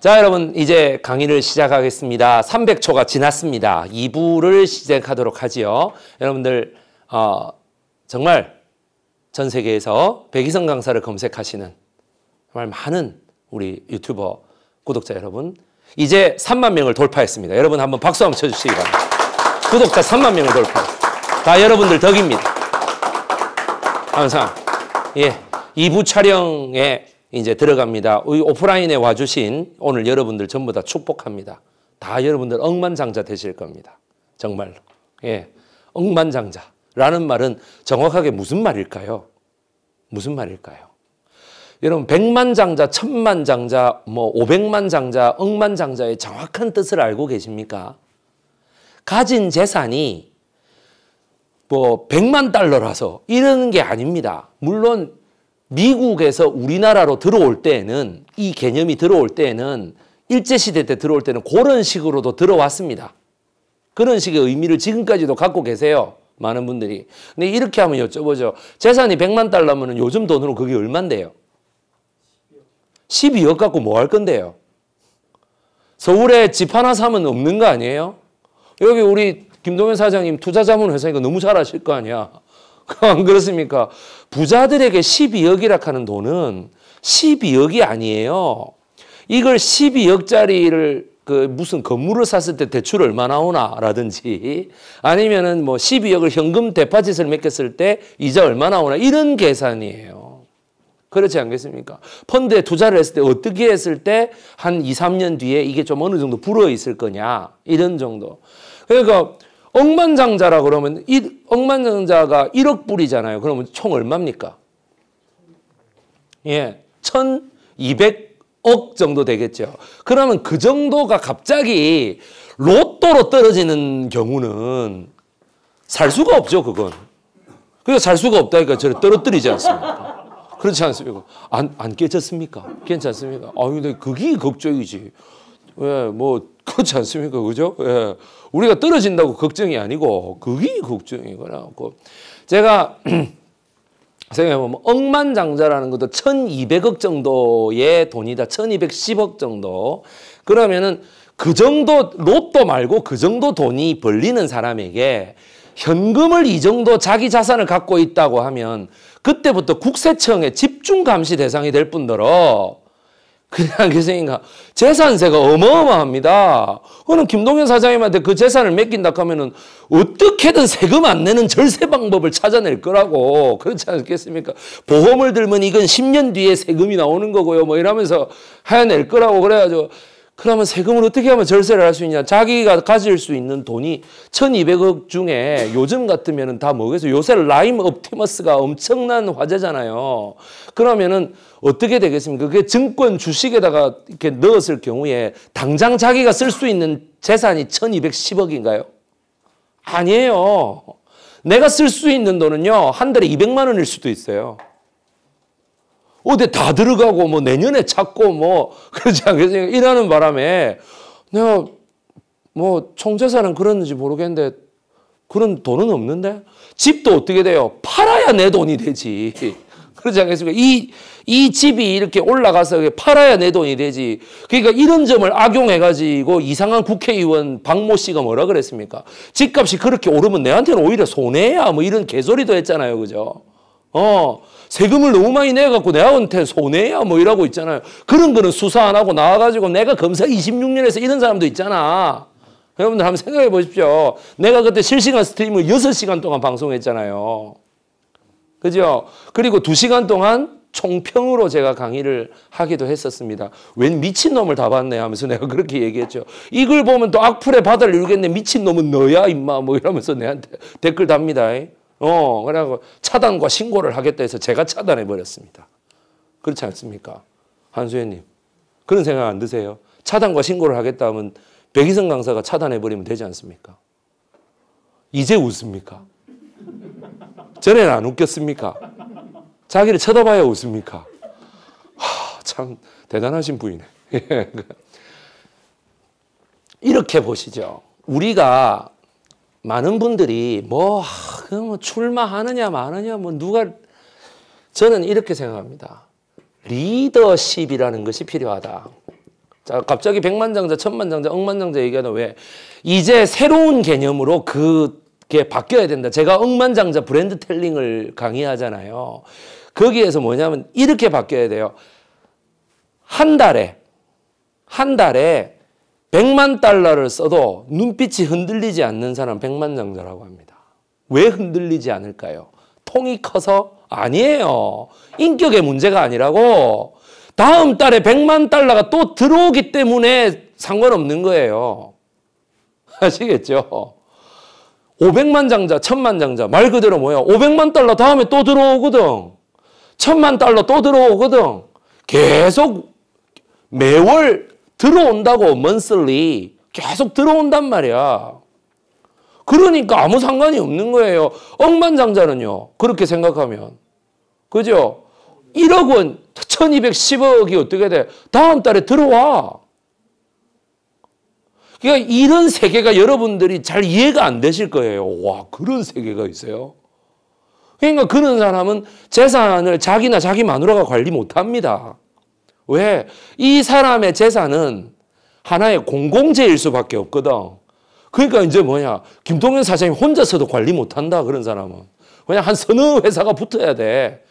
자, 여러분 이제 강의를 시작하겠습니다. 300초가 지났습니다. 2부를 시작하도록 하지요. 여러분들 어, 정말 전 세계에서 백이성 강사를 검색하시는 정말 많은 우리 유튜버 구독자 여러분 이제 3만 명을 돌파했습니다. 여러분 한번 박수 한번 쳐주시기 바랍니다. 구독자 3만 명을 돌파다 여러분들 덕입니다. 항상 예 2부 촬영에 이제 들어갑니다. 오프라인에 와주신 오늘 여러분들 전부 다 축복합니다. 다 여러분들 억만장자 되실 겁니다. 정말로. 예. 억만장자라는 말은 정확하게 무슨 말일까요? 무슨 말일까요? 여러분, 백만장자, 천만장자, 뭐, 오백만장자, 억만장자의 정확한 뜻을 알고 계십니까? 가진 재산이 뭐, 백만 달러라서 이러는 게 아닙니다. 물론, 미국에서 우리나라로 들어올 때에는 이 개념이 들어올 때에는 일제시대 때 들어올 때는 그런 식으로도 들어왔습니다. 그런 식의 의미를 지금까지도 갖고 계세요. 많은 분들이. 근데 이렇게 하면 여쭤보죠. 재산이 100만 달러면 요즘 돈으로 그게 얼만데요? 12억 갖고 뭐 할 건데요? 서울에 집 하나 사면 없는 거 아니에요? 여기 우리 김동현 사장님 투자자문 회사니까 너무 잘하실 거 아니야. 안 그렇습니까? 부자들에게 12억이라 하는 돈은 12억이 아니에요. 이걸 12억짜리를 그 무슨 건물을 샀을 때 대출 얼마나 오나라든지 아니면은 뭐 12억을 현금 대파짓을 맺겠을 때 이자 얼마나 오나 이런 계산이에요. 그렇지 않겠습니까? 펀드에 투자를 했을 때 어떻게 했을 때 한 2, 3년 뒤에 이게 좀 어느 정도 불어 있을 거냐 이런 정도. 그러니까 억만장자라 그러면 이 억만장자가 1억 불이잖아요. 그러면 총 얼마입니까? 예, 1200억 정도 되겠죠. 그러면 그 정도가 갑자기 로또로 떨어지는 경우는 살 수가 없죠, 그건. 그래서 살 수가 없다니까 저를 떨어뜨리지 않습니까? 그렇지 않습니까? 안, 안 깨졌습니까? 괜찮습니까? 아, 근데 그게 걱정이지. 예, 뭐, 그렇지 않습니까? 그죠? 예. 우리가 떨어진다고 걱정이 아니고 그게 걱정이구나그 제가 생각해보면 억만장자라는 것도 1200억 정도의 돈이다. 1210억 정도. 그러면은 그 정도 로또 말고 그 정도 돈이 벌리는 사람에게 현금을 이 정도 자기 자산을 갖고 있다고 하면 그때부터 국세청의 집중 감시 대상이 될 뿐더러 그냥 그 생인가? 재산세가 어마어마합니다. 그는 김동현 사장님한테 그 재산을 맡긴다 하면은 어떻게든 세금 안 내는 절세 방법을 찾아낼 거라고 그렇지 않겠습니까? 보험을 들면 이건 10년 뒤에 세금이 나오는 거고요. 뭐 이러면서 해낼 거라고 그래가지고 그러면 세금을 어떻게 하면 절세를 할 수 있냐. 자기가 가질 수 있는 돈이 1200억 중에 요즘 같으면 다 뭐겠어요. 요새 라임 옵티머스가 엄청난 화제잖아요. 그러면은 어떻게 되겠습니까? 그게 증권 주식에다가 이렇게 넣었을 경우에 당장 자기가 쓸 수 있는 재산이 1210억인가요? 아니에요. 내가 쓸 수 있는 돈은요. 한 달에 200만 원일 수도 있어요. 어디 다 들어가고 뭐 내년에 찾고 뭐 그러지 않겠습니까? 일하는 바람에 내가 뭐 총재사는 그랬는지 모르겠는데 그런 돈은 없는데 집도 어떻게 돼요? 팔아야 내 돈이 되지. 그러지 않겠습니까? 이, 이 집이 이렇게 올라가서 팔아야 내 돈이 되지. 그러니까 이런 점을 악용해가지고 이상한 국회의원 박 모 씨가 뭐라 그랬습니까? 집값이 그렇게 오르면 내한테는 오히려 손해야. 뭐 이런 개소리도 했잖아요. 그죠? 어. 세금을 너무 많이 내갖고 내한테 손해야 뭐 이라고 있잖아요. 그런 거는 수사 안 하고 나와가지고 내가 검사 26년에서 이런 사람도 있잖아. 여러분들 한번 생각해 보십시오. 내가 그때 실시간 스트리밍을 6시간 동안 방송했잖아요. 그죠? 그리고 2시간 동안 총평으로 제가 강의를 하기도 했었습니다. 웬 미친놈을 다 봤네 하면서 내가 그렇게 얘기했죠. 이걸 보면 또 악플의 바다를 울겠네. 미친놈은 너야 임마 뭐 이러면서 내한테 댓글 답니다. 어, 그래갖고 차단과 신고를 하겠다 해서 제가 차단해버렸습니다. 그렇지 않습니까? 한수혜님. 그런 생각 안 드세요? 차단과 신고를 하겠다 하면 백이성 강사가 차단해버리면 되지 않습니까? 이제 웃습니까? 전에는 안 웃겼습니까? 자기를 쳐다봐야 웃습니까? 하, 참 대단하신 부인네 이렇게 보시죠. 우리가 많은 분들이 뭐, 아, 뭐 출마하느냐 마느냐 뭐 누가 저는 이렇게 생각합니다. 리더십이라는 것이 필요하다. 자, 갑자기 백만장자, 천만장자, 억만장자 얘기하는 왜 이제 새로운 개념으로 그게 바뀌어야 된다. 제가 억만장자 브랜드 텔링을 강의하잖아요. 거기에서 뭐냐면 이렇게 바뀌어야 돼요. 한 달에 한 달에 100만 달러를 써도 눈빛이 흔들리지 않는 사람 100만 장자라고 합니다. 왜 흔들리지 않을까요? 통이 커서 아니에요. 인격의 문제가 아니라고 다음 달에 100만 달러가 또 들어오기 때문에 상관없는 거예요. 아시겠죠? 500만 장자, 1000만 장자 말 그대로 뭐야? 500만 달러 다음에 또 들어오거든. 1000만 달러 또 들어오거든. 계속 매월 들어온다고 먼슬리 계속 들어온단 말이야. 그러니까 아무 상관이 없는 거예요. 억만장자는요. 그렇게 생각하면. 그죠? 1억 원, 1210억이 어떻게 돼? 다음 달에 들어와. 그러니까 이런 세계가 여러분들이 잘 이해가 안 되실 거예요. 와, 그런 세계가 있어요. 그러니까 그런 사람은 재산을 자기나 자기만으로가 관리 못 합니다. 왜? 이 사람의 재산은 하나의 공공재일 수밖에 없거든. 그러니까 이제 뭐냐. 김동연 사장이 혼자서도 관리 못한다. 그런 사람은. 그냥 한 서너 회사가 붙어야 돼.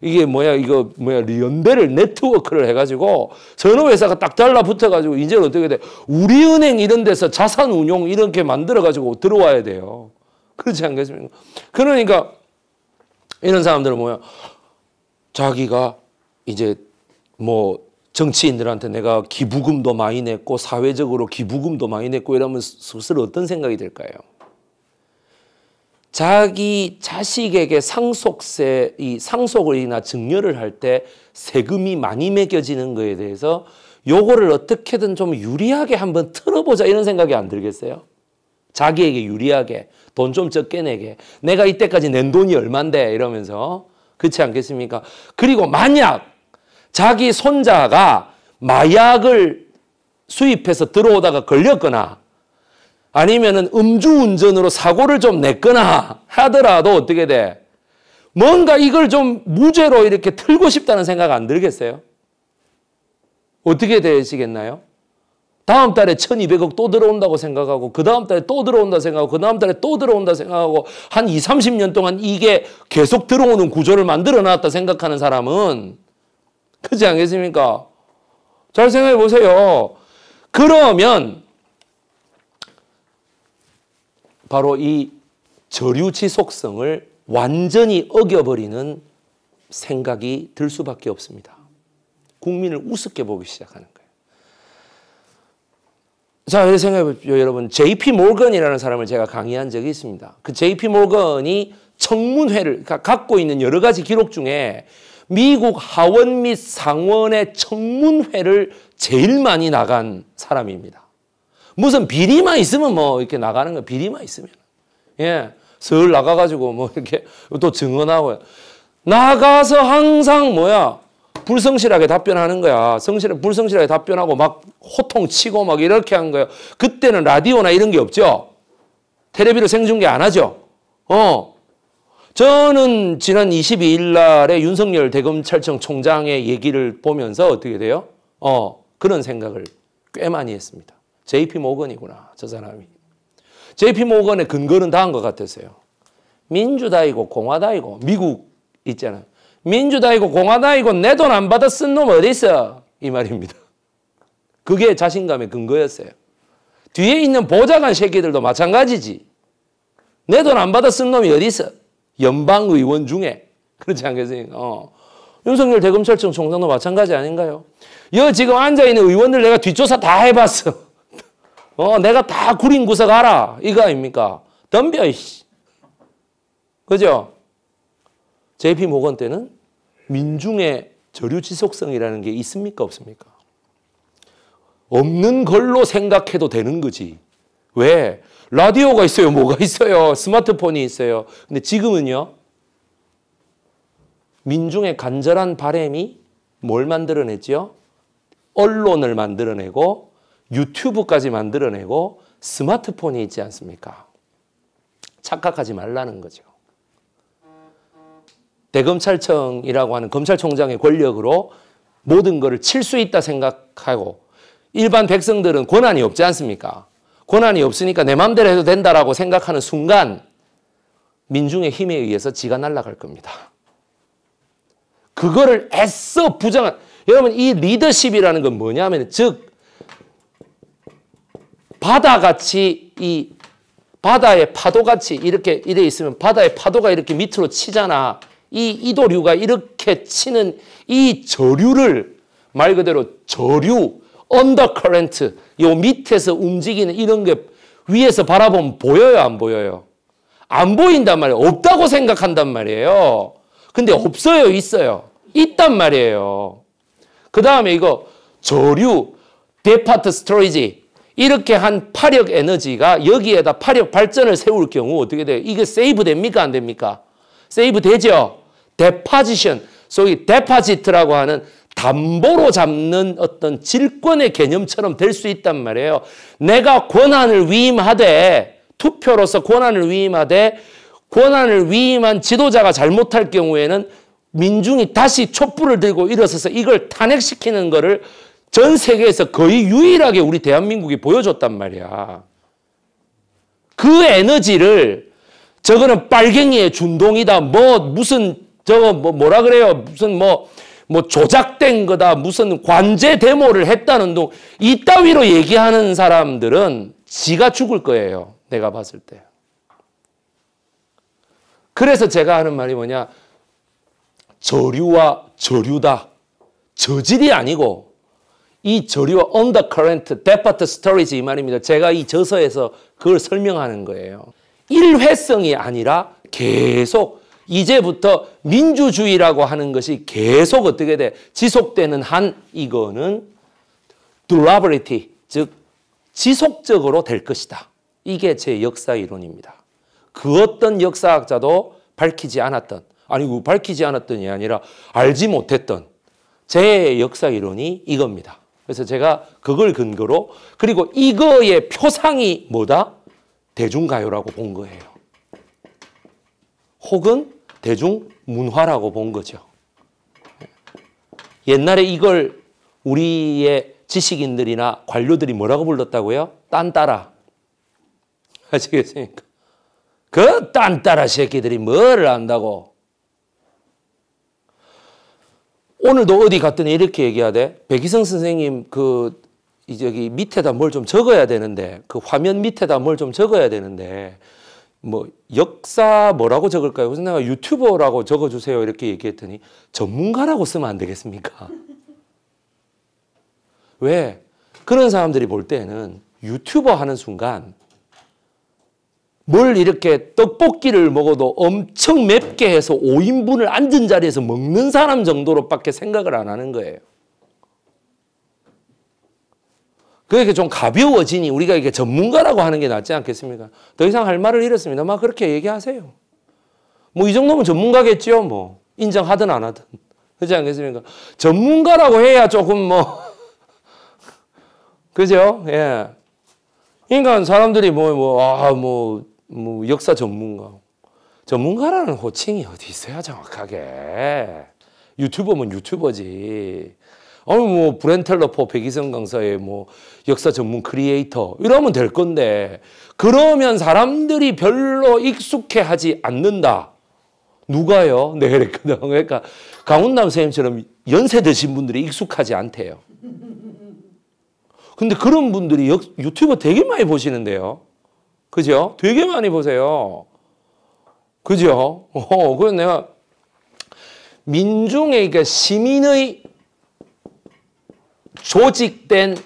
이게 뭐야 이거 뭐야 연대를 네트워크를 해가지고 서너 회사가 딱 달라붙어가지고 이제는 어떻게 돼 우리은행 이런 데서 자산운용 이렇게 만들어가지고 들어와야 돼요 그렇지 않겠습니까 그러니까 이런 사람들은 뭐야 자기가 이제 뭐 정치인들한테 내가 기부금도 많이 냈고 사회적으로 기부금도 많이 냈고 이러면 스스로 어떤 생각이 들까요? 자기 자식에게 상속세, 이 상속을이나 증여를 할 때 세금이 많이 매겨지는 거에 대해서 요거를 어떻게든 좀 유리하게 한번 틀어보자 이런 생각이 안 들겠어요? 자기에게 유리하게 돈 좀 적게 내게 내가 이때까지 낸 돈이 얼만데 이러면서 그렇지 않겠습니까? 그리고 만약 자기 손자가 마약을 수입해서 들어오다가 걸렸거나 아니면은 음주운전으로 사고를 좀 냈거나 하더라도 어떻게 돼? 뭔가 이걸 좀 무죄로 이렇게 틀고 싶다는 생각 안 들겠어요? 어떻게 되시겠나요? 다음 달에 1200억 또 들어온다고 생각하고 그 다음 달에 또 들어온다 생각하고 그 다음 달에 또 들어온다 생각하고 한 2, 0 30년 동안 이게 계속 들어오는 구조를 만들어 놨다 생각하는 사람은 그렇지 않겠습니까? 잘 생각해 보세요. 그러면 바로 이 저류지속성을 완전히 어겨버리는 생각이 들 수밖에 없습니다. 국민을 우습게 보기 시작하는 거예요. 자, 생각해보십시오. 여러분, JP 몰건이라는 사람을 제가 강의한 적이 있습니다. 그 JP 몰건이 청문회를 그러니까 갖고 있는 여러 가지 기록 중에 미국 하원 및 상원의 청문회를 제일 많이 나간 사람입니다. 무슨 비리만 있으면 뭐 이렇게 나가는 거 비리만 있으면. 예. 설 나가가지고 뭐 이렇게 또 증언하고 나가서 항상 뭐야 불성실하게 답변하는 거야. 성실 불성실하게 답변하고 막 호통치고 막 이렇게 한 거야. 그때는 라디오나 이런 게 없죠. 테레비로 생중계 안 하죠. 어. 저는 지난 22일 날에 윤석열 대검찰청 총장의 얘기를 보면서 어떻게 돼요? 어, 그런 생각을 꽤 많이 했습니다. JP 모건이구나, 저 사람이. JP 모건의 근거는 다한것 같았어요. 민주다이고 공화다이고 미국 있잖아 민주다이고 공화다이고 내 돈 안 받아 쓴 놈 어디 있어? 이 말입니다. 그게 자신감의 근거였어요. 뒤에 있는 보좌관 새끼들도 마찬가지지. 내 돈 안 받아 쓴 놈이 어디 있어? 연방 의원 중에 그렇지 않겠습니까? 어. 윤석열 대검찰청 총장도 마찬가지 아닌가요? 여 지금 앉아 있는 의원들 내가 뒷조사 다 해봤어. 어, 내가 다 구린 구석 알아. 이거 아닙니까? 덤벼, 이씨. 그죠? JP 모건 때는 민중의 저류 지속성이라는 게 있습니까? 없습니까? 없는 걸로 생각해도 되는 거지. 왜? 라디오가 있어요. 뭐가 있어요. 스마트폰이 있어요. 근데 지금은요. 민중의 간절한 바램이 뭘만들어냈지 언론을 만들어내고 유튜브까지 만들어내고 스마트폰이 있지 않습니까? 착각하지 말라는 거죠. 대검찰청이라고 하는 검찰총장의 권력으로 모든 것을 칠 수 있다 생각하고 일반 백성들은 권한이 없지 않습니까? 권한이 없으니까 내 마음대로 해도 된다라고 생각하는 순간 민중의 힘에 의해서 지가 날아갈 겁니다. 그거를 애써 부정한 여러분 이 리더십이라는 건 뭐냐면 즉 바다같이 이 바다의 파도같이 이렇게 이래 있으면 바다의 파도가 이렇게 밑으로 치잖아. 이 이도류가 이렇게 치는 이 저류를 말 그대로 저류 언더커런트, 요 밑에서 움직이는 이런 게 위에서 바라보면 보여요, 안 보여요? 안 보인단 말이에요. 없다고 생각한단 말이에요. 근데 없어요, 있어요. 있단 말이에요. 그 다음에 이거 조류 데파트 스토리지 이렇게 한 파력 에너지가 여기에다 파력 발전을 세울 경우 어떻게 돼요? 이게 세이브 됩니까? 안 됩니까? 세이브 되죠? 데파지션, 소위 데파지트라고 하는 담보로 잡는 어떤 질권의 개념처럼 될 수 있단 말이에요. 내가 권한을 위임하되 투표로서 권한을 위임하되 권한을 위임한 지도자가 잘못할 경우에는 민중이 다시 촛불을 들고 일어서서 이걸 탄핵시키는 것을 전 세계에서 거의 유일하게 우리 대한민국이 보여줬단 말이야. 그 에너지를 저거는 빨갱이의 준동이다. 뭐 무슨 저거 뭐 뭐라 그래요. 무슨 뭐뭐 조작된 거다 무슨 관제 데모를 했다는 둥 이따위로 얘기하는 사람들은 지가 죽을 거예요. 내가 봤을 때. 그래서 제가 하는 말이 뭐냐. 저류와 저류다. 저질이 아니고 이 저류와 언더커런트, 데파트 스토리지 이 말입니다. 제가 이 저서에서 그걸 설명하는 거예요. 일회성이 아니라 계속 이제부터 민주주의라고 하는 것이 계속 어떻게 돼? 지속되는 한 이거는 durability, 즉 지속적으로 될 것이다. 이게 제 역사 이론입니다. 그 어떤 역사학자도 밝히지 않았던, 아니 고 그 밝히지 않았던이 아니라 알지 못했던 제 역사 이론이 이겁니다. 그래서 제가 그걸 근거로 그리고 이거의 표상이 뭐다? 대중가요라고 본 거예요. 혹은 대중문화라고 본 거죠. 옛날에 이걸 우리의 지식인들이나 관료들이 뭐라고 불렀다고요? 딴따라. 아시겠습니까? 그 딴따라 새끼들이 뭐 안다고. 오늘도 어디 갔더니 이렇게 얘기해야 백희성 선생님 그 저기 밑에다 뭘 좀 적어야 되는데 그 화면 밑에다 뭘 좀 적어야 되는데 뭐 역사 뭐라고 적을까요? 그래서 내가 유튜버라고 적어주세요 이렇게 얘기했더니 전문가라고 쓰면 안 되겠습니까? 왜? 그런 사람들이 볼 때는 유튜버 하는 순간 뭘 이렇게 떡볶이를 먹어도 엄청 맵게 해서 5인분을 앉은 자리에서 먹는 사람 정도로밖에 생각을 안 하는 거예요. 그게 좀 가벼워지니 우리가 이게 전문가라고 하는 게 낫지 않겠습니까? 더 이상 할 말을 잃었습니다. 막 그렇게 얘기하세요. 뭐 이 정도면 전문가겠지뭐 인정하든 안 하든 그렇지 않겠습니까? 전문가라고 해야 조금 뭐 그죠? 예. 그러니까 사람들이 뭐 뭐아뭐 아, 뭐, 뭐 역사 전문가 전문가라는 호칭이 어디 있어야 정확하게 유튜버면 유튜버지 아니 뭐 브렌텔러포 백이성 강사의 뭐 역사 전문 크리에이터 이러면 될 건데 그러면 사람들이 별로 익숙해하지 않는다. 누가요? 내 네, 그랬거든. 그러니까, 그러니까 강훈남 선생님처럼 연세 드신 분들이 익숙하지 않대요. 근데 그런 분들이 역, 유튜브 되게 많이 보시는데요. 그죠? 되게 많이 보세요. 그죠? 어, 그래 내가 민중의, 그러니까 시민의 조직된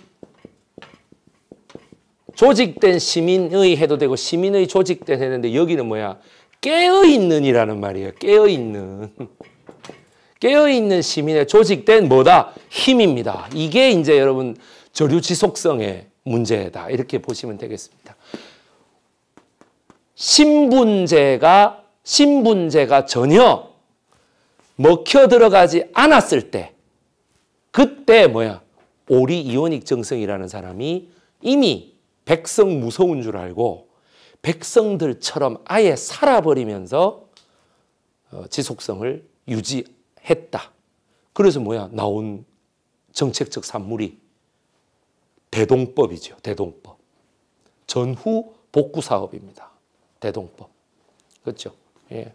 조직된 시민의 해도 되고 시민의 조직된 했는데 여기는 뭐야? 깨어있는이라는 말이에요. 깨어있는. 깨어있는 시민의 조직된 뭐다? 힘입니다. 이게 이제 여러분 저류 지속성의 문제다. 이렇게 보시면 되겠습니다. 신분제가 신분제가 전혀 먹혀 들어가지 않았을 때 그때 뭐야? 오리 이원익 정성이라는 사람이 이미 백성 무서운 줄 알고 백성들처럼 아예 살아버리면서 어, 지속성을 유지했다. 그래서 뭐야 나온 정책적 산물이 대동법이죠. 대동법. 전후 복구 사업입니다. 대동법. 그렇죠? 예.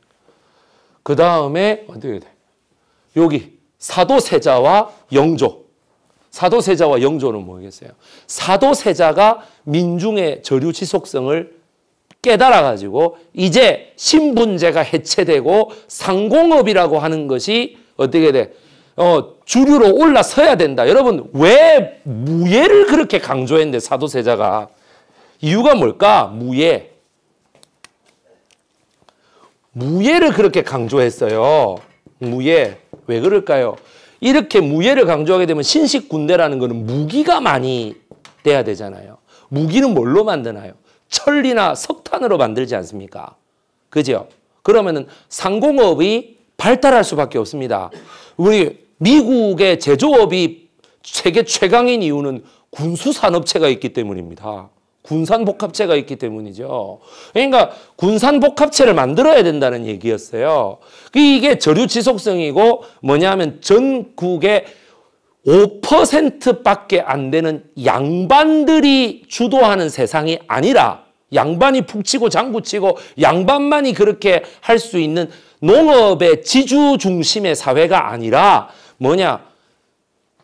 그 다음에 어떻게 돼? 여기 사도세자와 영조. 사도세자와 영조는 뭐겠어요? 사도세자가 민중의 저류 지속성을 깨달아 가지고 이제 신분제가 해체되고 상공업이라고 하는 것이 어떻게 돼? 어, 주류로 올라서야 된다. 여러분 왜 무예를 그렇게 강조했는데 사도세자가 이유가 뭘까? 무예. 무예를 그렇게 강조했어요. 무예. 왜 그럴까요? 이렇게 무예를 강조하게 되면 신식 군대라는 거는 무기가 많이 돼야 되잖아요. 무기는 뭘로 만드나요? 철이나 석탄으로 만들지 않습니까? 그죠? 그러면은 상공업이 발달할 수밖에 없습니다. 우리 미국의 제조업이 세계 최강인 이유는 군수산업체가 있기 때문입니다. 군산복합체가 있기 때문이죠. 그러니까 군산복합체를 만들어야 된다는 얘기였어요. 그 이게 저류 지속성이고 뭐냐면 전국의 5%밖에 안 되는 양반들이 주도하는 세상이 아니라 양반이 푹치고 장구치고 양반만이 그렇게 할 수 있는 농업의 지주 중심의 사회가 아니라 뭐냐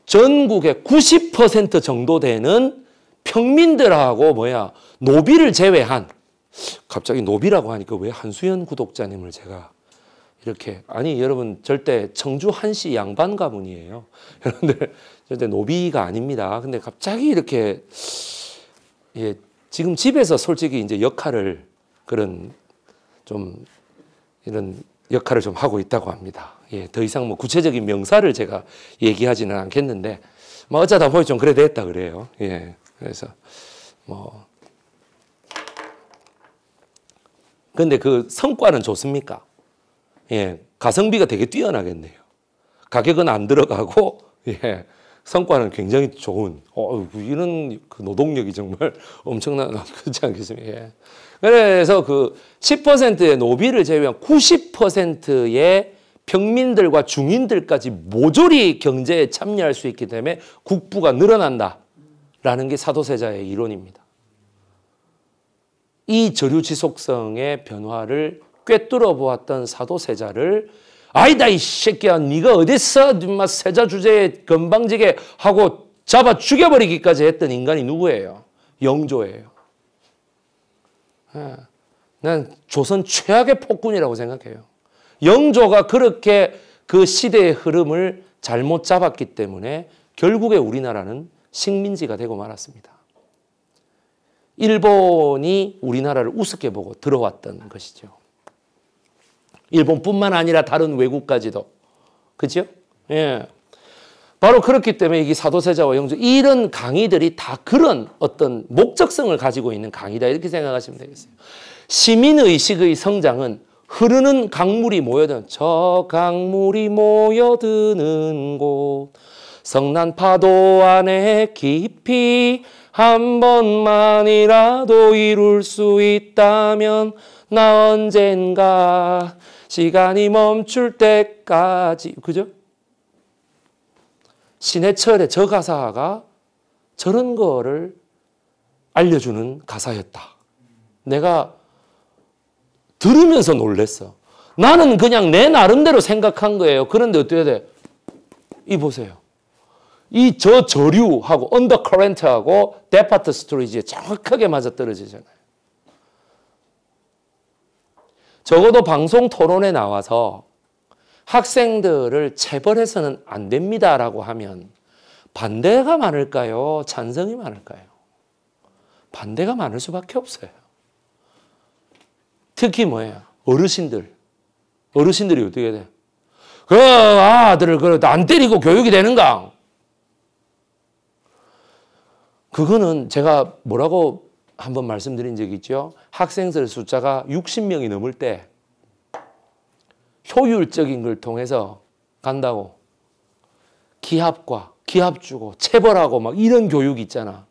전국의 90% 정도 되는 평민들하고 뭐야 노비를 제외한 갑자기 노비라고 하니까 왜 한수연 구독자님을 제가 이렇게 아니 여러분 절대 청주 한시 양반 가문이에요. 여러분들 절대 노비가 아닙니다. 근데 갑자기 이렇게 예 지금 집에서 솔직히 이제 역할을 그런 좀 이런 역할을 좀 하고 있다고 합니다. 예, 더 이상 뭐 구체적인 명사를 제가 얘기하지는 않겠는데, 뭐 어쩌다 보니 좀 그래 됐다 그래요. 예. 그래서 뭐 근데 그 성과는 좋습니까? 예, 가성비가 되게 뛰어나겠네요. 가격은 안 들어가고 예, 성과는 굉장히 좋은. 어, 이런 그 노동력이 정말 엄청난 그렇지 않겠습니까? 예. 그래서 그 10%의 노비를 제외한 90%의 평민들과 중인들까지 모조리 경제에 참여할 수 있기 때문에 국부가 늘어난다. 라는 게 사도세자의 이론입니다. 이 저류 지속성의 변화를 꿰뚫어 보았던 사도세자를 아이다 이 새끼야 네가 어딨어 인마 세자 주제에 건방지게 하고 잡아 죽여버리기까지 했던 인간이 누구예요? 영조예요. 예. 난 조선 최악의 폭군이라고 생각해요. 영조가 그렇게 그 시대의 흐름을 잘못 잡았기 때문에 결국에 우리나라는 식민지가 되고 말았습니다. 일본이 우리나라를 우습게 보고 들어왔던 것이죠. 일본뿐만 아니라 다른 외국까지도. 그죠? 예. 바로 그렇기 때문에 이 사도세자와 영조 이런 강의들이 다 그런 어떤 목적성을 가지고 있는 강의다 이렇게 생각하시면 되겠어요. 시민의식의 성장은 흐르는 강물이 모여든 저 강물이 모여드는 곳 성난 파도 안에 깊이 한 번만이라도 이룰 수 있다면 나 언젠가 시간이 멈출 때까지 그죠? 신해철의 저 가사가 저런 거를 알려주는 가사였다. 내가 들으면서 놀랬어. 나는 그냥 내 나름대로 생각한 거예요. 그런데 어떻게 돼? 이 보세요. 이 저저류하고 언더커렌트하고 데파트 스토리지에 정확하게 맞아떨어지잖아요. 적어도 방송 토론에 나와서 학생들을 체벌해서는 안 됩니다라고 하면 반대가 많을까요? 찬성이 많을까요? 반대가 많을 수밖에 없어요. 특히 뭐예요? 어르신들. 어르신들이 어떻게 돼그 아들을 그안 때리고 교육이 되는가? 그거는 제가 뭐라고 한번 말씀드린 적이 있죠. 학생들 숫자가 60명이 넘을 때 효율적인 걸 통해서 간다고 기합과 기합 주고 체벌하고 막 이런 교육 있잖아.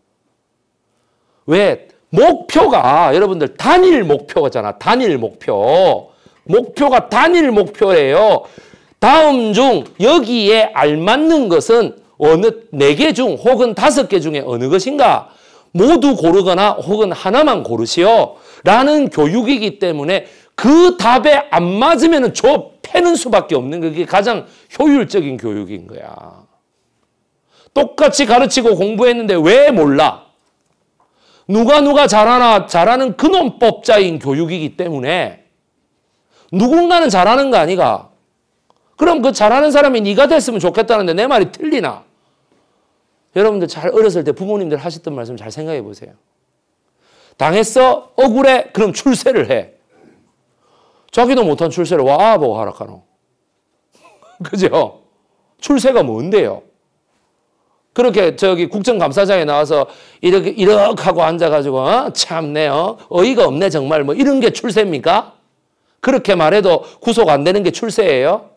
왜 목표가 여러분들 단일 목표잖아. 단일 목표. 목표가 단일 목표예요. 다음 중 여기에 알맞는 것은 어느 네 개 중 혹은 다섯 개 중에 어느 것인가 모두 고르거나 혹은 하나만 고르시오 라는 교육이기 때문에 그 답에 안 맞으면 저 패는 수밖에 없는 게 가장 효율적인 교육인 거야. 똑같이 가르치고 공부했는데 왜 몰라? 누가 누가 잘하나 잘하는 그놈 법자인 교육이기 때문에 누군가는 잘하는 거 아니가? 그럼 그 잘하는 사람이 네가 됐으면 좋겠다는데 내 말이 틀리나? 여러분들 잘 어렸을 때 부모님들 하셨던 말씀 잘 생각해 보세요. 당했어? 억울해? 그럼 출세를 해. 자기도 못한 출세를 와, 보고 아, 뭐 하락하노. 그죠? 출세가 뭔데요? 그렇게 저기 국정감사장에 나와서 이렇게, 이렇게 하고 앉아가지고, 어? 참네요. 어? 어이가 없네, 정말. 뭐 이런 게 출세입니까? 그렇게 말해도 구속 안 되는 게 출세예요?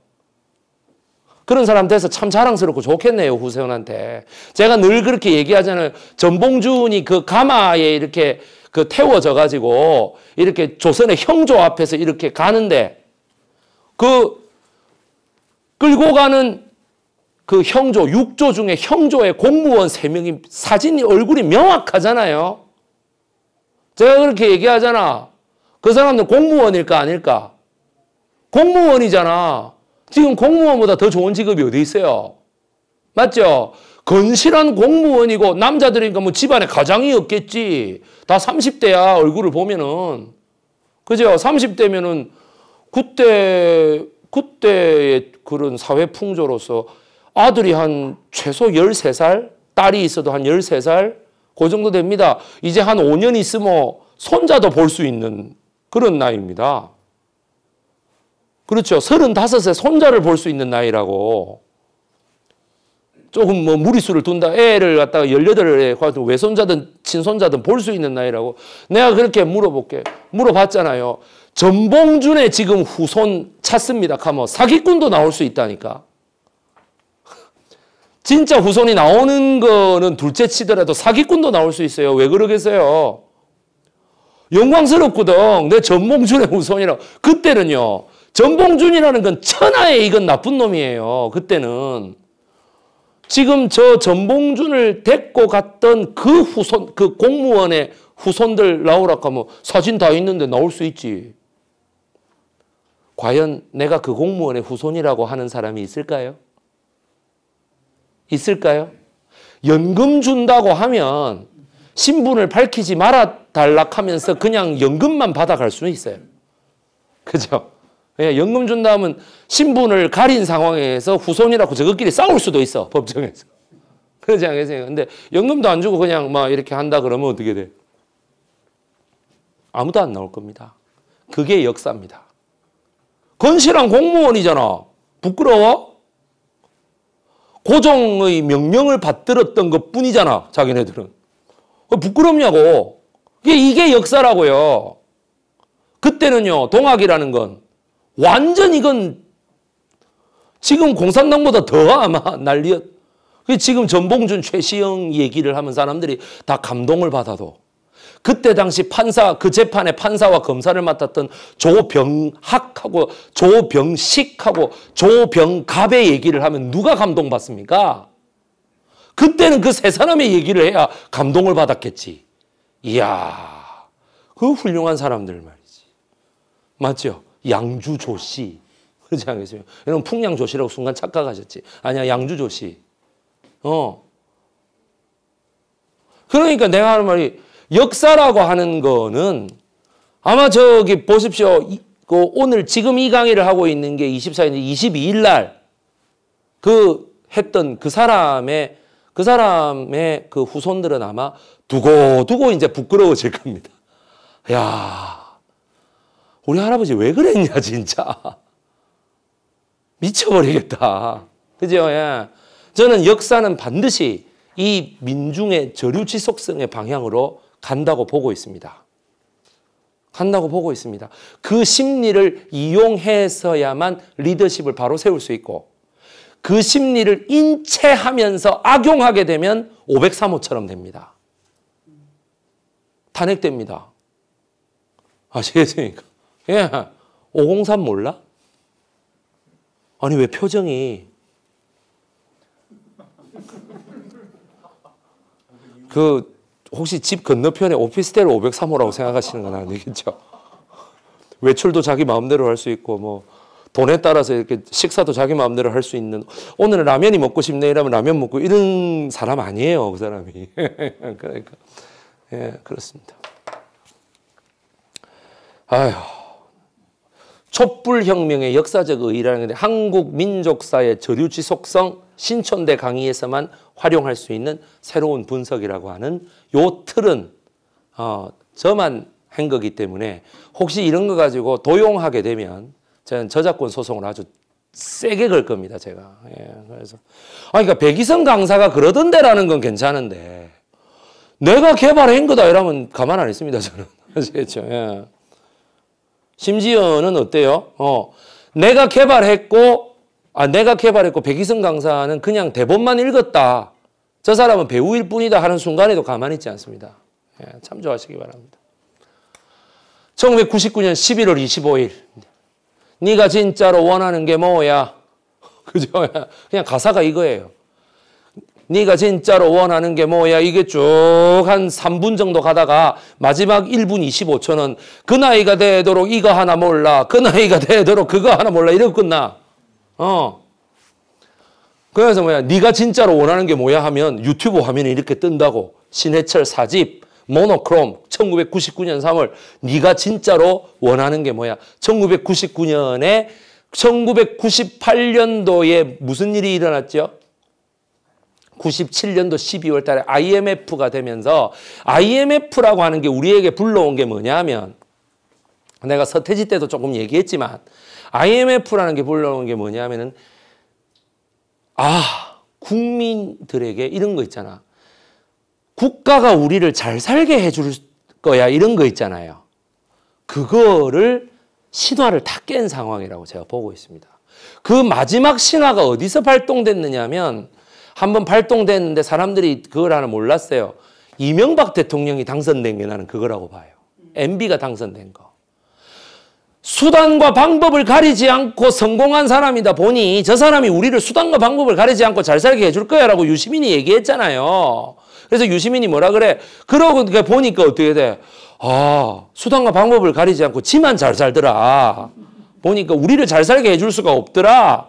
그런 사람 돼서 참 자랑스럽고 좋겠네요, 후세훈한테. 제가 늘 그렇게 얘기하잖아요. 전봉준이 그 가마에 이렇게 그 태워져 가지고 이렇게 조선의 형조 앞에서 이렇게 가는데 그 끌고 가는 그 형조, 육조 중에 형조의 공무원 세명이 사진이 얼굴이 명확하잖아요. 제가 그렇게 얘기하잖아. 그 사람들 공무원일까 아닐까? 공무원이잖아. 지금 공무원보다 더 좋은 직업이 어디 있어요? 맞죠? 건실한 공무원이고 남자들이니까 뭐 집안에 가장이 없겠지. 다 30대야 얼굴을 보면은. 그죠? 30대면은 그때 그때의 그런 사회 풍조로서 아들이 한 최소 13살, 딸이 있어도 한 13살 그 정도 됩니다. 이제 한 5년 있으면 손자도 볼 수 있는 그런 나이입니다. 그렇죠. 35세 손자를 볼 수 있는 나이라고. 조금 뭐 무리수를 둔다. 애를 갖다가 18에 외손자든 친손자든 볼 수 있는 나이라고. 내가 그렇게 물어볼게. 물어봤잖아요. 전봉준의 지금 후손 찾습니다. 카모. 사기꾼도 나올 수 있다니까. 진짜 후손이 나오는 거는 둘째 치더라도 사기꾼도 나올 수 있어요. 왜 그러겠어요? 영광스럽거든. 내 전봉준의 후손이라. 그때는요. 전봉준이라는 건 천하에 이건 나쁜 놈이에요. 그때는. 지금 저 전봉준을 데리고 갔던 그 후손, 그 공무원의 후손들 나오라고 하면 사진 다 있는데 나올 수 있지. 과연 내가 그 공무원의 후손이라고 하는 사람이 있을까요? 있을까요? 연금 준다고 하면 신분을 밝히지 말아 달라 하면서 그냥 연금만 받아갈 수는 있어요. 그죠? 예, 연금 준 다음은 신분을 가린 상황에서 후손이라고 저것끼리 싸울 수도 있어. 법정에서. 그러지 않겠어요? 근데 연금도 안 주고 그냥 막 이렇게 한다 그러면 어떻게 돼? 아무도 안 나올 겁니다. 그게 역사입니다. 건실한 공무원이잖아. 부끄러워? 고종의 명령을 받들었던 것 뿐이잖아. 자기네들은. 부끄럽냐고. 이게 역사라고요. 그때는요, 동학이라는 건 완전 이건 지금 공산당보다 더 아마 난리였. 지금 전봉준 최시영 얘기를 하면 사람들이 다 감동을 받아도 그때 당시 판사 그 재판에 판사와 검사를 맡았던 조병학하고 조병식하고 조병갑의 얘기를 하면 누가 감동받습니까? 그때는 그 세 사람의 얘기를 해야 감동을 받았겠지. 이야, 그 훌륭한 사람들 말이지. 맞죠? 양주조 씨. 그러지 않겠어요? 여러분 풍양조 씨라고 순간 착각하셨지. 아니야 양주조 씨. 어. 그러니까 내가 하는 말이 역사라고 하는 거는 아마 저기 보십시오. 그 오늘 지금 이 강의를 하고 있는 게 24일, 22일 날그 했던 그 사람의 그 사람의 그 후손들은 아마 두고두고 이제 부끄러워질 겁니다. 야 우리 할아버지 왜 그랬냐 진짜 미쳐버리겠다 그죠 예. 저는 역사는 반드시 이 민중의 저류지속성의 방향으로 간다고 보고 있습니다 간다고 보고 있습니다 그 심리를 이용해서야만 리더십을 바로 세울 수 있고 그 심리를 인체하면서 악용하게 되면 503호처럼 됩니다. 탄핵됩니다. 아시겠습니까? 예, 503 몰라? 아니, 왜 표정이. 그, 혹시 집 건너편에 오피스텔 503호라고 생각하시는 건 아니겠죠? 외출도 자기 마음대로 할 수 있고, 뭐, 돈에 따라서 이렇게 식사도 자기 마음대로 할 수 있는 오늘 라면이 먹고 싶네 이러면 라면 먹고 이런 사람 아니에요 그 사람이 그러니까 예 그렇습니다 아휴 촛불혁명의 역사적 의의라는 게 한국 민족사의 저류지속성 신촌대 강의에서만 활용할 수 있는 새로운 분석이라고 하는 요 틀은 어, 저만 한 거기 때문에 혹시 이런 거 가지고 도용하게 되면 저는 저작권 소송을 아주 세게 걸 겁니다, 제가. 예, 그래서. 아, 그러니까 백이성 강사가 그러던데라는 건 괜찮은데 내가 개발한 거다 이러면 가만 안 있습니다, 저는. 아시겠죠? 예. 심지어는 어때요? 어, 내가 개발했고, 아, 내가 개발했고, 백이성 강사는 그냥 대본만 읽었다. 저 사람은 배우일 뿐이다 하는 순간에도 가만히 있지 않습니다. 예, 참조하시기 바랍니다. 1999년 11월 25일. 네가 진짜로 원하는 게 뭐야? 그죠? 그냥 가사가 이거예요. 네가 진짜로 원하는 게 뭐야? 이게 쭉 한 3분 정도 가다가 마지막 1분 25초는 그 나이가 되도록 이거 하나 몰라. 그 나이가 되도록 그거 하나 몰라. 이러고 끝나. 어. 그래서 뭐야? 네가 진짜로 원하는 게 뭐야 하면 유튜브 화면에 이렇게 뜬다고. 신해철 사집 모노크롬 1999년 3월 네가 진짜로 원하는 게 뭐야? 1999년에 1998년도에 무슨 일이 일어났죠? 97년도 12월 달에 IMF가 되면서 IMF라고 하는 게 우리에게 불러온 게 뭐냐면 내가 서태지 때도 조금 얘기했지만 IMF라는 게 불러온 게 뭐냐면은 아, 국민들에게 이런 거 있잖아. 국가가 우리를 잘 살게 해줄 거야. 이런 거 있잖아요. 그거를 신화를 다 깬 상황이라고 제가 보고 있습니다. 그 마지막 신화가 어디서 발동됐느냐 하면 한번 발동됐는데 사람들이 그걸 하나 몰랐어요. 이명박 대통령이 당선된 게 나는 그거라고 봐요. MB가 당선된 거. 수단과 방법을 가리지 않고 성공한 사람이다 보니 저 사람이 우리를 수단과 방법을 가리지 않고 잘 살게 해줄 거야 라고 유시민이 얘기했잖아요. 그래서 유시민이 뭐라 그래? 그러고 그 보니까 어떻게 돼? 아, 수단과 방법을 가리지 않고 지만 잘 살더라. 보니까 우리를 잘 살게 해줄 수가 없더라.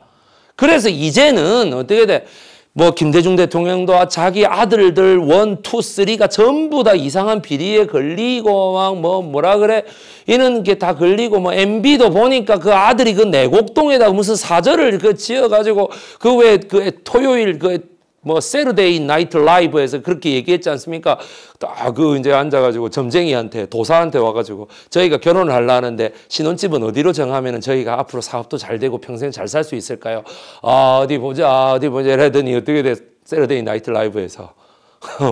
그래서 이제는 어떻게 돼? 뭐 김대중 대통령도 자기 아들들 원, 투, 쓰리가 전부 다 이상한 비리에 걸리고 막 뭐 뭐라 그래 이런 게 다 걸리고 뭐 MB도 보니까 그 아들이 그 내곡동에다 무슨 사절을 그 지어가지고 그 왜그 그 토요일 그뭐 세르데이 나이트 라이브에서 그렇게 얘기했지 않습니까? 딱 그 이제 앉아가지고 점쟁이한테 도사한테 와가지고 저희가 결혼을 하려는데 신혼집은 어디로 정하면은 저희가 앞으로 사업도 잘 되고 평생 잘 살 수 있을까요? 아 어디 보자 어디 보자 이랬더니 어떻게 돼 세르데이 나이트 라이브에서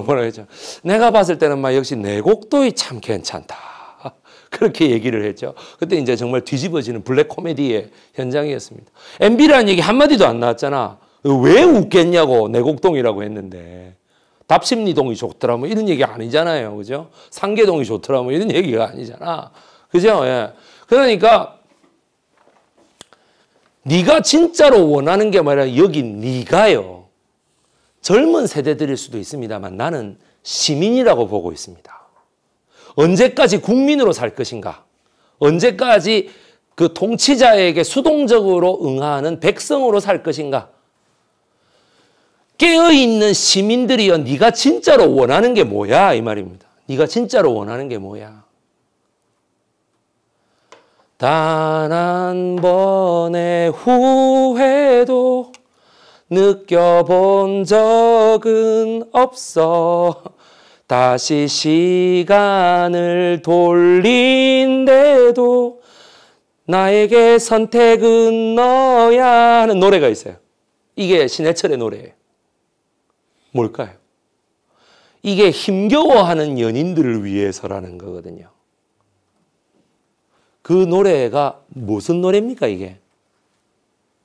뭐라 했죠? 내가 봤을 때는 막 역시 내곡도이 참 괜찮다. 그렇게 얘기를 했죠. 그때 이제 정말 뒤집어지는 블랙 코미디의 현장이었습니다. MB라는 얘기 한마디도 안 나왔잖아. 왜 웃겠냐고 내곡동이라고 했는데 답심리동이 좋더라면 이런 얘기 아니잖아요. 그죠? 상계동이 좋더라면 이런 얘기가 아니잖아. 그죠? 예. 그러니까 네가 진짜로 원하는 게 말이야. 여기 네가요. 젊은 세대들일 수도 있습니다만 나는 시민이라고 보고 있습니다. 언제까지 국민으로 살 것인가? 언제까지 그 통치자에게 수동적으로 응하는 백성으로 살 것인가? 깨어있는 시민들이여 네가 진짜로 원하는 게 뭐야 이 말입니다. 네가 진짜로 원하는 게 뭐야. 단 한 번의 후회도 느껴본 적은 없어 다시 시간을 돌린데도 나에게 선택은 너야 하는 노래가 있어요. 이게 신해철의 노래예요. 뭘까요? 이게 힘겨워하는 연인들을 위해서라는 거거든요. 그 노래가 무슨 노래입니까, 이게?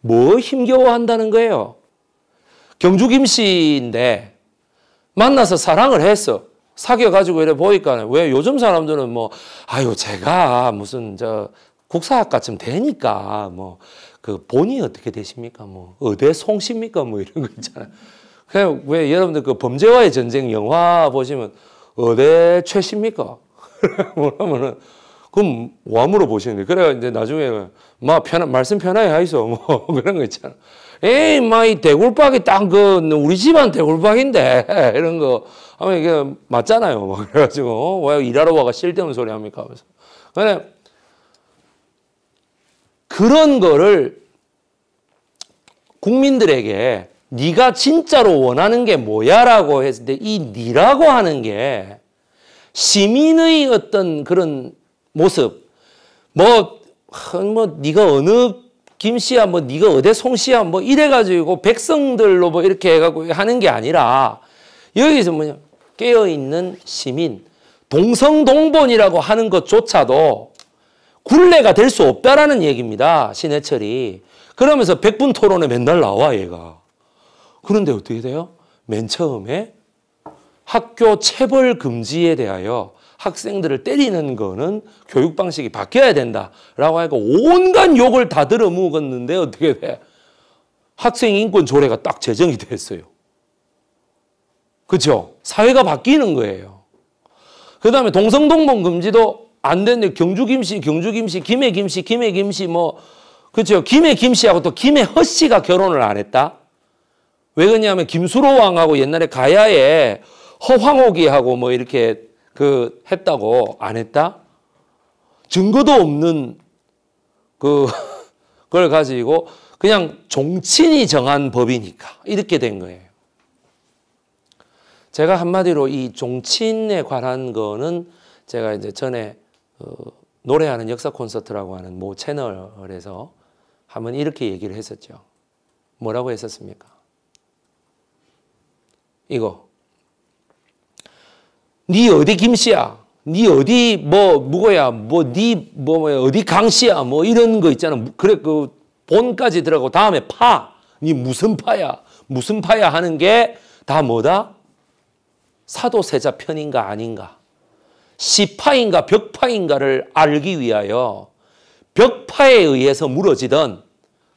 뭐 힘겨워한다는 거예요? 경주 김씨인데 만나서 사랑을 했어. 사귀어가지고 이래 보니까 왜 요즘 사람들은 뭐, 아유, 제가 무슨 저 국사학과쯤 되니까 뭐, 그 본이 어떻게 되십니까? 뭐, 의대 송십니까? 뭐 이런 거 있잖아요. 그냥 왜 여러분들 그 범죄와의 전쟁 영화 보시면 어대 최십니까? 뭐라면은 그럼 와 뭐 물어보시는데 그래 이제 나중에 마 편한 말씀 편하게 하이소 뭐 그런 거 있잖아. 에이 마이 대굴박이 딱 그 우리 집안 대굴박인데 이런 거 하면 이게 맞잖아요. 막 뭐 그래가지고 어? 왜 일하러 와가 쓸데없는 소리 합니까? 하면서 근데 그런 거를 국민들에게 네가 진짜로 원하는 게 뭐야라고 했을 때이 네라고 하는 게 시민의 어떤 그런 모습 뭐뭐 뭐 네가 어느 김씨야 뭐 네가 어디 송씨야 뭐 이래 가지고 백성들로 뭐 이렇게 해 가지고 하는 게 아니라 여기서 뭐냐 깨어 있는 시민 동성동본이라고 하는 것조차도 굴레가 될 수 없다라는 얘기입니다. 신해철이. 그러면서 백분 토론에 맨날 나와 얘가. 그런데 어떻게 돼요? 맨 처음에 학교 체벌 금지에 대하여 학생들을 때리는 거는 교육 방식이 바뀌어야 된다라고 하니까 온갖 욕을 다 들어먹었는데 어떻게 돼? 학생 인권 조례가 딱 제정이 됐어요. 그렇죠? 사회가 바뀌는 거예요. 그다음에 동성동본 금지도 안 됐는데 경주 김씨, 경주 김씨, 김해 김씨, 김해 김씨 뭐 그렇죠? 김해 김씨하고 또 김해 허씨가 결혼을 안 했다. 왜 그러냐면 김수로 왕하고 옛날에 가야에 허황호기하고 뭐 이렇게 그 했다고 안 했다? 증거도 없는 그 그걸 가지고 그냥 종친이 정한 법이니까 이렇게 된 거예요. 제가 한마디로 이 종친에 관한 거는 제가 이제 전에 그 노래하는 역사 콘서트라고 하는 모 채널에서 한번 이렇게 얘기를 했었죠. 뭐라고 했었습니까? 이거. 니 어디 김씨야? 니 어디 뭐 누구야? 뭐니뭐 뭐, 뭐, 어디 강씨야? 뭐 이런 거 있잖아. 그래 그 본까지 들어가고 다음에 파. 니 무슨 파야? 무슨 파야 하는 게 다 뭐다? 사도세자 편인가 아닌가? 시파인가 벽파인가를 알기 위하여 벽파에 의해서 무너지던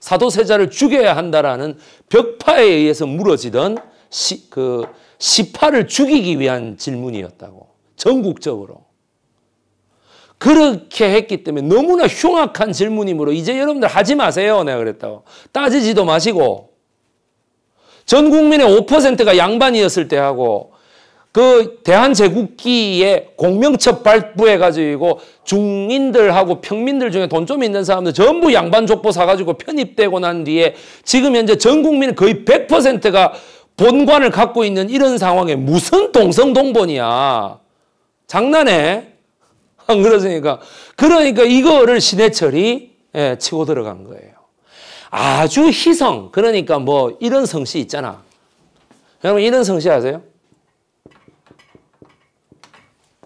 사도세자를 죽여야 한다라는 벽파에 의해서 무너지던 시, 그 시파를 죽이기 위한 질문이었다고 전국적으로 그렇게 했기 때문에 너무나 흉악한 질문이므로 이제 여러분들 하지 마세요 내가 그랬다고 따지지도 마시고 전 국민의 5%가 양반이었을 때 하고 그 대한제국기에 공명첩 발부해가지고 중인들하고 평민들 중에 돈 좀 있는 사람들 전부 양반 족보 사가지고 편입되고 난 뒤에 지금 현재 전 국민의 거의 100%가 본관을 갖고 있는 이런 상황에 무슨 동성동본이야. 장난해? 안 그러니까 그러니까 이거를 신해철이 예, 치고 들어간 거예요. 아주 희성 그러니까 뭐 이런 성씨 있잖아. 여러분 이런 성씨 아세요?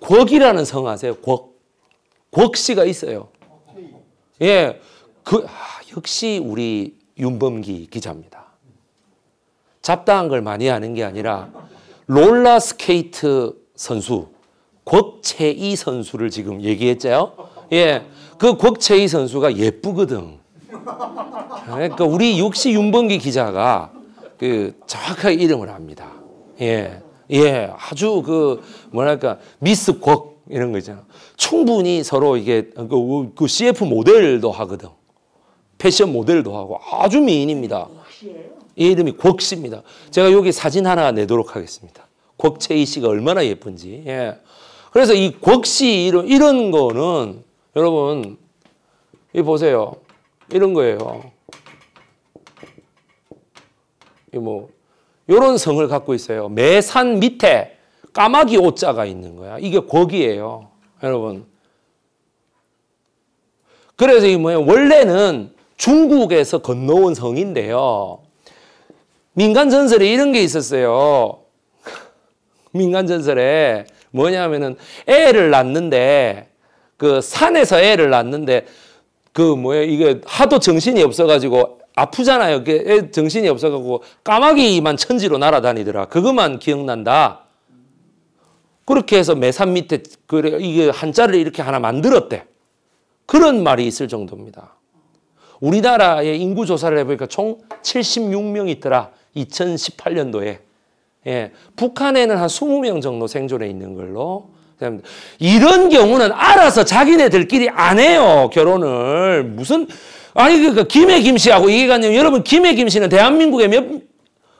곽이라는 성 아세요? 곽. 곽씨가 있어요. 예. 그 아, 역시 우리 윤범기 기자입니다. 잡다한 걸 많이 하는 게 아니라 롤러스케이트 선수 곽채이 선수를 지금 얘기했죠. 예, 그 곽채희 선수가 예쁘거든. 예, 그러니까 우리 61번기 기자가 그 정확하게 이름을 합니다. 예, 예, 아주 그 뭐랄까 미스 곽 이런 거 있잖아. 충분히 서로 이게 그, 그 CF 모델도 하거든. 패션 모델도 하고 아주 미인입니다. 아, 이 이름이 곡씨입니다 제가 여기 사진 하나 내도록 하겠습니다. 곽채희 씨가 얼마나 예쁜지. 예. 그래서 이 곽씨 이런 이런 거는 여러분 이 보세요. 이런 거예요. 이뭐 요런 성을 갖고 있어요. 매산 밑에 까마귀 옷자가 있는 거야. 이게 곽이에요. 여러분. 그래서 이 뭐예요? 원래는 중국에서 건너온 성인데요. 민간 전설에 이런 게 있었어요. 민간 전설에 뭐냐면은 애를 낳는데 그 산에서 애를 낳는데 그 뭐야 이게 하도 정신이 없어가지고 아프잖아요. 그 애 정신이 없어가지고 까마귀만 천지로 날아다니더라. 그것만 기억난다. 그렇게 해서 매산 밑에 그래 이게 한자를 이렇게 하나 만들었대. 그런 말이 있을 정도입니다. 우리나라의 인구 조사를 해보니까 총 76명이 있더라. 2018년도에 예, 북한에는 한 20명 정도 생존해 있는 걸로 이런 경우는 알아서 자기네들끼리 안 해요 결혼을 무슨 아니 그러니까 김해 김씨하고 이기관님 여러분 김해 김씨는 대한민국의 몇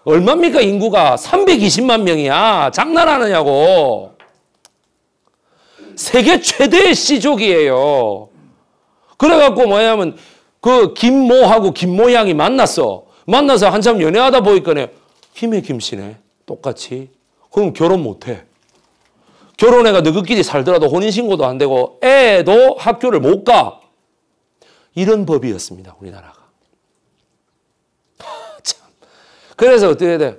얼마입니까 인구가 320만 명이야 장난하느냐고 세계 최대의 씨족이에요 그래갖고 뭐냐면 그 김모하고 김모양이 만났어 만나서 한참 연애하다 보니까네 힘의 김씨네 똑같이 그럼 결혼 못해 결혼해가 너그끼리 살더라도 혼인신고도 안 되고 애도 학교를 못가 이런 법이었습니다 우리나라가 아, 참 그래서 어떻게 돼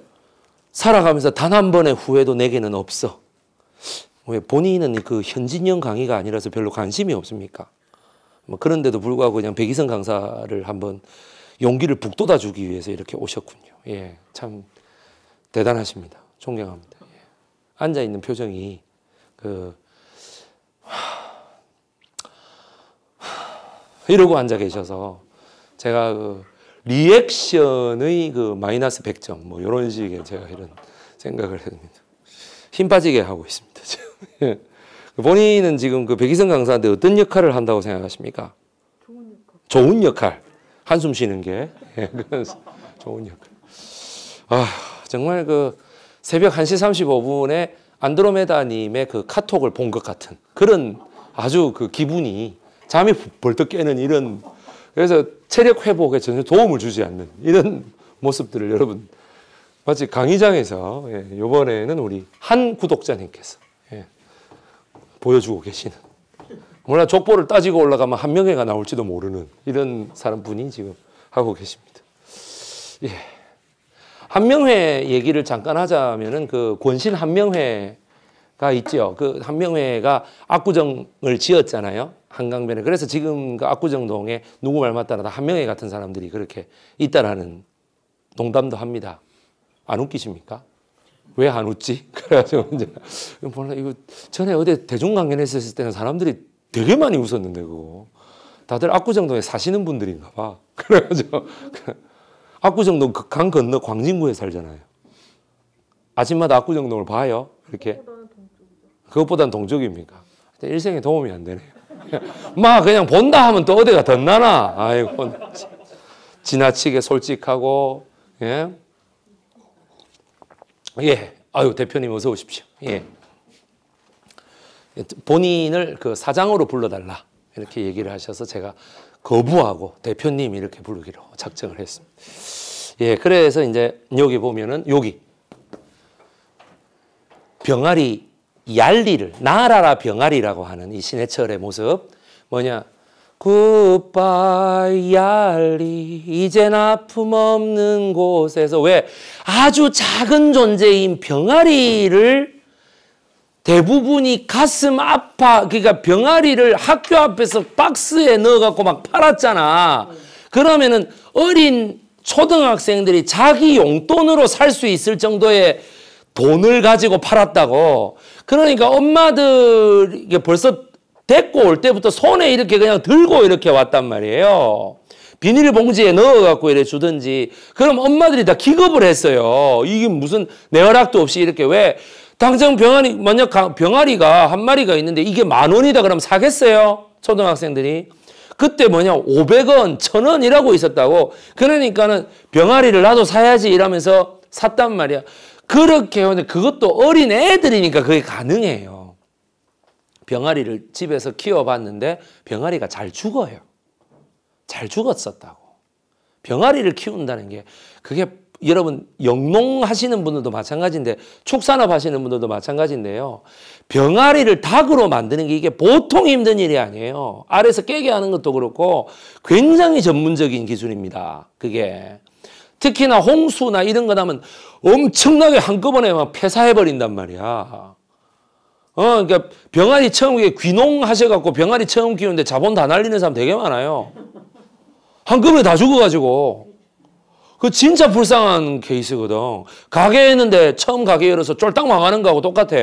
살아가면서 단 한 번의 후회도 내게는 없어 왜 본인은 그 현진영 강의가 아니라서 별로 관심이 없습니까 뭐 그런데도 불구하고 그냥 백이성 강사를 한번 용기를 북돋아 주기 위해서 이렇게 오셨군요. 예, 참 대단하십니다. 존경합니다. 예. 앉아 있는 표정이 그 하... 하... 이러고 앉아 계셔서 제가 그 리액션의 그 마이너스 100점 뭐 이런 식의 제가 이런 생각을 합니다. 힘 빠지게 하고 있습니다. 예. 그 본인은 지금 그 백희성 강사한테 어떤 역할을 한다고 생각하십니까? 좋은 역할. 좋은 역할. 한숨 쉬는 게 예, 좋은 역할. 아 정말 그 새벽 1시 35분에 안드로메다님의 그 카톡을 본 것 같은 그런 아주 그 기분이 잠이 벌떡 깨는 이런 그래서 체력 회복에 전혀 도움을 주지 않는 이런 모습들을 여러분 마치 강의장에서 예, 이번에는 우리 한 구독자님께서 예, 보여주고 계시는 몰라 족보를 따지고 올라가면 한명회가 나올지도 모르는 이런 사람분이 지금 하고 계십니다. 예. 한명회 얘기를 잠깐 하자면은 그 권신 한명회가 있죠. 그 한명회가 압구정을 지었잖아요. 한강변에. 그래서 지금 그 압구정동에 누구 말 맞다나 한명회 같은 사람들이 그렇게 있다라는 농담도 합니다. 안 웃기십니까? 왜 안 웃지? 그래가지고 이제 몰라 이거 전에 어디 대중 강연했을 때는 사람들이 되게 많이 웃었는데 그거. 다들 압구정동에 사시는 분들인가 봐. 그래가지고 압구정동 그 강 건너 광진구에 살잖아요. 아침마다 압구정동을 봐요. 이렇게. 그것보단 동쪽입니까? 일생에 도움이 안 되네요. 마 그냥 본다 하면 또 어디가 덧나나. 아이고 지나치게 솔직하고 예. 예. 아유 대표님 어서 오십시오. 예. 본인을 그 사장으로 불러달라 이렇게 얘기를 하셔서 제가 거부하고 대표님 이렇게 부르기로 작정을 했습니다. 예, 그래서 이제 여기 보면은 여기 병아리 얄리를 나라라 병아리라고 하는 이 신해철의 모습 뭐냐 굿바이 얄리 이젠 아픔 없는 곳에서 왜 아주 작은 존재인 병아리를 대부분이 가슴 아파 그러니까 병아리를 학교 앞에서 박스에 넣어갖고 막 팔았잖아. 그러면은 어린 초등학생들이 자기 용돈으로 살 수 있을 정도의 돈을 가지고 팔았다고. 그러니까 엄마들이 벌써 데리고 올 때부터 손에 이렇게 그냥 들고 이렇게 왔단 말이에요. 비닐봉지에 넣어갖고 이래 주든지. 그럼 엄마들이 다 기겁을 했어요. 이게 무슨 내 허락도 없이 이렇게 왜 당장 병아리, 만약 병아리가 한 마리가 있는데 이게 만 원이다 그러면 사겠어요? 초등학생들이. 그때 뭐냐, 500원, 1000원이라고 있었다고. 그러니까는 병아리를 나도 사야지 이러면서 샀단 말이야. 그렇게 해는데 그것도 어린 애들이니까 그게 가능해요. 병아리를 집에서 키워봤는데 병아리가 잘 죽어요. 잘 죽었었다고. 병아리를 키운다는 게 그게 여러분 영농 하시는 분들도 마찬가지인데 축산업 하시는 분들도 마찬가지인데요. 병아리를 닭으로 만드는 게 이게 보통 힘든 일이 아니에요. 알에서 깨게 하는 것도 그렇고 굉장히 전문적인 기술입니다. 그게 특히나 홍수나 이런 거 나면 엄청나게 한꺼번에 막 폐사해 버린단 말이야. 어, 그러니까 병아리 처음 이게 귀농 하셔갖고 병아리 처음 키우는데 자본 다 날리는 사람 되게 많아요. 한꺼번에 다 죽어가지고. 그 진짜 불쌍한 케이스거든. 가게 했는데 처음 가게 열어서 쫄딱 망하는 거하고 똑같아.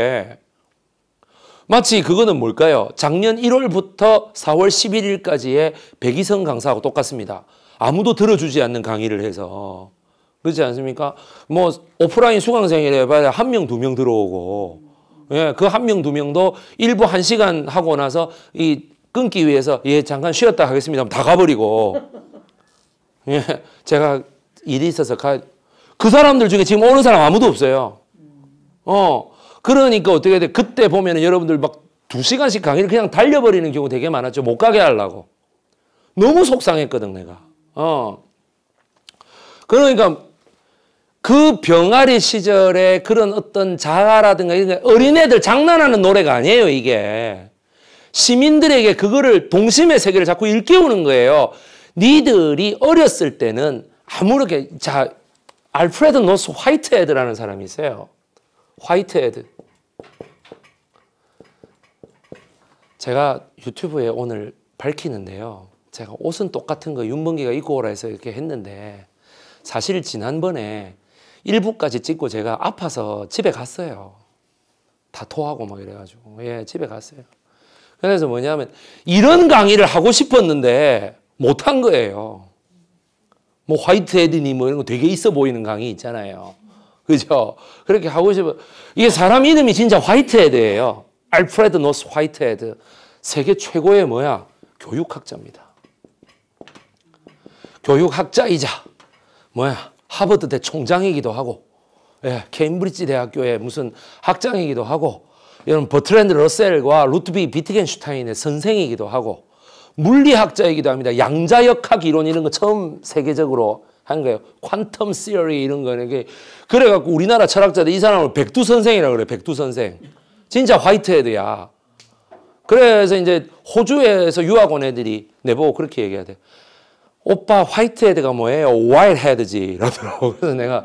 마치 그거는 뭘까요? 작년 1월부터 4월 11일까지의 백이성 강사하고 똑같습니다. 아무도 들어주지 않는 강의를 해서. 그렇지 않습니까? 뭐 오프라인 수강생이라 해봐야 한 명, 두 명 들어오고 예, 그 한 명, 두 명도 일부 한 시간 하고 나서 이 끊기 위해서 예, 잠깐 쉬었다 하겠습니다. 다 가버리고 예, 제가 일이 있어서 가. 그 사람들 중에 지금 오는 사람 아무도 없어요. 어. 그러니까 어떻게 돼? 그때 보면 여러분들 막 두 시간씩 강의를 그냥 달려버리는 경우 되게 많았죠. 못 가게 하려고. 너무 속상했거든, 내가. 어. 그러니까 그 병아리 시절에 그런 어떤 자아라든가 이런 어린애들 장난하는 노래가 아니에요, 이게. 시민들에게 그거를 동심의 세계를 자꾸 일깨우는 거예요. 니들이 어렸을 때는 아무렇게 자 알프레드 노스 화이트헤드라는 사람이 있어요. 화이트헤드. 제가 유튜브에 오늘 밝히는데요. 제가 옷은 똑같은 거 윤범기가 입고 오라 해서 이렇게 했는데 사실 지난번에 일부까지 찍고 제가 아파서 집에 갔어요. 다 토하고 막 이래가지고 예 집에 갔어요. 그래서 뭐냐면 이런 강의를 하고 싶었는데 못한 거예요. 뭐 화이트헤드니 뭐 이런 거 되게 있어 보이는 강의 있잖아요. 그죠? 그렇게 하고 싶어. 이게 사람 이름이 진짜 화이트헤드예요. 알프레드 노스 화이트헤드. 세계 최고의 뭐야? 교육학자입니다. 교육학자이자 뭐야? 하버드대 총장이기도 하고 예, 케임브리지 대학교의 무슨 학장이기도 하고 이런 버트랜드 러셀과 루트비 비트겐슈타인의 선생이기도 하고 물리학자이기도 합니다. 양자역학 이론 이런 거 처음 세계적으로 한 거예요. 퀀텀 시어리 이런 거는 게 그래갖고 우리나라 철학자들 이 사람을 백두 선생이라고 그래. 백두 선생. 진짜 화이트헤드야. 그래서 이제 호주에서 유학 온 애들이 내보고 그렇게 얘기해야 돼. 오빠 화이트헤드가 뭐예요? 와이헤드지 라더라고. 그래서 내가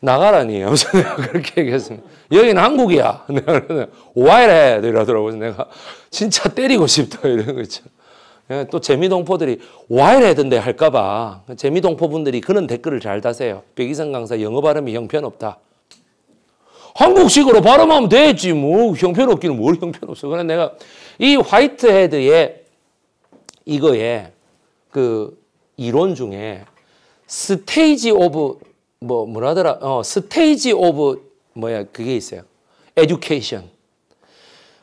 나가라니. 하면서 내가 그렇게 얘기했습니다. 여기 한국이야. 내가 와이헤드 이라더라고. 그래서 내가 진짜 때리고 싶다. 이런 거 있죠. 예, 또 재미동포들이 와이 해던데 할까봐 재미동포분들이 그런 댓글을 잘 다세요. 백이성 강사 영어 발음이 형편없다. 한국식으로 발음하면 되지 뭐 형편없기는 뭘 형편없어. 그래 내가 이 화이트헤드의 이거에 그 이론 중에 스테이지 오브 뭐 뭐라더라 어 스테이지 오브 뭐야 그게 있어요. 에듀케이션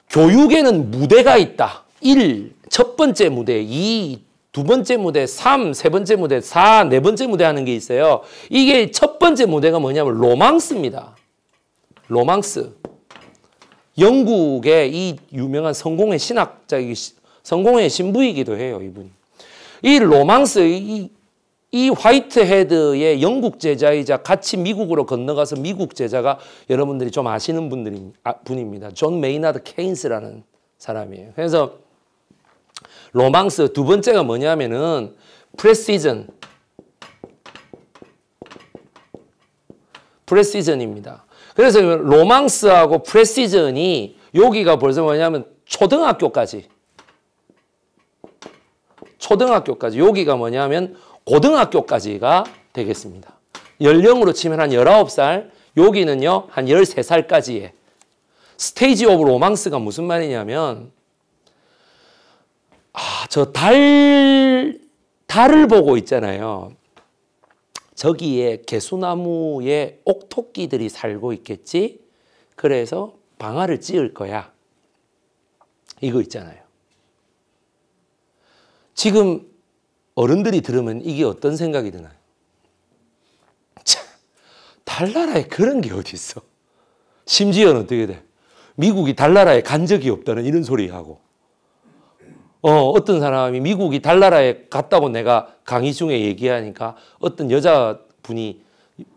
교육에는 무대가 있다. 1. 첫 번째 무대 2, 두 번째 무대 3, 세 번째 무대 4, 네 번째 무대 하는 게 있어요. 이게 첫 번째 무대가 뭐냐면 로망스입니다. 로망스. 영국의 이 유명한 성공의 신학자이 성공의 신부이기도 해요, 이분이. 로망스, 이, 이 화이트헤드의 영국 제자이자 같이 미국으로 건너가서 미국 제자가 여러분들이 좀 아시는 분들이, 아, 분입니다. 존 메이나드 케인스라는 사람이에요. 그래서 로망스 두 번째가 뭐냐면은 프레시즌 프레시즌입니다. 그래서 로망스하고 프레시즌이 여기가 벌써 뭐냐면 초등학교까지 초등학교까지 여기가 뭐냐면 고등학교까지가 되겠습니다. 연령으로 치면 한 19살 여기는요 한 13살까지의 스테이지 오브 로망스가 무슨 말이냐면 아, 저 달, 달을 보고 있잖아요. 저기에 개수나무에 옥토끼들이 살고 있겠지? 그래서 방아를 찧을 거야. 이거 있잖아요. 지금 어른들이 들으면 이게 어떤 생각이 드나요? 참, 달나라에 그런 게 어디 있어? 심지어는 어떻게 돼? 미국이 달나라에 간 적이 없다는 이런 소리 하고 어, 어떤 사람이 미국이 달나라에 갔다고 내가 강의 중에 얘기하니까 어떤 여자분이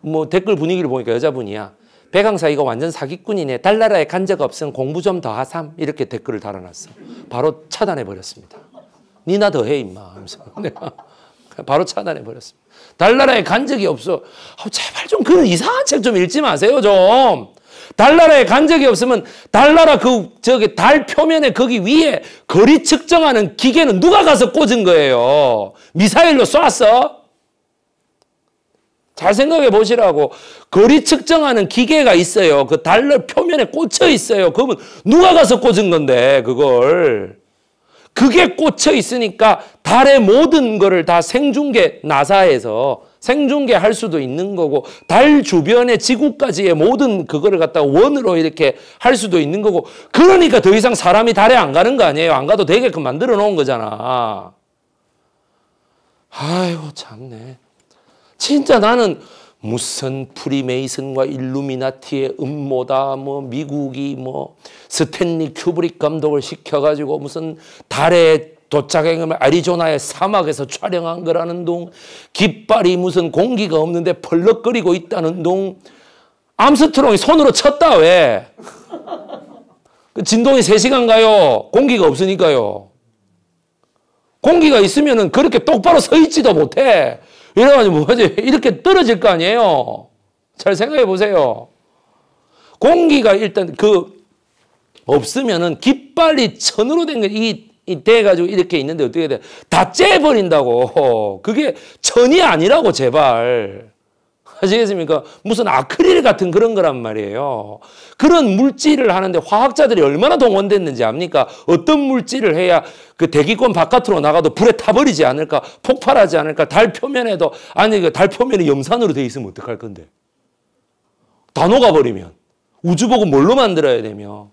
뭐 댓글 분위기를 보니까 여자분이야. 배강사 이가 완전 사기꾼이네. 달나라에 간 적 없음 공부 좀 더 하삼. 이렇게 댓글을 달아놨어. 바로 차단해버렸습니다. 니나 더해 임마 하면서 바로 차단해버렸습니다. 달나라에 간 적이 없어. 아, 제발 좀 그런 이상한 책 좀 읽지 마세요 좀. 달나라에 간 적이 없으면 달나라 그 저기 달 표면에 거기 위에 거리 측정하는 기계는 누가 가서 꽂은 거예요. 미사일로 쐈어? 잘 생각해 보시라고. 거리 측정하는 기계가 있어요. 그 달러 표면에 꽂혀 있어요. 그러면 누가 가서 꽂은 건데 그걸. 그게 꽂혀 있으니까 달의 모든 거를 다 생중계 나사에서 생중계 할 수도 있는 거고 달 주변의 지구까지의 모든 그거를 갖다 가 원으로 이렇게 할 수도 있는 거고 그러니까 더 이상 사람이 달에 안 가는 거 아니에요. 안 가도 되게끔 만들어 놓은 거잖아. 아이고 참네. 진짜 나는 무슨 프리메이슨과 일루미나티의 음모다 뭐 미국이 뭐 스탠리 큐브릭 감독을 시켜가지고 무슨 달에 도착해가 아리조나의 사막에서 촬영한 거라는 둥, 깃발이 무슨 공기가 없는데 펄럭거리고 있다는 둥, 암스트롱이 손으로 쳤다, 왜? 그 진동이 3시간 가요. 공기가 없으니까요. 공기가 있으면은 그렇게 똑바로 서 있지도 못해. 이래가지고 뭐 지 이렇게 떨어질 거 아니에요? 잘 생각해 보세요. 공기가 일단 그 없으면은 깃발이 천으로 된게이 이 돼가지고 이렇게 있는데 어떻게 돼? 다 째버린다고. 그게 천이 아니라고, 제발. 아시겠습니까? 무슨 아크릴 같은 그런 거란 말이에요. 그런 물질을 하는데 화학자들이 얼마나 동원됐는지 압니까? 어떤 물질을 해야 그 대기권 바깥으로 나가도 불에 타버리지 않을까? 폭발하지 않을까? 달 표면에도, 아니, 그 달 표면이 염산으로 돼 있으면 어떡할 건데? 다 녹아버리면. 우주복은 뭘로 만들어야 되며.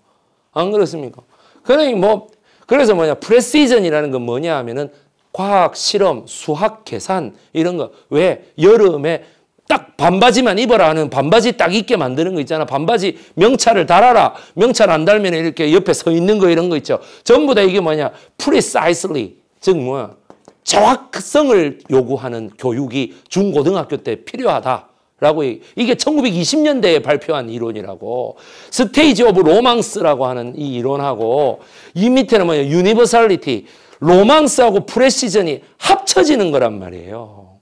안 그렇습니까? 그러니 뭐, 그래서 뭐냐, 프레시전이라는 건 뭐냐 하면은 과학 실험, 수학 계산 이런 거. 왜? 여름에 딱 반바지만 입어라 하는 반바지 딱 입게 만드는 거 있잖아. 반바지 명찰을 달아라. 명찰 안 달면 이렇게 옆에 서 있는 거 이런 거 있죠. 전부 다 이게 뭐냐? precisely 즉 뭐야? 정확성을 요구하는 교육이 중고등학교 때 필요하다. 라고 이게 1920년대에 발표한 이론이라고 스테이지 오브 로망스라고 하는 이 이론하고 이 밑에는 뭐냐 유니버설리티 로망스하고 프레시전이 합쳐지는 거란 말이에요.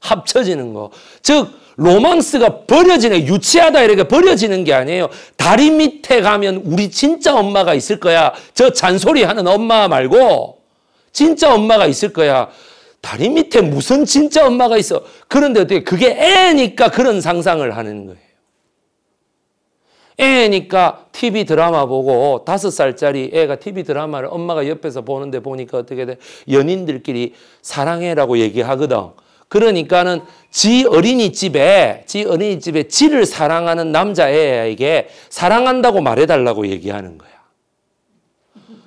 합쳐지는 거. 즉 로망스가 버려지네 유치하다 이렇게 버려지는 게 아니에요. 다리 밑에 가면 우리 진짜 엄마가 있을 거야. 저 잔소리 하는 엄마 말고 진짜 엄마가 있을 거야. 다리 밑에 무슨 진짜 엄마가 있어. 그런데 어떻게 그게 애니까 그런 상상을 하는 거예요. 애니까 TV 드라마 보고 다섯 살짜리 애가 TV 드라마를 엄마가 옆에서 보는데 보니까 어떻게 돼? 연인들끼리 사랑해라고 얘기하거든. 그러니까는 지 어린이집에 지 어린이집에 지를 사랑하는 남자애에게 사랑한다고 말해달라고 얘기하는 거야.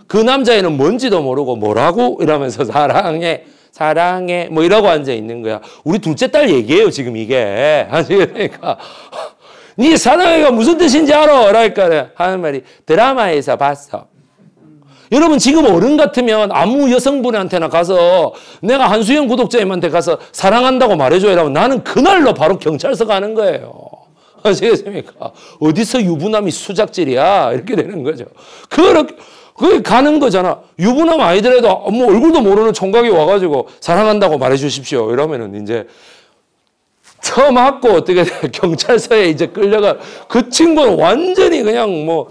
그 남자애는 뭔지도 모르고 뭐라고 이러면서 사랑해 사랑해 뭐 이러고 앉아 있는 거야. 우리 둘째 딸 얘기예요 지금 이게 아시겠습니까? 그러니까. 네 사랑해가 무슨 뜻인지 알아? 그러니까 하는 말이 드라마에서 봤어. 여러분 지금 어른 같으면 아무 여성분한테나 가서 내가 한수영 구독자님한테 가서 사랑한다고 말해줘야 하면 나는 그날로 바로 경찰서 가는 거예요. 아시겠습니까? 어디서 유부남이 수작질이야? 이렇게 되는 거죠. 그렇게 그게 가는 거잖아. 유부남 아이들에도 뭐 얼굴도 모르는 총각이 와가지고 사랑한다고 말해 주십시오. 이러면은 이제 처음 맞고 어떻게 돼? 경찰서에 이제 끌려가. 그 친구는 완전히 그냥 뭐,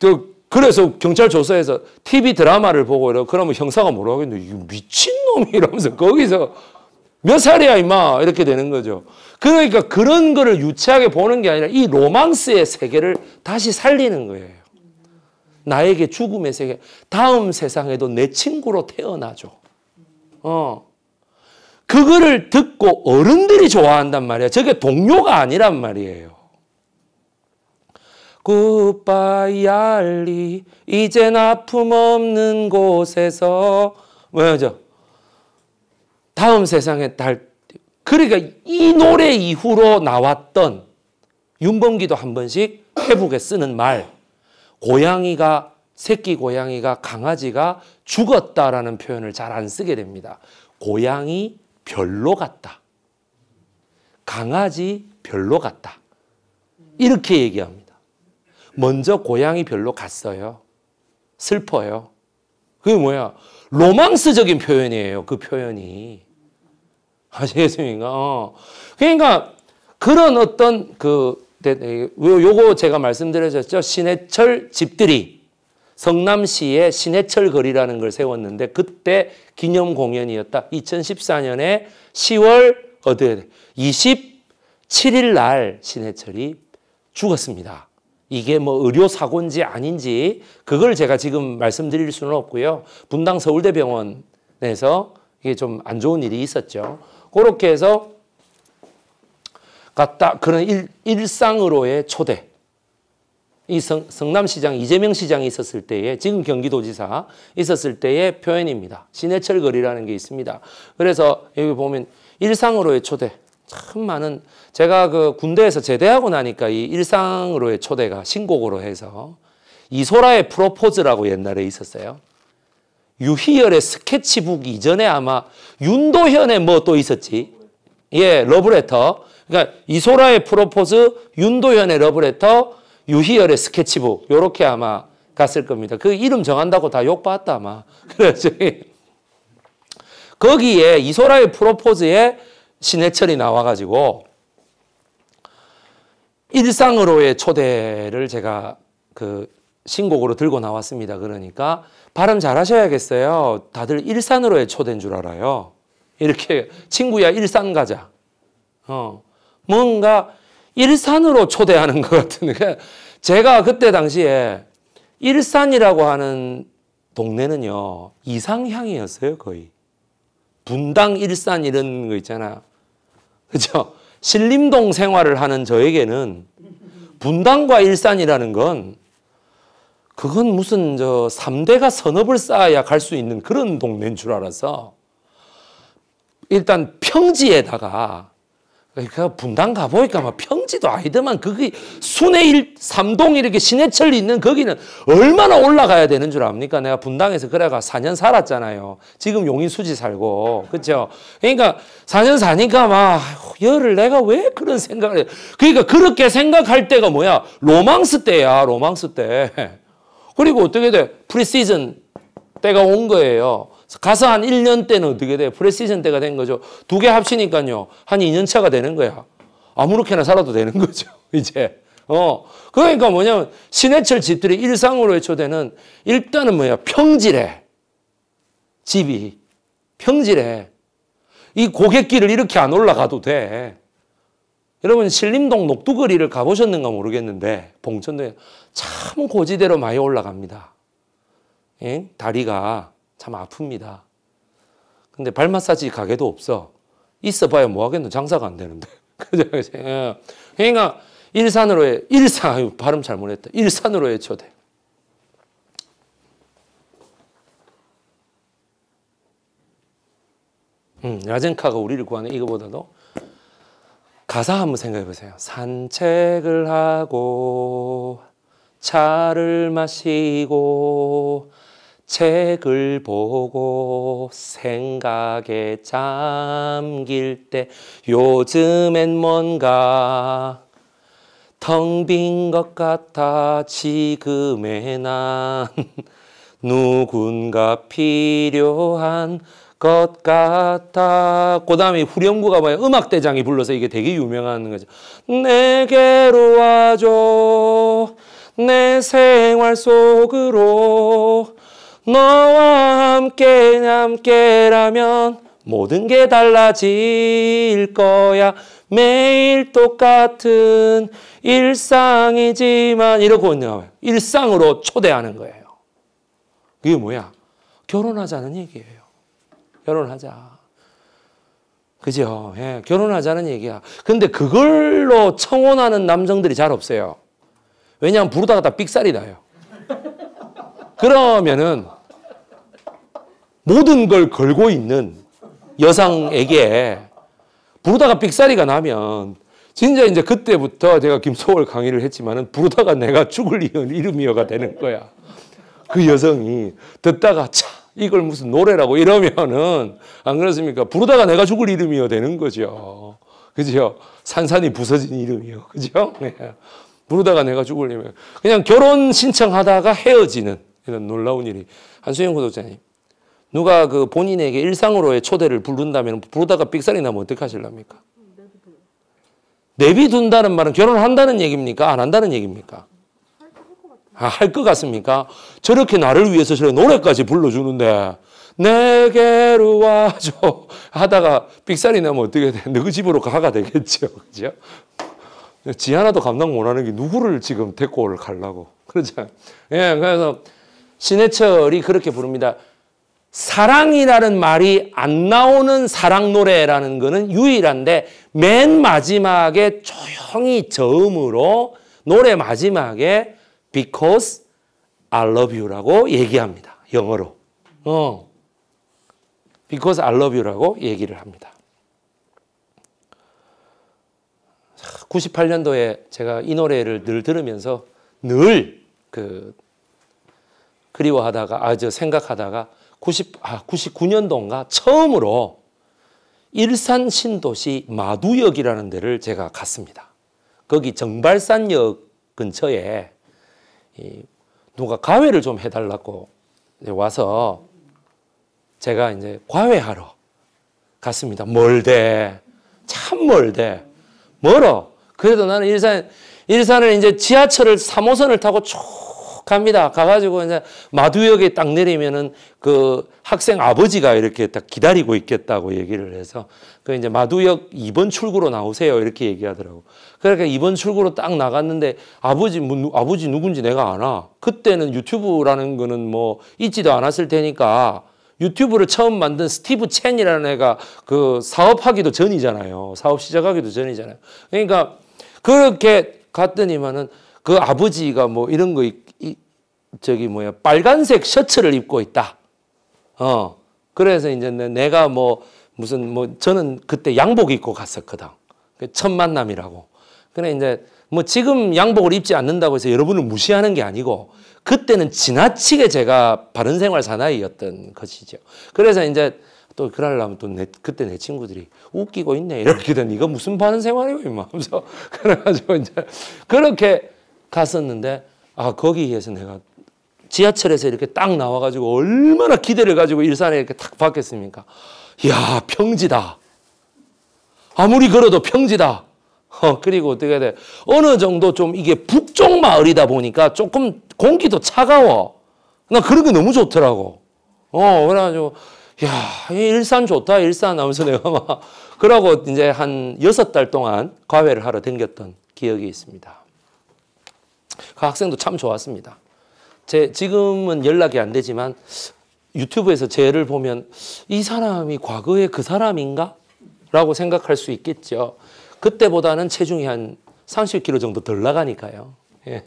그, 그래서 경찰 조사에서 TV 드라마를 보고 이러 그러면 형사가 뭐라고 하겠데 이거 미친놈이 이러면서 거기서 몇 살이야, 임마? 이렇게 되는 거죠. 그러니까 그런 거를 유치하게 보는 게 아니라 이 로망스의 세계를 다시 살리는 거예요. 나에게 죽음의 세계, 다음 세상에도 내 친구로 태어나죠. 어. 그거를 듣고 어른들이 좋아한단 말이야. 저게 동료가 아니란 말이에요. 굿바이 알리 이젠 아픔 없는 곳에서 뭐죠? 다음 세상에 달 그러니까 이 노래 이후로 나왔던 윤범기도 한 번씩 회복에 쓰는 말 고양이가 새끼 고양이가 강아지가 죽었다라는 표현을 잘 안 쓰게 됩니다. 고양이 별로 같다. 강아지 별로 같다. 이렇게 얘기합니다. 먼저 고양이 별로 갔어요. 슬퍼요. 그게 뭐야? 로망스적인 표현이에요. 그 표현이. 아시겠습니까? 어. 그러니까 그런 어떤 그 네, 요거 제가 말씀드렸죠. 신해철 집들이 성남시에 신해철 거리라는 걸 세웠는데 그때 기념 공연이었다. 2014년에 10월 어디 27일 날 신해철이 죽었습니다. 이게 뭐 의료 사고인지 아닌지 그걸 제가 지금 말씀드릴 수는 없고요. 분당 서울대병원에서 이게 좀 안 좋은 일이 있었죠. 그렇게 해서 같다. 그런 일, 상으로의 초대. 이 성, 성남시장, 이재명 시장이 있었을 때에, 지금 경기도지사 있었을 때의 표현입니다. 신해철 거리라는 게 있습니다. 그래서 여기 보면 일상으로의 초대. 참 많은, 제가 그 군대에서 제대하고 나니까 이 일상으로의 초대가 신곡으로 해서 이소라의 프로포즈라고 옛날에 있었어요. 유희열의 스케치북 이전에 아마 윤도현의 뭐 또 있었지. 예, 러브레터. 그러니까 이소라의 프로포즈, 윤도현의 러브레터, 유희열의 스케치북 요렇게 아마 갔을 겁니다. 그 이름 정한다고 다 욕받았다 아마. 그래서 거기에 이소라의 프로포즈에 신해철이 나와가지고 일상으로의 초대를 제가 그 신곡으로 들고 나왔습니다. 그러니까 발음 잘 하셔야겠어요. 다들 일산으로의 초대인 줄 알아요. 이렇게 친구야 일산 가자. 어. 뭔가 일산으로 초대하는 것 같은 데 제가 그때 당시에 일산이라고 하는 동네는요 이상향이었어요 거의 분당 일산 이런 거 있잖아요 그죠 신림동 생활을 하는 저에게는 분당과 일산이라는 건 그건 무슨 저 3대가 선업을 쌓아야 갈 수 있는 그런 동네인 줄 알아서 일단 평지에다가 그러니까 분당 가보니까 막 평지도 아니더만 거기 순회일 삼동 이렇게 신해철 있는 거기는 얼마나 올라가야 되는 줄 압니까? 내가 분당에서 그래가 4년 살았잖아요. 지금 용인 수지 살고 그렇죠? 그러니까 4년 사니까 막 열을 내가 왜 그런 생각을 해? 그러니까 그렇게 생각할 때가 뭐야? 로망스 때야 로망스 때. 그리고 어떻게 돼? 프리시즌 때가 온 거예요. 가서 한 1년 때는 어떻게 돼? 프레시즌 때가 된 거죠. 두 개 합치니까요. 한 2년 차가 되는 거야. 아무렇게나 살아도 되는 거죠. 이제. 어. 그러니까 뭐냐면 신해철 집들이 일상으로 해초되는 일단은 뭐야? 평지래. 집이. 평지래. 이 고객길을 이렇게 안 올라가도 돼. 여러분 신림동 녹두거리를 가보셨는가 모르겠는데 봉천동에 참 고지대로 많이 올라갑니다. 예? 다리가 참 아픕니다. 근데 발 마사지 가게도 없어. 있어봐야 뭐 하겠노? 장사가 안 되는데. 예. 그러니까 일산으로의 일산 아유, 발음 잘못했다. 일산으로의 초대. 음, 야젠카가 우리를 구하는 이거보다도 가사 한번 생각해 보세요. 산책을 하고 차를 마시고 책을 보고 생각에 잠길 때 요즘엔 뭔가 텅 빈 것 같아 지금의 난 누군가 필요한 것 같아. 그 다음에 후렴구가 뭐야 음악대장이 불러서 이게 되게 유명한 거죠. 내게로 와줘. 내 생활 속으로 너와 함께 함께라면 모든 게 달라질 거야. 매일 똑같은 일상이지만 이러고 있는 거예요. 일상으로 초대하는 거예요. 그게 뭐야? 결혼하자는 얘기예요. 결혼하자. 그죠? 예, 결혼하자는 얘기야. 근데 그걸로 청혼하는 남성들이 잘 없어요. 왜냐하면 부르다가 다 삑살이 나요. 그러면은 모든 걸 걸고 있는 여성에게 부르다가 삑사리가 나면 진짜 이제 그때부터 제가 김소월 강의를 했지만은 부르다가 내가 죽을 이름이어가 되는 거야. 그 여성이 듣다가 차 이걸 무슨 노래라고 이러면은 안 그렇습니까? 부르다가 내가 죽을 이름이어 되는 거죠. 그죠? 산산이 부서진 이름이요. 그죠? 네. 부르다가 내가 죽을 이름. 그냥 결혼 신청하다가 헤어지는 이런 놀라운 일이 한수영 구독자님 누가 그 본인에게 일상으로의 초대를 부른다면 부르다가 삑사리 나면 어떻게 하실랍니까? 내비둔다는 말은 결혼한다는 얘기입니까? 안 한다는 얘기입니까? 아, 할것 같습니까? 저렇게 나를 위해서 저 노래까지 불러주는데 내게로 와줘 하다가 삑살이 나면 어떻게 돼? 너희 집으로 가가 되겠죠. 그죠? 지 하나도 감당 못하는 게 누구를 지금 데리고 올 갈라고. 그러죠. 예, 그래서 신해철이 그렇게 부릅니다. 사랑이라는 말이 안 나오는 사랑 노래라는 거는 유일한데 맨 마지막에 조용히 저음으로 노래 마지막에 because I love you라고 얘기합니다. 영어로. 어. because I love you라고 얘기를 합니다. 98년도에 제가 이 노래를 늘 들으면서 늘그 그리워하다가 아저 생각하다가 90, 아, 99년도인가 처음으로 일산 신도시 마두역이라는 데를 제가 갔습니다. 거기 정발산역 근처에 누가 과외를 좀 해달라고 와서 제가 이제 과외하러 갔습니다. 멀대. 참 멀대. 멀어. 그래도 나는 일산, 일산을 이제 지하철을 3호선을 타고 쭉 갑니다. 가가지고 이제 마두역에 딱 내리면은 그 학생 아버지가 이렇게 딱 기다리고 있겠다고 얘기를 해서 그 이제 마두역 2번 출구로 나오세요. 이렇게 얘기하더라고. 그러니까 2번 출구로 딱 나갔는데 아버지, 뭐 아버지 누군지 내가 알아. 그때는 유튜브라는 거는 뭐 있지도 않았을 테니까 유튜브를 처음 만든 스티브 첸이라는 애가 그 사업하기도 전이잖아요. 사업 시작하기도 전이잖아요. 그러니까 그렇게 갔더니만은 그 아버지가 뭐 이런 거 있고 저기 뭐야 빨간색 셔츠를 입고 있다. 어 그래서 이제 내가 뭐 무슨 뭐 저는 그때 양복 입고 갔었거든. 그 첫 만남이라고. 근데 이제 뭐 지금 양복을 입지 않는다고 해서 여러분을 무시하는 게 아니고 그때는 지나치게 제가 바른 생활 사나이였던 것이죠. 그래서 이제 또 그러려면 또 내, 그때 내 친구들이 웃기고 있네 이렇게 되면 이거 무슨 바른 생활이고 이마 하면서 그래가지고 이제 그렇게 갔었는데 아 거기에서 내가 지하철에서 이렇게 딱 나와가지고 얼마나 기대를 가지고 일산에 이렇게 탁박겠습니까 이야, 평지다. 아무리 걸어도 평지다. 어, 그리고 어떻게 돼? 어느 정도 좀 이게 북쪽 마을이다 보니까 조금 공기도 차가워. 나 그런 게 너무 좋더라고. 어, 그래가지고, 야, 일산 좋다, 일산 하면서 내가 막. 그러고 이제 한 여섯 달 동안 과외를 하러 댕겼던 기억이 있습니다. 그 학생도 참 좋았습니다. 제 지금은 연락이 안 되지만 유튜브에서 제를 보면 이 사람이 과거의 그 사람인가? 라고 생각할 수 있겠죠. 그때보다는 체중이 한 30kg 정도 덜 나가니까요. 예.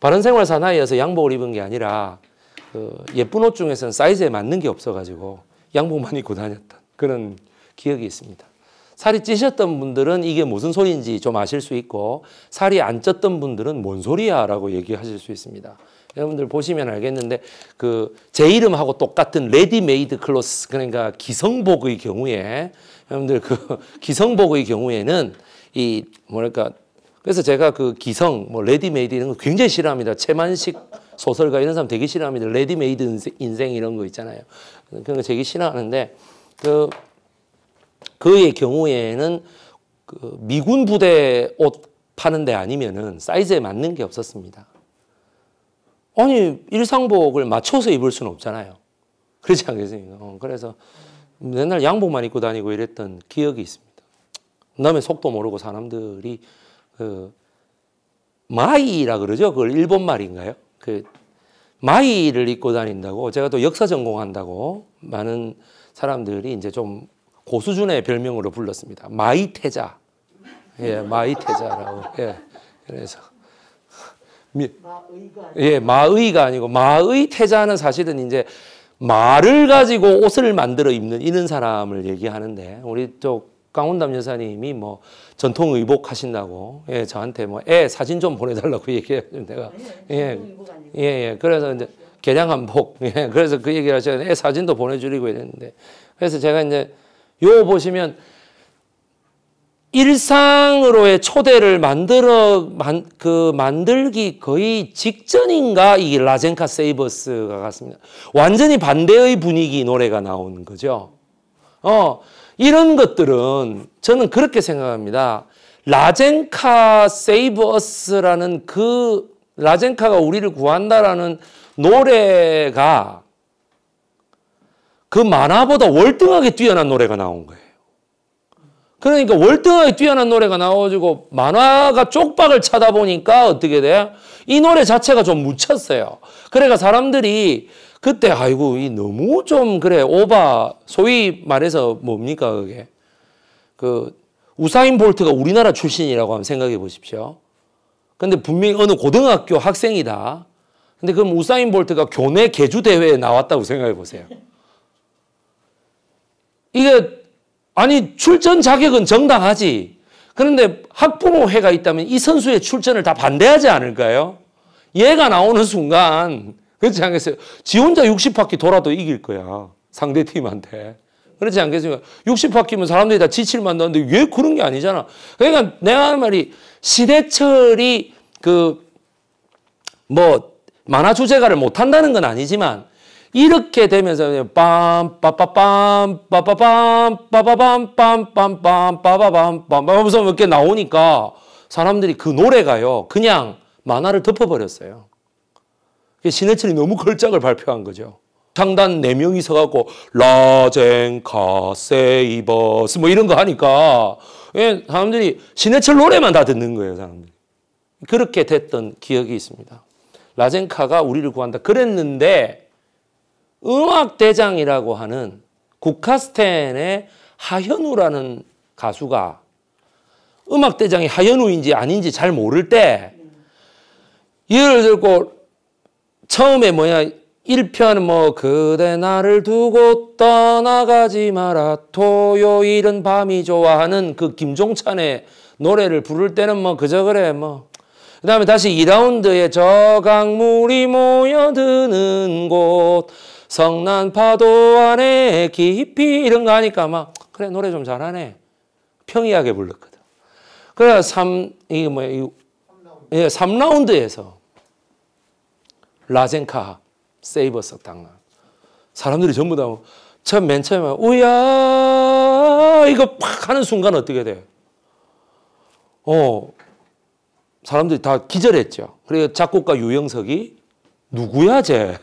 바른생활 사나이에서 양복을 입은 게 아니라 그 예쁜 옷 중에서는 사이즈에 맞는 게 없어가지고 양복만 입고 다녔던 그런 기억이 있습니다. 살이 찌셨던 분들은 이게 무슨 소리인지 좀 아실 수 있고 살이 안 쪘던 분들은 뭔 소리야 라고 얘기하실 수 있습니다. 여러분들 보시면 알겠는데 그 제 이름하고 똑같은 레디메이드 클로스 그러니까 기성복의 경우에 여러분들 그 기성복의 경우에는 이 뭐랄까 그래서 제가 그 기성 뭐 레디메이드 이런 거 굉장히 싫어합니다. 채만식 소설가 이런 사람 되게 싫어합니다. 레디메이드 인생, 인생 이런 거 있잖아요. 그런 거 되게 싫어하는데 그 그의 경우에는 그 미군 부대 옷 파는 데 아니면은 사이즈에 맞는 게 없었습니다. 아니 일상복을 맞춰서 입을 수는 없잖아요. 그렇지 않겠습니까? 어, 그래서 맨날 양복만 입고 다니고 이랬던 기억이 있습니다. 그다음에 속도 모르고 사람들이 그 마이라 그러죠. 그걸 일본 말인가요? 그 마이를 입고 다닌다고 제가 또 역사 전공한다고 많은 사람들이 이제 좀 고수준의 별명으로 불렀습니다. 마이태자. 예, 마이태자라고. 예. 그래서 미, 예, 마의가 아니고 마의 태자는 사실은 이제 말을 가지고 옷을 만들어 입는 이런 사람을 얘기하는데 우리 쪽 강훈담 여사님이 뭐 전통 의복 하신다고 예 저한테 뭐애 예, 사진 좀 보내달라고 얘기해 내가 예예 예, 예, 그래서 이제 개량한복 예 그래서 그 얘기를 하셔야 애 예, 사진도 보내주리고 이는데 그래서 제가 이제 요 보시면 일상으로의 초대를 만들어 만, 그 만들기 거의 직전인가 이 라젠카 세이버스가 같습니다. 완전히 반대의 분위기 노래가 나오는 거죠. 어 이런 것들은 저는 그렇게 생각합니다. 라젠카 세이버스라는 그 라젠카가 우리를 구한다라는 노래가 그 만화보다 월등하게 뛰어난 노래가 나온 거예요. 그러니까 월등하게 뛰어난 노래가 나와가지고 만화가 쪽박을 차다 보니까 어떻게 돼? 이 노래 자체가 좀 묻혔어요. 그러니까 사람들이 그때 아이고 이 너무 좀 그래 오바 소위 말해서 뭡니까 그게 그 우사인 볼트가 우리나라 출신이라고 한번 생각해 보십시오. 근데 분명히 어느 고등학교 학생이다. 근데 그럼 우사인 볼트가 교내 개주 대회에 나왔다고 생각해 보세요. 이게 아니 출전 자격은 정당하지. 그런데 학부모회가 있다면 이 선수의 출전을 다 반대하지 않을까요? 얘가 나오는 순간 그렇지 않겠어요? 지 혼자 60바퀴 돌아도 이길 거야. 상대 팀한테. 그렇지 않겠습니까? 60바퀴면 사람들이 다 지칠 만나는데 왜 그런 게 아니잖아. 그러니까 내가 하는 말이 시대철이 그 뭐 만화 주제가를 못한다는 건 아니지만 이렇게 되면서 빰 빠빠빰 빠빠빰 빠빠빰 빰 빰빰 빠빠빰 빰빰 하면서 이렇게 나오니까 사람들이 그 노래가요. 그냥 만화를 덮어버렸어요. 신해철이 너무 걸작을 발표한 거죠. 상단 4명이 서갖고 라젠카 세이버스 뭐 이런 거 하니까 사람들이 신해철 노래만 다 듣는 거예요. 사람들이. 그렇게 됐던 기억이 있습니다. 라젠카가 우리를 구한다 그랬는데 음악 대장이라고 하는 국카스텐의 하현우라는 가수가 음악 대장이 하현우인지 아닌지 잘 모를 때 예를 들고 처음에 뭐야 1편 뭐 그대 나를 두고 떠나가지 마라 토요일은 밤이 좋아하는 그 김종찬의 노래를 부를 때는 뭐 그저 그래 뭐그 다음에 다시 2라운드에 저 강물이 모여드는 곳 성난 파도 안에 깊이 이런 거 하니까 막 그래 노래 좀 잘하네 평이하게 불렀거든. 그래 3이 뭐 3라운드. 예 3라운드에서 라젠카 세이버스 당한 사람들이 전부 다 처맨 처음에 우야 이거 팍 하는 순간 어떻게 돼? 어 사람들이 다 기절했죠. 그래서 작곡가 유영석이 누구야 쟤?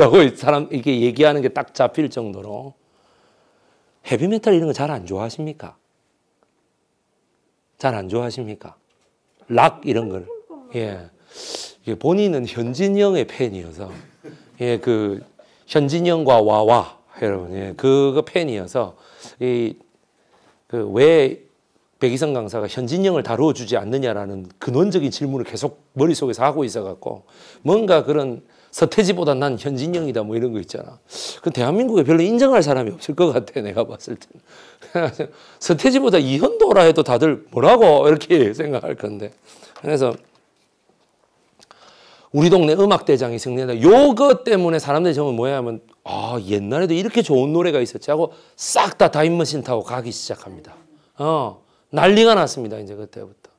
라고 사람, 이게 렇 얘기하는 게 딱 잡힐 정도로 헤비메탈 이런 거 잘 안 좋아하십니까? 잘 안 좋아하십니까? 락 이런 걸. 예. 본인은 현진영의 팬이어서, 예, 그, 현진영과 와와, 여러분, 예, 그거 팬이어서, 이, 그, 왜 백이성 강사가 현진영을 다루어주지 않느냐라는 근원적인 질문을 계속 머릿속에서 하고 있어갖고, 뭔가 그런 서태지보다 난 현진영이다 뭐 이런 거 있잖아. 그 대한민국에 별로 인정할 사람이 없을 것 같아 내가 봤을 때는. 서태지보다 이현도라 해도 다들 뭐라고 이렇게 생각할 건데. 그래서 우리 동네 음악 대장이 승리한다. 요것 때문에 사람들이 정말 뭐야 하면 아 옛날에도 이렇게 좋은 노래가 있었지 하고 싹 다 다인머신 타고 가기 시작합니다. 어 난리가 났습니다 이제 그때부터.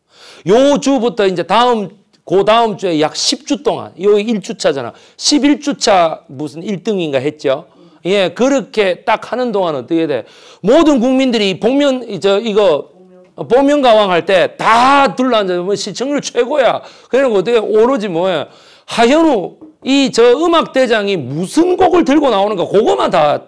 요 주부터 이제 다음 그 다음 주에 약 10주 동안, 요 1주차잖아. 11주차 무슨 1등인가 했죠. 예, 그렇게 딱 하는 동안 어떻게 돼? 모든 국민들이 복면, 저, 이거, 보면가왕 할 때 다 둘러앉아서 시청률 최고야. 그래놓고 그러니까 어떻게 오로지 뭐야. 하현우, 이 저 음악대장이 무슨 곡을 들고 나오는가, 그거만 다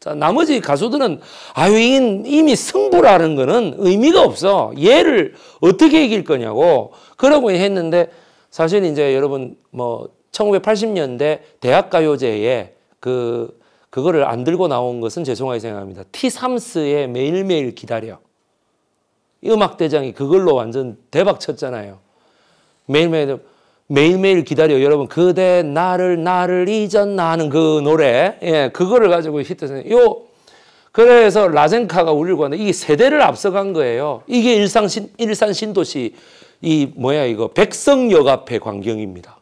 자, 나머지 가수들은 아유 이미 승부라는 거는 의미가 없어. 얘를 어떻게 이길 거냐고. 그러고 했는데 사실 이제 여러분 뭐 1980년대 대학가요제에 그 그거를 안 들고 나온 것은 죄송하게 생각합니다. T3스의 매일매일 기다려. 음악대장이 그걸로 완전 대박 쳤잖아요. 매일매일, 매일매일 기다려. 여러분, 그대 나를, 나를 잊었나 하는 그 노래. 예, 그거를 가지고 히트요 그래서 라젠카가 울리고 하는데 이게 세대를 앞서간 거예요. 이게 일상 신, 일산 신도시 이 뭐야 이거 백성역 앞에 광경입니다.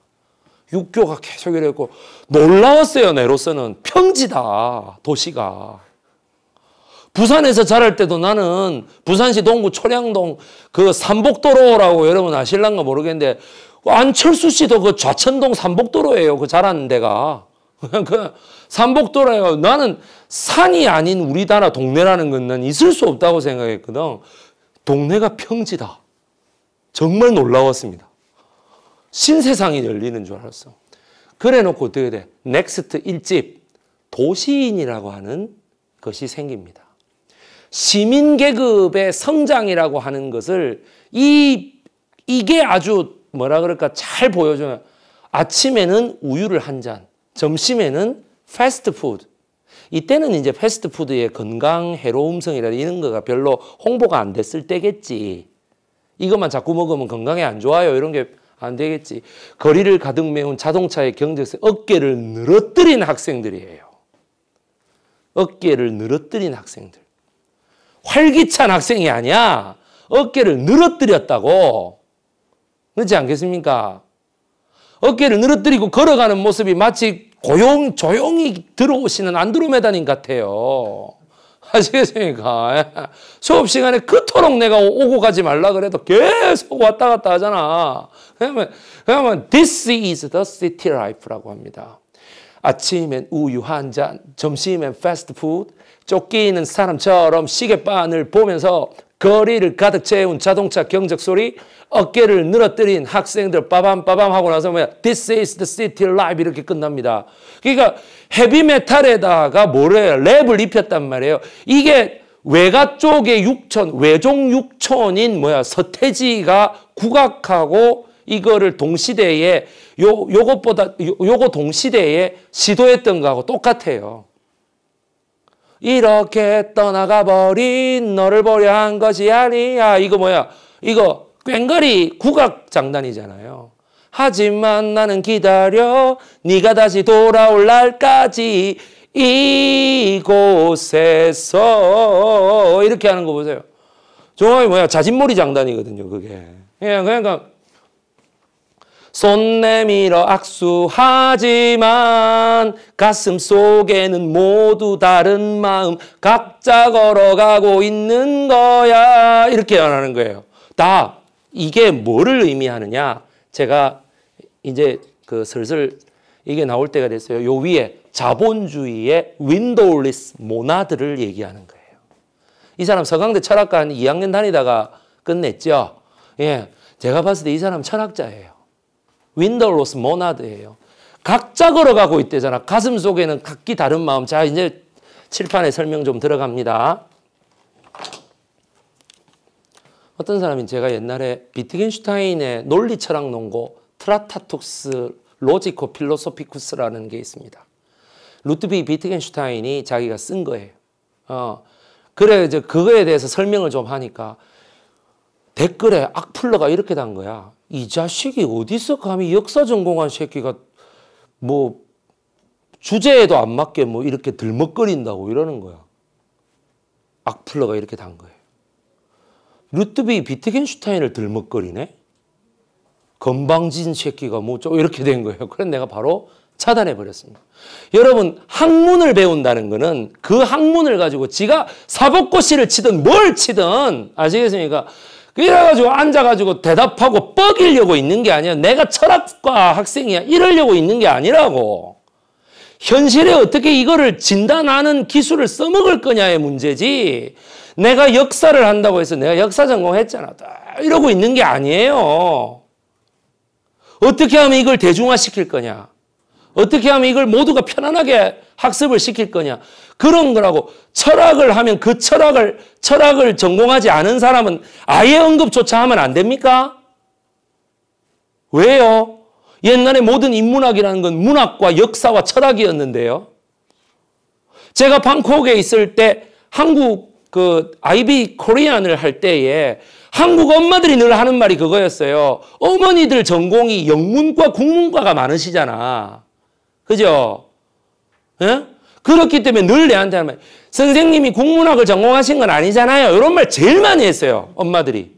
육교가 계속 이랬고 놀라웠어요 내로서는 평지다 도시가 부산에서 자랄 때도 나는 부산시 동구 초량동 그 삼복도로라고 여러분 아실랑가 모르겠는데 안철수 씨도 그 좌천동 삼복도로예요 그 자란 데가 그 삼복도로예요 나는 산이 아닌 우리나라 동네라는 건난 있을 수 없다고 생각했거든 동네가 평지다 정말 놀라웠습니다. 신세상이 열리는 줄 알았어. 그래 놓고 어떻게 돼? 넥스트 1집 도시인이라고 하는 것이 생깁니다. 시민 계급의 성장이라고 하는 것을 이 이게 아주 뭐라 그럴까 잘 보여줘요. 아침에는 우유를 한 잔, 점심에는 패스트푸드. 이때는 이제 패스트푸드의 건강 해로움성이라 이런 거가 별로 홍보가 안 됐을 때겠지. 이것만 자꾸 먹으면 건강에 안 좋아요. 이런 게 안 되겠지. 거리를 가득 메운 자동차의 경적선 어깨를 늘어뜨린 학생들이에요. 어깨를 늘어뜨린 학생들. 활기찬 학생이 아니야. 어깨를 늘어뜨렸다고. 그렇지 않겠습니까? 어깨를 늘어뜨리고 걸어가는 모습이 마치 고용, 조용히 들어오시는 안드로메다님 같아요. 아시겠습니까? 예. 수업 시간에 그토록 내가 오고 가지 말라 그래도 계속 왔다 갔다 하잖아. 그러면, 그러면 this is the city life라고 합니다. 아침엔 우유 한 잔, 점심엔 패스트푸드, 쫓기는 사람처럼 시계바늘 보면서 거리를 가득 채운 자동차 경적 소리, 어깨를 늘어뜨린 학생들 빠밤빠밤 하고 나서 뭐야? This is the city life 이렇게 끝납니다. 그러니까 헤비메탈에다가 뭐래 랩을 입혔단 말이에요. 이게 외가 쪽의 육천, 외종 육천인 뭐야 서태지가 국악하고 이거를 동시대에 요 요것보다 요, 요거 동시대에 시도했던 거하고 똑같아요. 이렇게 떠나가 버린 너를 보려 한 것이 아니야. 이거 뭐야? 이거 꽹거리 국악 장단이잖아요. 하지만 나는 기다려 네가 다시 돌아올 날까지 이곳에서 이렇게 하는 거 보세요. 종합이 뭐야? 자진몰이 장단이거든요. 그게. 그냥 예, 그러니까 손 내밀어 악수하지만 가슴 속에는 모두 다른 마음 각자 걸어가고 있는 거야. 이렇게 말하는 거예요. 다 이게 뭐를 의미하느냐? 제가 이제 그 슬슬 이게 나올 때가 됐어요. 요 위에 자본주의의 윈도우리스 모나드를 얘기하는 거예요. 이 사람 서강대 철학과 한 2학년 다니다가 끝냈죠. 예. 제가 봤을 때 이 사람 철학자예요. 윈도우리스 모나드예요. 각자 걸어가고 있대잖아. 가슴 속에는 각기 다른 마음. 자, 이제 칠판에 설명 좀 들어갑니다. 어떤 사람이 제가 옛날에 비트겐슈타인의 논리철학 논고 트라타톡스 로지코 필로소피쿠스라는 게 있습니다. 루트비 비트겐슈타인이 자기가 쓴 거예요. 어, 그래 이제 그거에 대해서 설명을 좀 하니까 댓글에 악플러가 이렇게 단 거야. 이 자식이 어디서 감히 역사 전공한 새끼가 뭐 주제에도 안 맞게 뭐 이렇게 들먹거린다고 이러는 거야. 악플러가 이렇게 단 거예요. 루트비 비트겐슈타인을 들먹거리네? 건방진 새끼가 뭐죠? 이렇게 된 거예요. 그래서 내가 바로 차단해 버렸습니다. 여러분 학문을 배운다는 거는 그 학문을 가지고 지가 사법고시를 치든 뭘 치든 아시겠습니까? 이래가지고 앉아가지고 대답하고 뻐기려고 있는 게 아니야. 내가 철학과 학생이야. 이러려고 있는 게 아니라고. 현실에 어떻게 이거를 진단하는 기술을 써먹을 거냐의 문제지. 내가 역사를 한다고 해서 내가 역사 전공했잖아. 이러고 있는 게 아니에요. 어떻게 하면 이걸 대중화시킬 거냐? 어떻게 하면 이걸 모두가 편안하게 학습을 시킬 거냐? 그런 거라고 철학을 하면 그 철학을 철학을 전공하지 않은 사람은 아예 언급조차 하면 안 됩니까? 왜요? 옛날에 모든 인문학이라는 건 문학과 역사와 철학이었는데요. 제가 방콕에 있을 때 한국 그 아이비 코리안을 할 때에 한국 엄마들이 늘 하는 말이 그거였어요. 어머니들 전공이 영문과 국문과가 많으시잖아. 그죠? 에? 예? 그렇기 때문에 늘 내한테 하는 말. 선생님이 국문학을 전공하신 건 아니잖아요. 이런 말 제일 많이 했어요. 엄마들이.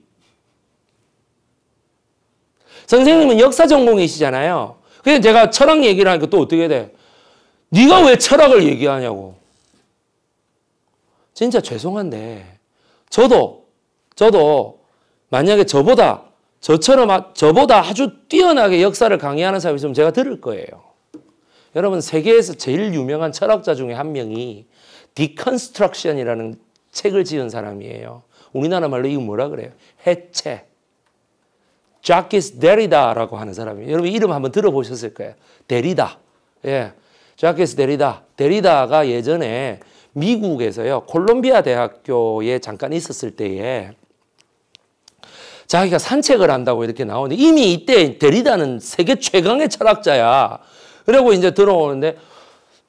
선생님은 역사 전공이시잖아요. 그래서 제가 철학 얘기를 하니까 또 어떻게 돼? 네가 왜 철학을 얘기하냐고. 진짜 죄송한데 저도 저도 만약에 저보다 저처럼 저보다 아주 뛰어나게 역사를 강의하는 사람이 있으면 제가 들을 거예요. 여러분 세계에서 제일 유명한 철학자 중에 한 명이 디컨스트럭션이라는 책을 지은 사람이에요. 우리나라 말로 이거 뭐라 그래요? 해체. 자키스 데리다라고 하는 사람이에요. 여러분 이름 한번 들어보셨을 거예요. 데리다. 예. 자키스 데리다. 데리다가 예전에 미국에서요. 콜롬비아 대학교에 잠깐 있었을 때에 자기가 산책을 한다고 이렇게 나오는데 이미 이때 데리다는 세계 최강의 철학자야. 그리고 이제 들어오는데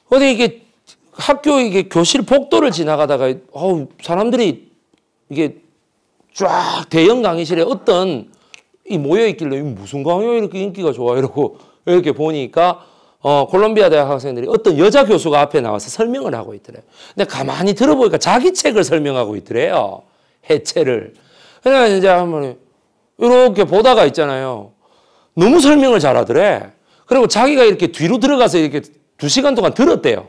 어디 이게 학교 이게 교실 복도를 지나가다가 어우 사람들이 이게 쫙 대형 강의실에 어떤 이 모여 있길래 무슨 강요 이렇게 인기가 좋아 이러고 이렇게 보니까 어 콜롬비아 대학 학생들이 어떤 여자 교수가 앞에 나와서 설명을 하고 있더래. 근데 가만히 들어보니까 자기 책을 설명하고 있더래요. 해체를. 그래서 그러니까 이제 한번 이렇게 보다가 있잖아요. 너무 설명을 잘하더래. 그리고 자기가 이렇게 뒤로 들어가서 이렇게 두 시간 동안 들었대요.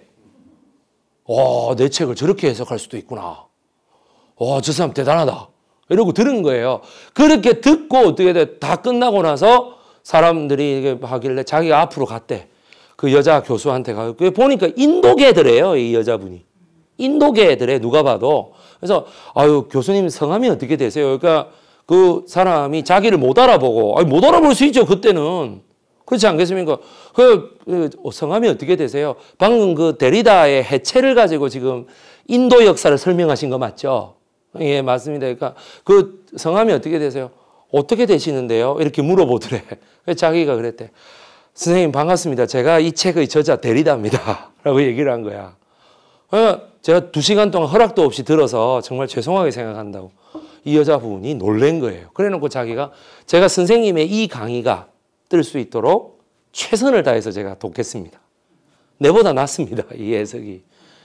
와, 내 책을 저렇게 해석할 수도 있구나. 와, 저 사람 대단하다. 이러고 들은 거예요. 그렇게 듣고 어떻게 돼? 다 끝나고 나서 사람들이 이게 하길래 자기가 앞으로 갔대. 그 여자 교수한테 가고 보니까 인도계들이요이 여자분이. 인도계들에 누가 봐도. 그래서 아유, 교수님 성함이 어떻게 되세요? 그러니까 그 사람이 자기를 못 알아보고 아니 못 알아볼 수 있죠 그때는 그렇지 않겠습니까? 그, 그 성함이 어떻게 되세요? 방금 그 데리다의 해체를 가지고 지금 인도 역사를 설명하신 거 맞죠? 예 맞습니다. 그러니까 그 성함이 어떻게 되세요? 어떻게 되시는데요? 이렇게 물어보더래. 자기가 그랬대. 선생님 반갑습니다. 제가 이 책의 저자 데리다입니다. 라고 얘기를 한 거야. 어, 제가 두 시간 동안 허락도 없이 들어서 정말 죄송하게 생각한다고. 이 여자분이 놀란 거예요. 그래 놓고 자기가 제가 선생님의 이 강의가 뜰 수 있도록 최선을 다해서 제가 돕겠습니다. 내보다 낫습니다. 이 해석이.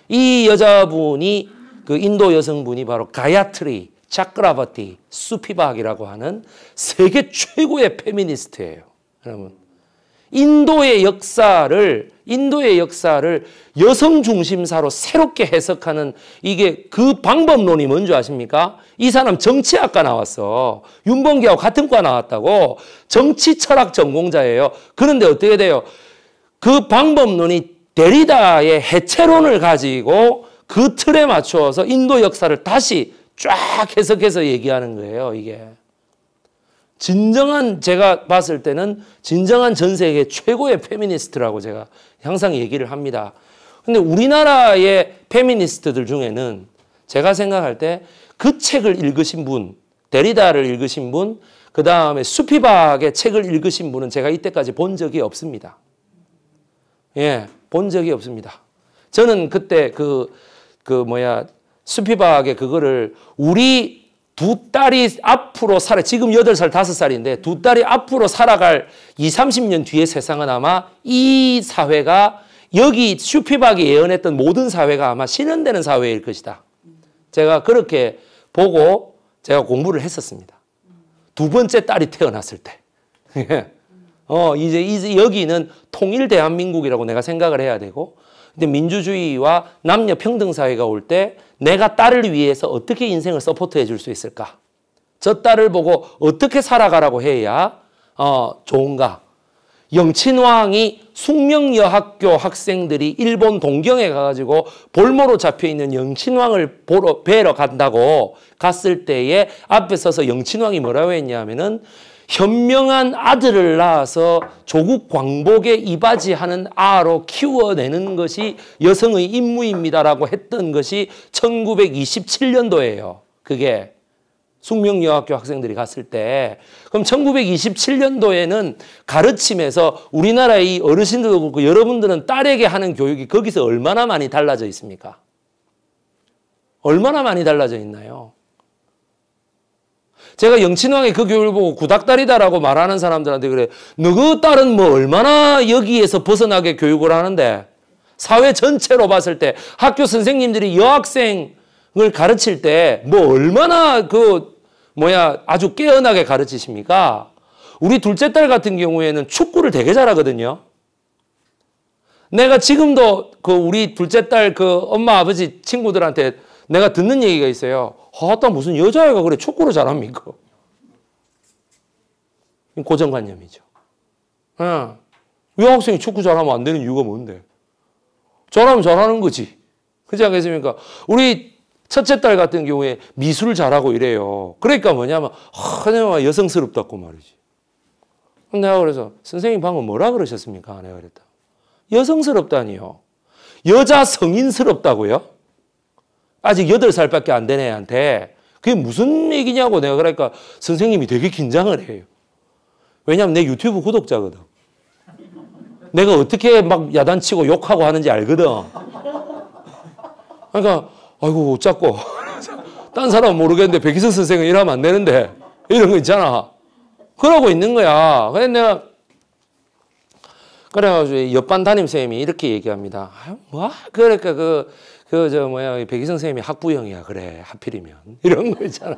이 여자분이 그 인도 여성분이 바로 가야트리 차크라바티 수피박이라고 하는 세계 최고의 페미니스트예요. 여러분 인도의 역사를 인도의 역사를 여성 중심사로 새롭게 해석하는 이게 그 방법론이 뭔지 아십니까? 이 사람 정치학과 나왔어. 윤봉기하고 같은 과 나왔다고 정치 철학 전공자예요. 그런데 어떻게 돼요? 그 방법론이 데리다의 해체론을 가지고 그 틀에 맞추어서 인도 역사를 다시 쫙 해석해서 얘기하는 거예요, 이게. 진정한 제가 봤을 때는 진정한 전 세계 최고의 페미니스트라고 제가 항상 얘기를 합니다. 근데 우리나라의 페미니스트들 중에는 제가 생각할 때 그 책을 읽으신 분, 데리다를 읽으신 분, 그 다음에 수피박의 책을 읽으신 분은 제가 이때까지 본 적이 없습니다. 예, 본 적이 없습니다. 저는 그때 그, 그 뭐야, 수피박의 그거를 우리 두 딸이 앞으로 살아, 지금 8살, 5살인데 두 딸이 앞으로 살아갈 20, 30년 뒤의 세상은 아마 이 사회가 여기 슈피박이 예언했던 모든 사회가 아마 실현되는 사회일 것이다. 제가 그렇게 보고 제가 공부를 했었습니다. 두 번째 딸이 태어났을 때. 어, 이제, 이제 여기는 통일 대한민국이라고 내가 생각을 해야 되고, 근데 민주주의와 남녀 평등 사회가 올때 내가 딸을 위해서 어떻게 인생을 서포트해 줄 수 있을까? 저 딸을 보고 어떻게 살아가라고 해야 어, 좋은가? 영친왕이 숙명여학교 학생들이 일본 동경에 가가지고 볼모로 잡혀있는 영친왕을 보러, 뵈러 간다고 갔을 때에 앞에 서서 영친왕이 뭐라고 했냐면은 현명한 아들을 낳아서 조국 광복에 이바지하는 아로 키워내는 것이 여성의 임무입니다라고 했던 것이 1927년도예요. 그게 숙명여학교 학생들이 갔을 때 그럼 1927년도에는 가르침에서 우리나라의 어르신들도 그렇고 여러분들은 딸에게 하는 교육이 거기서 얼마나 많이 달라져 있습니까? 얼마나 많이 달라져 있나요? 제가 영친왕의 그 교회를 보고 구닥다리다라고 말하는 사람들한테 그래. 너 그 딸은 뭐 얼마나 여기에서 벗어나게 교육을 하는데 사회 전체로 봤을 때 학교 선생님들이 여학생을 가르칠 때 뭐 얼마나 그 뭐야 아주 깨어나게 가르치십니까? 우리 둘째 딸 같은 경우에는 축구를 되게 잘하거든요. 내가 지금도 그 우리 둘째 딸 그 엄마 아버지 친구들한테 내가 듣는 얘기가 있어요. 허다 아, 무슨 여자애가 그래 축구를 잘합니까? 고정관념이죠. 예. 왜 학생이 축구 잘하면 안 되는 이유가 뭔데? 잘하면 잘하는 거지. 그렇지 않겠습니까? 우리 첫째 딸 같은 경우에 미술 잘하고 이래요. 그러니까 뭐냐면 허 아, 여성스럽다고 말이지. 내가 그래서 선생님 방금 뭐라 그러셨습니까? 내가 그랬다. 여성스럽다니요. 여자 성인스럽다고요? 아직 8살밖에 안 된 애한테 그게 무슨 얘기냐고 내가 그러니까 선생님이 되게 긴장을 해요. 왜냐하면 내 유튜브 구독자거든. 내가 어떻게 막 야단치고 욕하고 하는지 알거든. 그러니까 아이고 짜고 딴사람 모르겠는데 백희석 선생은 이러면 안 되는데 이런 거 있잖아. 그러고 있는 거야. 그래 내가 그래가지고 옆반 담임 선생님이 이렇게 얘기합니다. 아유 뭐 그러니까 그 그저 뭐야 백희 선생님이 학부형이야 그래 하필이면 이런 거 있잖아.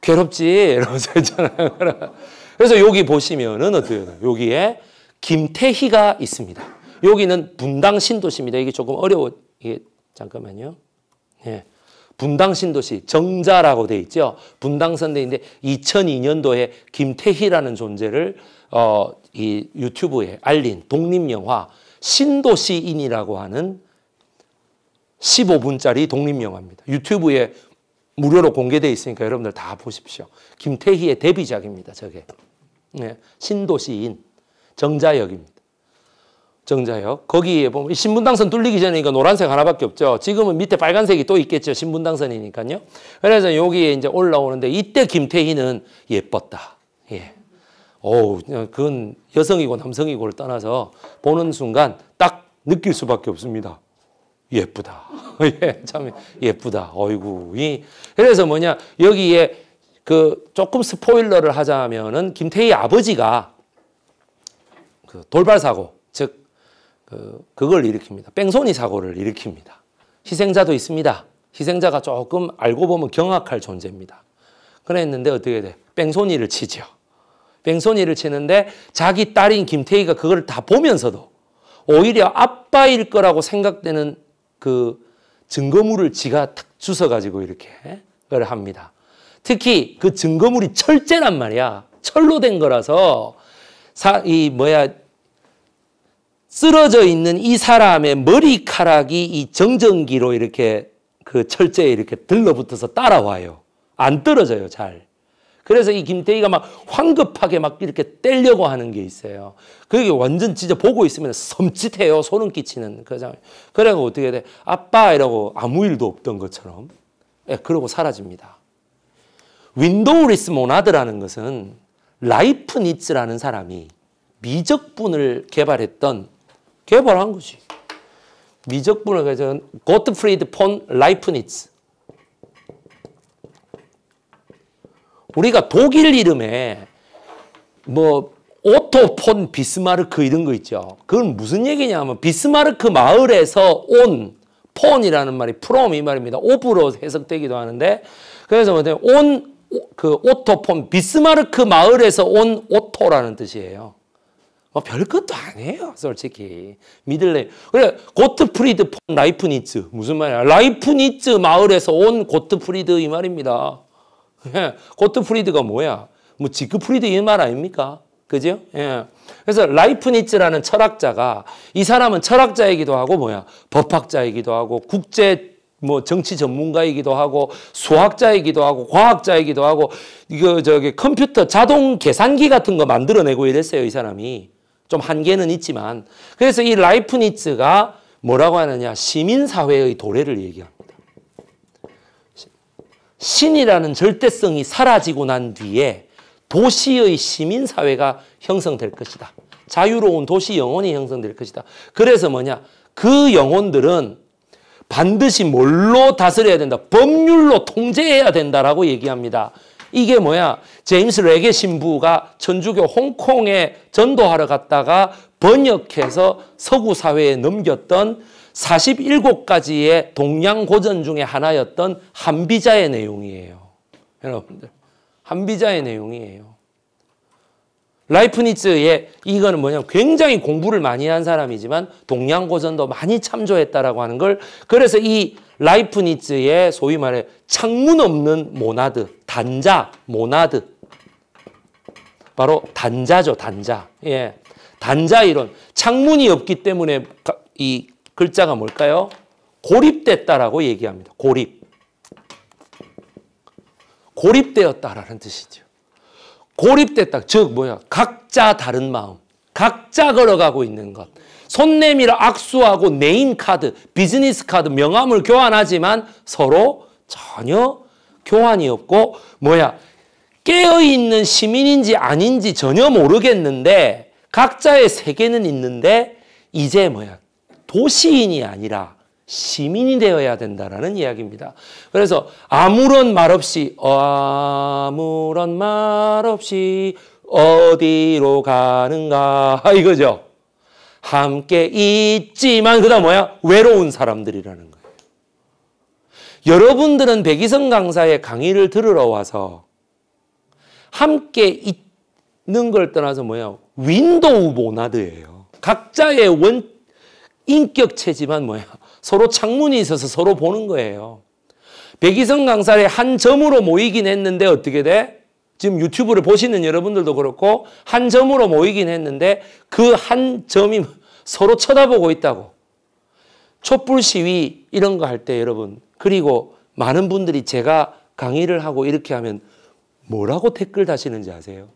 괴롭지 이런거있잖아 그래서 여기 보시면은 어떻게 되요 여기에 김태희가 있습니다. 여기는 분당 신도시입니다. 이게 조금 어려워. 이게 잠깐만요. 예. 분당 신도시 정자라고 돼 있죠. 분당선대인데 2002년도에 김태희라는 존재를 어, 이 유튜브에 알린 독립영화 신도시인이라고 하는 15분짜리 독립영화입니다. 유튜브에 무료로 공개되 있으니까 여러분들 다 보십시오. 김태희의 데뷔작입니다. 저게. 네. 신도시인 정자역입니다. 정자역. 거기에 보면 신분당선 뚫리기 전에 이거 노란색 하나밖에 없죠. 지금은 밑에 빨간색이 또 있겠죠. 신분당선이니까요. 그래서 여기에 이제 올라오는데 이때 김태희는 예뻤다. 예. 어우, 그건 여성이고 남성이고를 떠나서 보는 순간 딱 느낄 수밖에 없습니다. 예쁘다. 예, 참 예쁘다. 어이구. 이 그래서 뭐냐 여기에 그 조금 스포일러를 하자면은 김태희 아버지가 그 돌발 사고 즉 그, 그걸 일으킵니다. 뺑소니 사고를 일으킵니다. 희생자도 있습니다. 희생자가 조금 알고 보면 경악할 존재입니다. 그랬는데 어떻게 돼? 뺑소니를 치죠. 뺑소니를 치는데 자기 딸인 김태희가 그걸 다 보면서도 오히려 아빠일 거라고 생각되는 그 증거물을 지가 탁 주워가지고 이렇게 그걸 합니다. 특히 그 증거물이 철제란 말이야. 철로 된 거라서 사, 이 뭐야 쓰러져 있는 이 사람의 머리카락이 이 정전기로 이렇게 그 철제에 이렇게 들러붙어서 따라와요. 안 떨어져요, 잘. 그래서 이 김태희가 막 황급하게 막 이렇게 떼려고 하는 게 있어요. 그게 완전 진짜 보고 있으면 섬찟해요. 소름 끼치는 그 장면. 그래서 어떻게 돼? 아빠 이라고 아무 일도 없던 것처럼. 예, 그러고 사라집니다. 윈도우리스 모나드라는 것은 라이프 니츠라는 사람이 미적분을 개발했던 개발한 거지. 미적분을 그래 고트프리드 폰 라이프니츠 우리가 독일 이름에 뭐 오토 폰 비스마르크 이런 거 있죠. 그건 무슨 얘기냐면 비스마르크 마을에서 온 폰이라는 말이 프롬 이 말입니다. 오브로 해석되기도 하는데 그래서 온그 오토폰 비스마르크 마을에서 온 오토라는 뜻이에요. 뭐 별것도 아니에요, 솔직히. 믿을래. 그래, 고트프리드 폰 라이프니츠. 무슨 말이야? 라이프니츠 마을에서 온 고트프리드 이 말입니다. 예, 고트프리드가 뭐야? 뭐 지크프리드 이 말 아닙니까? 그죠? 예. 그래서 라이프니츠라는 철학자가 이 사람은 철학자이기도 하고 뭐야? 법학자이기도 하고 국제 뭐 정치 전문가이기도 하고 수학자이기도 하고 과학자이기도 하고 이거 저기 컴퓨터 자동 계산기 같은 거 만들어내고 이랬어요 이 사람이 좀 한계는 있지만 그래서 이 라이프니츠가 뭐라고 하느냐 시민사회의 도래를 얘기합니다. 신이라는 절대성이 사라지고 난 뒤에 도시의 시민사회가 형성될 것이다. 자유로운 도시 영혼이 형성될 것이다. 그래서 뭐냐? 그 영혼들은 반드시 뭘로 다스려야 된다? 법률로 통제해야 된다라고 얘기합니다. 이게 뭐야? 제임스 레게 신부가 천주교 홍콩에 전도하러 갔다가 번역해서 서구 사회에 넘겼던 47가지의 동양고전 중에 하나였던 한비자의 내용이에요. 여러분들, 한비자의 내용이에요. 라이프니츠의 이거는 뭐냐면 굉장히 공부를 많이 한 사람이지만 동양고전도 많이 참조했다라고 하는 걸 그래서 이 라이프니츠의 소위 말해 창문 없는 모나드, 단자, 모나드 바로 단자죠, 단자. 예. 단자 이론. 창문이 없기 때문에 이 글자가 뭘까요? 고립됐다라고 얘기합니다. 고립. 고립되었다라는 뜻이죠. 고립됐다. 즉 뭐야? 각자 다른 마음. 각자 걸어가고 있는 것. 손 내밀어 악수하고 네임 카드, 비즈니스 카드, 명함을 교환하지만 서로 전혀 교환이 없고 뭐야? 깨어 있는 시민인지 아닌지 전혀 모르겠는데 각자의 세계는 있는데 이제 뭐야? 도시인이 아니라 시민이 되어야 된다라는 이야기입니다. 그래서 아무런 말 없이 어, 아무런 말 없이 어디로 가는가 이거죠. 함께 있지만 그다음 뭐야? 외로운 사람들이라는 거예요. 여러분들은 백이성 강사의 강의를 들으러 와서 함께 있는 걸 떠나서 뭐야? 윈도우 모나드예요. 각자의 원 인격체지만 뭐야 서로 창문이 있어서 서로 보는 거예요. 백이성 강사의 한 점으로 모이긴 했는데 어떻게 돼? 지금 유튜브를 보시는 여러분들도 그렇고 한 점으로 모이긴 했는데 그 한 점이 서로 쳐다보고 있다고. 촛불 시위 이런 거 할 때 여러분 그리고 많은 분들이 제가 강의를 하고 이렇게 하면 뭐라고 댓글 다시는지 아세요?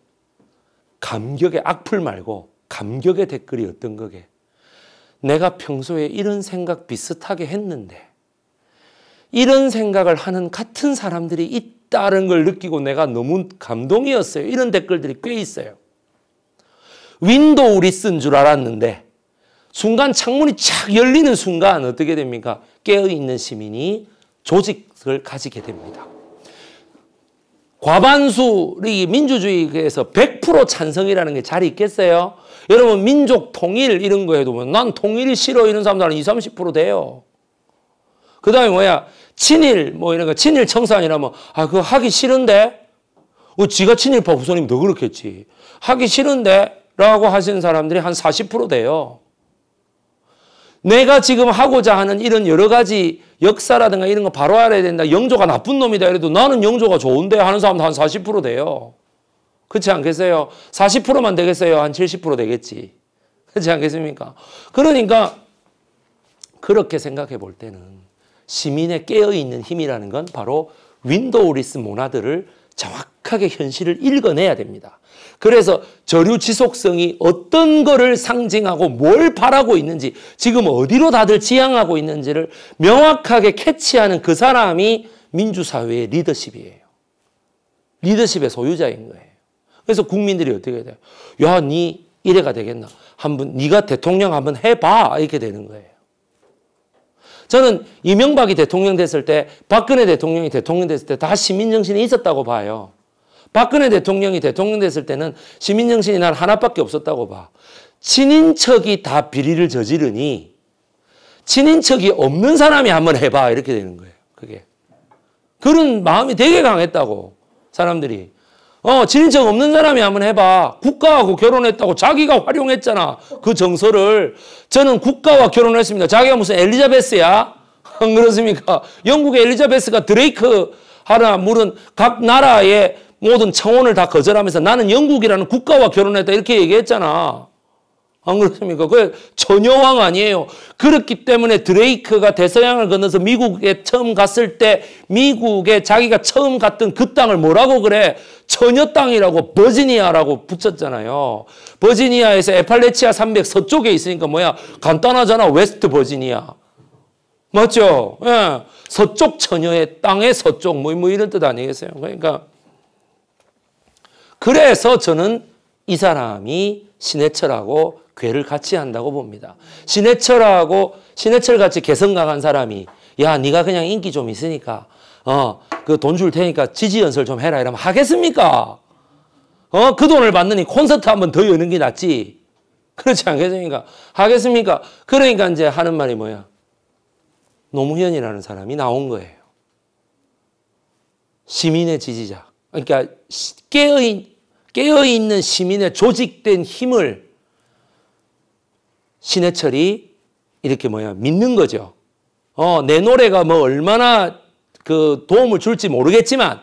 감격의 악플 말고 감격의 댓글이 어떤 거게? 내가 평소에 이런 생각 비슷하게 했는데 이런 생각을 하는 같은 사람들이 있다는 걸 느끼고 내가 너무 감동이었어요. 이런 댓글들이 꽤 있어요. 윈도우를 쓴줄 알았는데 순간 창문이 착 열리는 순간 어떻게 됩니까? 깨어있는 시민이 조직을 가지게 됩니다. 과반수이 민주주의에서 100% 찬성이라는 게 자리 있겠어요? 여러분 민족 통일 이런 거에도 뭐 난 통일이 싫어 이런 사람들은 20, 30% 돼요. 그 다음에 뭐야 친일 뭐 이런 거 친일 청산이라면 뭐, 아 그거 하기 싫은데 어, 지가 친일파 후손이더 그렇겠지 하기 싫은데 라고 하시는 사람들이 한 40% 돼요. 내가 지금 하고자 하는 이런 여러 가지 역사라든가 이런 거 바로 알아야 된다. 영조가 나쁜 놈이다. 이래도 나는 영조가 좋은데 하는 사람도 한 40% 돼요. 그렇지 않겠어요? 40%만 되겠어요? 한 70% 되겠지. 그렇지 않겠습니까? 그러니까 그렇게 생각해 볼 때는 시민의 깨어있는 힘이라는 건 바로 윈도우리스 모나드를 정확하게 현실을 읽어내야 됩니다. 그래서 저류 지속성이 어떤 거를 상징하고 뭘 바라고 있는지 지금 어디로 다들 지향하고 있는지를 명확하게 캐치하는 그 사람이 민주사회의 리더십이에요. 리더십의 소유자인 거예요. 그래서 국민들이 어떻게 돼요? 야, 니 이래가 되겠나? 한번 네가 대통령 한번 해봐 이렇게 되는 거예요. 저는 이명박이 대통령 됐을 때 박근혜 대통령이 대통령 됐을 때 다 시민정신이 있었다고 봐요. 박근혜 대통령이 대통령 됐을 때는 시민정신이 난 하나밖에 없었다고 봐. 친인척이 다 비리를 저지르니 친인척이 없는 사람이 한번 해봐 이렇게 되는 거예요. 그게 그런 마음이 되게 강했다고 사람들이 어 친인척 없는 사람이 한번 해봐 국가하고 결혼했다고 자기가 활용했잖아 그 정서를 저는 국가와 결혼했습니다. 자기가 무슨 엘리자베스야? 안 그렇습니까? 영국의 엘리자베스가 드레이크 하나 물은 각 나라의 모든 청원을다 거절하면서 나는 영국이라는 국가와 결혼했다 이렇게 얘기했잖아. 안 그렇습니까? 그 전여왕 아니에요. 그렇기 때문에 드레이크가 대서양을 건너서 미국에 처음 갔을 때 미국에 자기가 처음 갔던 그 땅을 뭐라고 그래? 전여 땅이라고 버지니아라고 붙였잖아요. 버지니아에서 에팔레치아 산맥 서쪽에 있으니까 뭐야? 간단하잖아. 웨스트 버지니아. 맞죠? 예. 서쪽 전여의 땅의 서쪽 뭐, 뭐 이런 뜻 아니겠어요? 그러니까 그래서 저는 이 사람이 신해철하고 괴를 같이 한다고 봅니다. 신해철하고 신해철같이 개성 강한 사람이 야 네가 그냥 인기 좀 있으니까 어그 돈 줄 테니까 지지 연설 좀 해라 이러면 하겠습니까? 어그 돈을 받느니 콘서트 한번 더 여는 게 낫지. 그렇지 않겠습니까? 하겠습니까? 그러니까 이제 하는 말이 뭐야? 노무현이라는 사람이 나온 거예요. 시민의 지지자. 그러니까 깨어있, 깨어있는 시민의 조직된 힘을 신해철이 이렇게 뭐야 믿는 거죠. 어, 내 노래가 뭐 얼마나 그 도움을 줄지 모르겠지만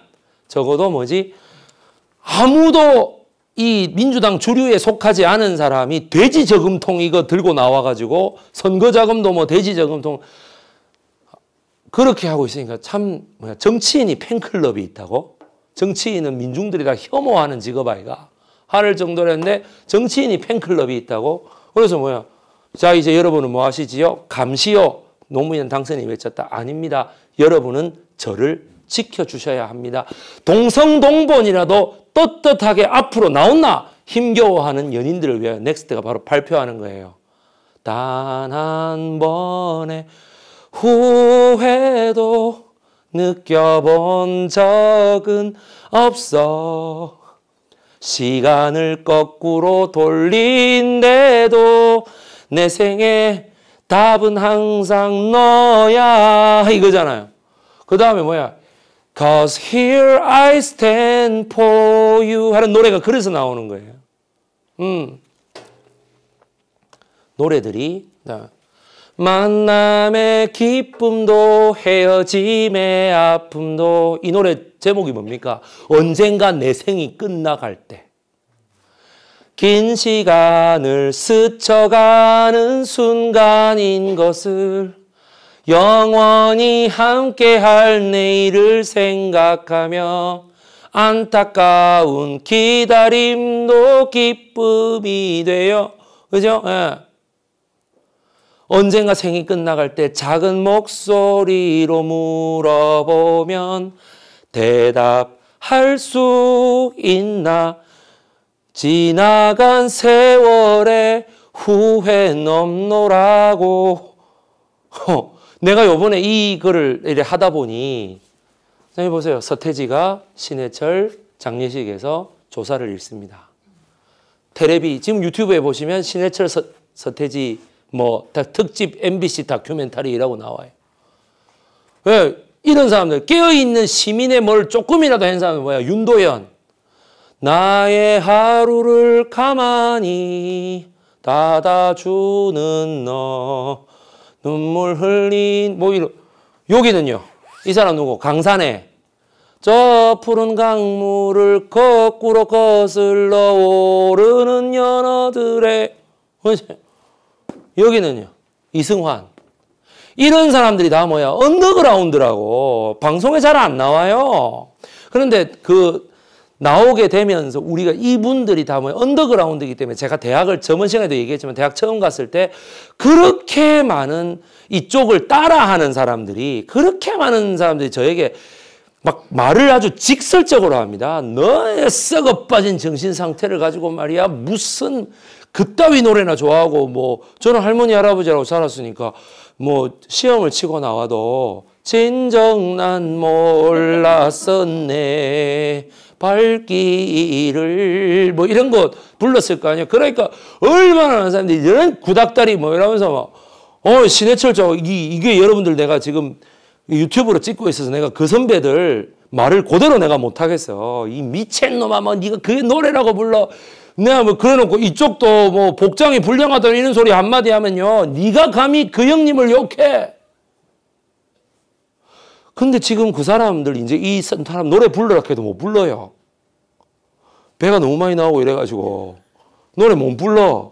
적어도 뭐지 아무도 이 민주당 주류에 속하지 않은 사람이 돼지 저금통 이거 들고 나와가지고 선거 자금도 뭐 돼지 저금통 그렇게 하고 있으니까 참 뭐야 정치인이 팬클럽이 있다고 정치인은 민중들이가 혐오하는 직업 아이가 하를 정도로 했는데 정치인이 팬클럽이 있다고 그래서 뭐야 자 이제 여러분은 뭐 하시지요 감시요 노무현 당선이 외쳤다 아닙니다 여러분은 저를 지켜주셔야 합니다 동성동본이라도 떳떳하게 앞으로 나온나 힘겨워하는 연인들을 위해 넥스트가 바로 발표하는 거예요 단 한 번의 후회도 느껴본 적은 없어. 시간을 거꾸로 돌린데도 내 생에 답은 항상 너야. 이거잖아요. 그 다음에 뭐야? Cause here I stand for you 하는 노래가 그래서 나오는 거예요. 음. 노래들이 만남의 기쁨도 헤어짐의 아픔도 이 노래 제목이 뭡니까? 언젠가 내 생이 끝나갈 때. 긴 시간을 스쳐가는 순간인 것을 영원히 함께할 내일을 생각하며 안타까운 기다림도 기쁨이 되어 그죠? 예. 언젠가 생이 끝나갈 때 작은 목소리로 물어보면 대답할 수 있나? 지나간 세월에 후회 넘노라고. 허, 내가 요번에 이 글을 이래 하다 보니, 선생님 보세요. 서태지가 신해철 장례식에서 조사를 읽습니다. 테레비, 지금 유튜브에 보시면 신해철 서, 서태지 뭐 특집 MBC 다큐멘터리라고 나와요. 왜 예, 이런 사람들 깨어있는 시민의 뭘 조금이라도 한 사람은 뭐야? 윤도현. 나의 하루를 가만히 닫아주는 너 눈물 흘린 뭐 이런 여기는요. 이 사람 누구? 강산에 저 푸른 강물을 거꾸로 거슬러 오르는 연어들의 여기는요. 이승환. 이런 사람들이 다 뭐야? 언더그라운드라고 방송에 잘 안 나와요. 그런데 그 나오게 되면서 우리가 이분들이 다 뭐야? 언더그라운드이기 때문에 제가 대학을 저번 시간에도 얘기했지만 대학 처음 갔을 때 그렇게 많은 이쪽을 따라하는 사람들이 그렇게 많은 사람들이 저에게 막 말을 아주 직설적으로 합니다. 너의 썩어 빠진 정신 상태를 가지고 말이야. 무슨 그따위 노래나 좋아하고 뭐 저는 할머니 할아버지라고 살았으니까 뭐 시험을 치고 나와도 진정 난 몰랐었네 발길을 뭐 이런 거 불렀을 거 아니야. 그러니까 얼마나 많은 사람들이 이런 구닥다리 뭐 이러면서 막어 신해철 저 이, 이게 여러분들 내가 지금 유튜브로 찍고 있어서 내가 그 선배들 말을 그대로 내가 못하겠어. 이 미친놈아, 뭐, 네가그 노래라고 불러. 내가 네, 뭐 그래놓고 이쪽도 뭐 복장이 불량하다 이런 소리 한마디 하면요. 네가 감히 그 형님을 욕해. 근데 지금 그 사람들 이제 이 사람 노래 불러라 해도 못 불러요. 배가 너무 많이 나오고 이래가지고 노래 못 불러.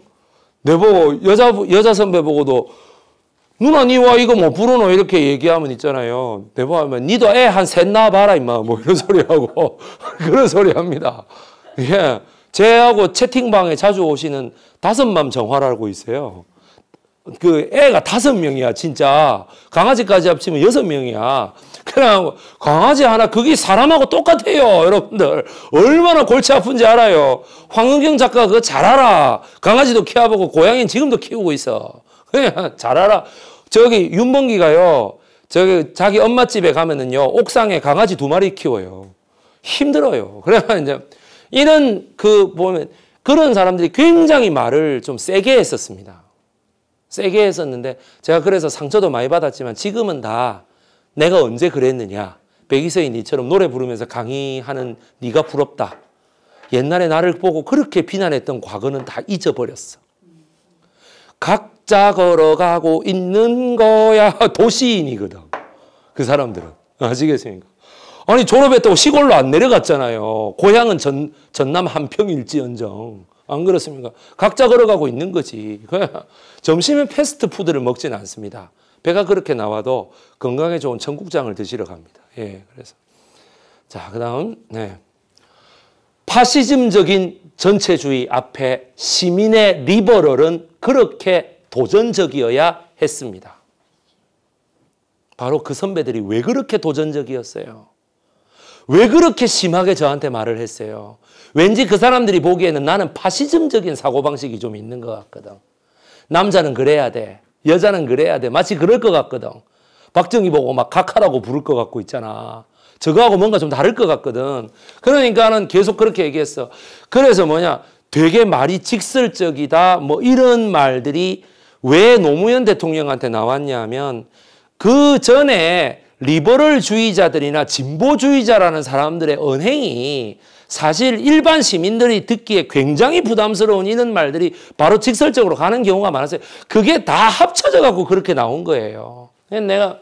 내보고 여자 여자 선배 보고도 누나 니 와 이거 못 부르노 이렇게 얘기하면 있잖아요. 내보면 니도 애 한셋 낳아봐라 임마 뭐 이런 소리하고 그런 소리합니다. 예. 제하고 채팅방에 자주 오시는 다섯맘 정화라고 있어요. 그 애가 다섯 명이야, 진짜. 강아지까지 합치면 여섯 명이야. 그냥 강아지 하나, 그게 사람하고 똑같아요, 여러분들. 얼마나 골치 아픈지 알아요. 황은경 작가 그거 잘 알아. 강아지도 키워보고 고양이는 지금도 키우고 있어. 그냥 잘 알아. 저기 윤봉기가요. 저기 자기 엄마 집에 가면은요. 옥상에 강아지 두 마리 키워요. 힘들어요. 그래가 이제 이런 그 보면 그런 사람들이 굉장히 말을 좀 세게 했었습니다. 세게 했었는데 제가 그래서 상처도 많이 받았지만 지금은 다 내가 언제 그랬느냐. 백이세인 니처럼 노래 부르면서 강의하는 네가 부럽다. 옛날에 나를 보고 그렇게 비난했던 과거는 다 잊어버렸어. 각자 걸어가고 있는 거야 도시인이거든. 그 사람들은 아시겠습니까? 아니 졸업했다고 시골로 안 내려갔잖아요. 고향은 전, 전남 한평일지연정. 안 그렇습니까? 각자 걸어가고 있는 거지. 점심에 패스트푸드를 먹진 않습니다. 배가 그렇게 나와도 건강에 좋은 청국장을 드시러 갑니다. 예, 그래서. 자, 그 다음, 네. 파시즘적인 전체주의 앞에 시민의 리버럴은 그렇게 도전적이어야 했습니다. 바로 그 선배들이 왜 그렇게 도전적이었어요? 왜 그렇게 심하게 저한테 말을 했어요? 왠지 그 사람들이 보기에는 나는 파시즘적인 사고방식이 좀 있는 것 같거든. 남자는 그래야 돼. 여자는 그래야 돼. 마치 그럴 것 같거든. 박정희 보고 막 각하라고 부를 것 같고 있잖아. 저거하고 뭔가 좀 다를 것 같거든. 그러니까는 계속 그렇게 얘기했어. 그래서 뭐냐. 되게 말이 직설적이다. 뭐 이런 말들이 왜 노무현 대통령한테 나왔냐면 그 전에 리버럴주의자들이나 진보주의자라는 사람들의 언행이 사실 일반 시민들이 듣기에 굉장히 부담스러운 이런 말들이 바로 직설적으로 가는 경우가 많았어요. 그게 다 합쳐져 갖고 그렇게 나온 거예요. 내가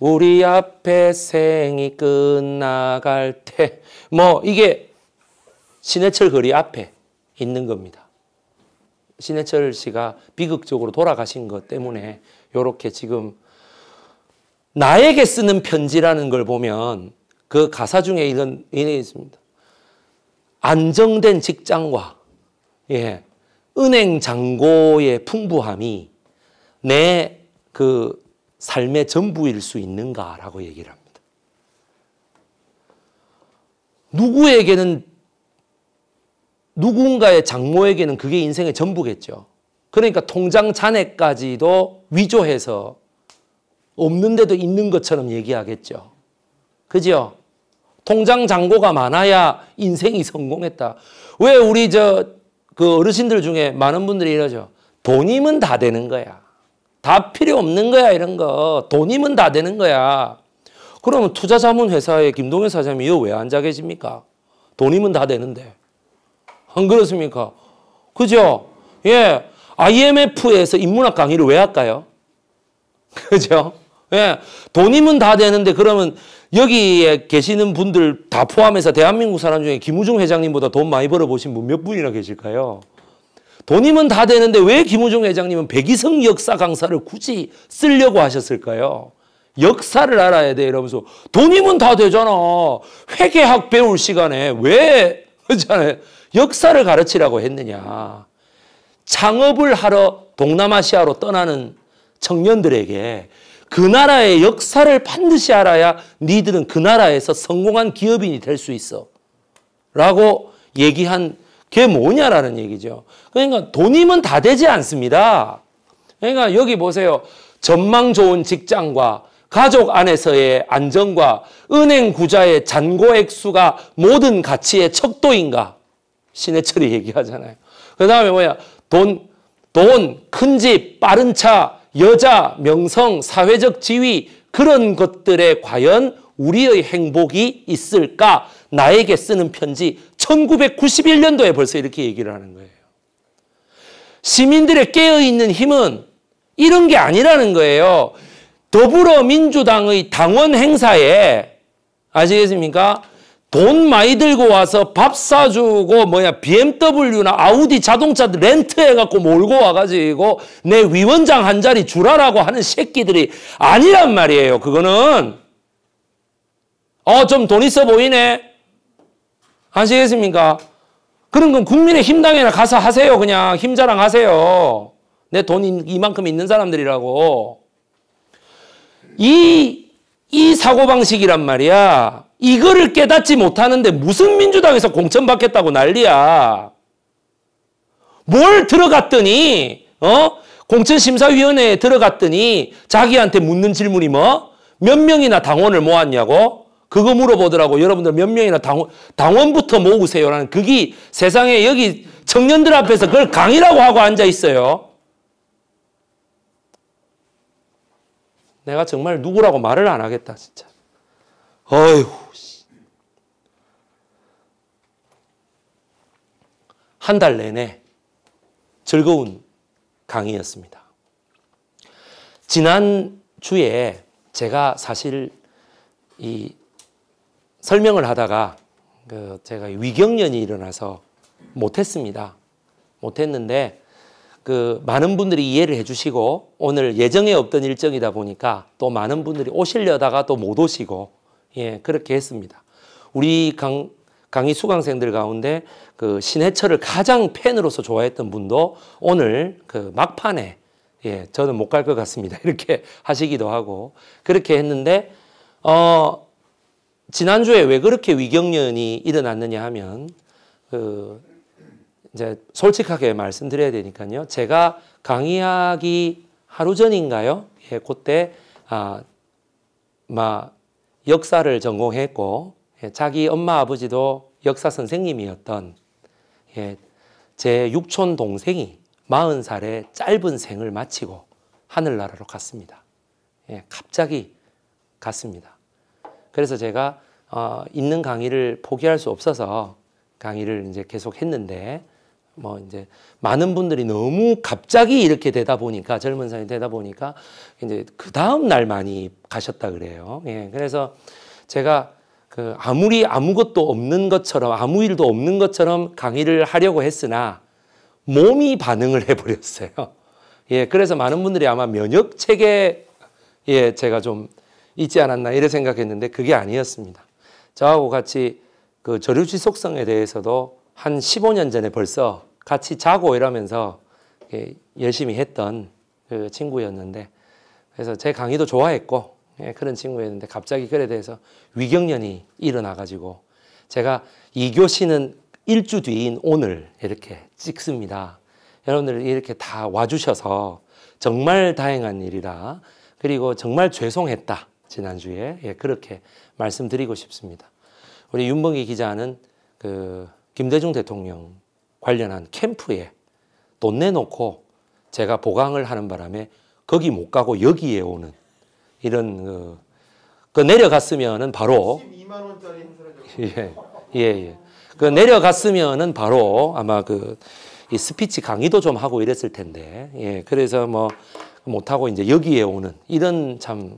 우리 앞에 생이 끝나갈 때 뭐 이게 신해철 거리 앞에 있는 겁니다. 신해철 씨가 비극적으로 돌아가신 것 때문에 이렇게 지금 나에게 쓰는 편지라는 걸 보면 그 가사 중에 이런 의미가 있습니다. 안정된 직장과 예, 은행 잔고의 풍부함이 내 그 삶의 전부일 수 있는가라고 얘기를 합니다. 누구에게는 누군가의 장모에게는 그게 인생의 전부겠죠. 그러니까 통장 잔액까지도 위조해서 없는데도 있는 것처럼 얘기하겠죠. 그죠? 통장 잔고가 많아야 인생이 성공했다. 왜 우리 저 그 어르신들 중에 많은 분들이 이러죠. 돈이면 다 되는 거야. 다 필요 없는 거야 이런 거. 돈이면 다 되는 거야. 그러면 투자자문회사의 김동현 사장님 이거 왜 앉아 계십니까? 돈이면 다 되는데. 안 그렇습니까? 그죠? 예. IMF에서 인문학 강의를 왜 할까요? 그죠? 예. 돈이면 다 되는데 그러면 여기에 계시는 분들 다 포함해서 대한민국 사람 중에 김우중 회장님보다 돈 많이 벌어보신 분 몇 분이나 계실까요? 돈이면 다 되는데 왜 김우중 회장님은 백이성 역사 강사를 굳이 쓰려고 하셨을까요? 역사를 알아야 돼 이러면서 돈이면 다 되잖아. 회계학 배울 시간에 왜 그렇잖아요. 역사를 가르치라고 했느냐. 창업을 하러 동남아시아로 떠나는 청년들에게 그 나라의 역사를 반드시 알아야 니들은 그 나라에서 성공한 기업인이 될 수 있어. 라고 얘기한 게 뭐냐라는 얘기죠. 그러니까 돈이면 다 되지 않습니다. 그러니까 여기 보세요. 전망 좋은 직장과 가족 안에서의 안정과 은행 구좌의 잔고 액수가 모든 가치의 척도인가? 신해철이 얘기하잖아요. 그 다음에 뭐야? 돈, 돈, 큰 집, 빠른 차, 여자, 명성, 사회적 지위 그런 것들에 과연 우리의 행복이 있을까? 나에게 쓰는 편지 1991년도에 벌써 이렇게 얘기를 하는 거예요. 시민들의 깨어있는 힘은 이런 게 아니라는 거예요. 더불어민주당의 당원 행사에 아시겠습니까? 돈 많이 들고 와서 밥 사주고 뭐야 BMW나 아우디 자동차 렌트해갖고 몰고 와가지고 내 위원장 한 자리 주라라고 하는 새끼들이 아니란 말이에요. 그거는 어 좀 돈 있어 보이네. 아시겠습니까? 그런 건 국민의 힘당에나 가서 하세요. 그냥 힘자랑 하세요. 내 돈이 이만큼 있는 사람들이라고. 이, 이 사고방식이란 말이야. 이거를 깨닫지 못하는데 무슨 민주당에서 공천받겠다고 난리야. 뭘 들어갔더니 어? 공천심사위원회에 들어갔더니 자기한테 묻는 질문이 뭐? 몇 명이나 당원을 모았냐고? 그거 물어보더라고. 여러분들 몇 명이나 당원, 당원부터 모으세요라는 그게 세상에 여기 청년들 앞에서 그걸 강의라고 하고 앉아 있어요. 내가 정말 누구라고 말을 안 하겠다, 진짜. 어휴. 한 달 내내 즐거운 강의였습니다. 지난 주에 제가 사실 이 설명을 하다가 그 제가 위경련이 일어나서 못했습니다. 못했는데 그 많은 분들이 이해를 해주시고 오늘 예정에 없던 일정이다 보니까 또 많은 분들이 오시려다가 또 못 오시고 예, 그렇게 했습니다. 우리 강, 강의 수강생들 가운데 그 신해철을 가장 팬으로서 좋아했던 분도 오늘 그 막판에 예, 저는 못 갈 것 같습니다. 이렇게 하시기도 하고 그렇게 했는데 어 지난주에 왜 그렇게 위경련이 일어났느냐 하면 그 이제 솔직하게 말씀드려야 되니까요. 제가 강의하기 하루 전인가요? 예, 그때 아마 역사를 전공했고 예, 자기 엄마 아버지도 역사 선생님이었던 예, 제 육촌 동생이 40살에 짧은 생을 마치고 하늘나라로 갔습니다. 예, 갑자기 갔습니다. 그래서 제가 어, 있는 강의를 포기할 수 없어서 강의를 이제 계속 했는데 뭐 이제 많은 분들이 너무 갑자기 이렇게 되다 보니까 젊은 사람이 되다 보니까 이제 그 다음 날 많이 가셨다 그래요. 예. 그래서 제가 그 아무리 아무것도 없는 것처럼 아무 일도 없는 것처럼 강의를 하려고 했으나 몸이 반응을 해버렸어요. 예. 그래서 많은 분들이 아마 면역 체계 예 제가 좀 있지 않았나 이래 생각했는데 그게 아니었습니다. 저하고 같이 그 저류 지속성에 대해서도 한 15년 전에 벌써 같이 자고 이러면서 열심히 했던 그 친구였는데 그래서 제 강의도 좋아했고 예, 그런 친구였는데 갑자기 그에 대해서 위경련이 일어나가지고 제가 이교시는 일주 뒤인 오늘 이렇게 찍습니다. 여러분들 이렇게 다 와주셔서 정말 다행한 일이라 그리고 정말 죄송했다. 지난주에 예, 그렇게 말씀드리고 싶습니다. 우리 윤봉기 기자는 그 김대중 대통령 관련한 캠프에 돈 내놓고 제가 보강을 하는 바람에 거기 못 가고 여기에 오는 이런 그, 그 내려갔으면은 바로 예예 예, 예. 그 내려갔으면은 바로 아마 그 이 스피치 강의도 좀 하고 이랬을 텐데 예 그래서 뭐 못하고 이제 여기에 오는 이런 참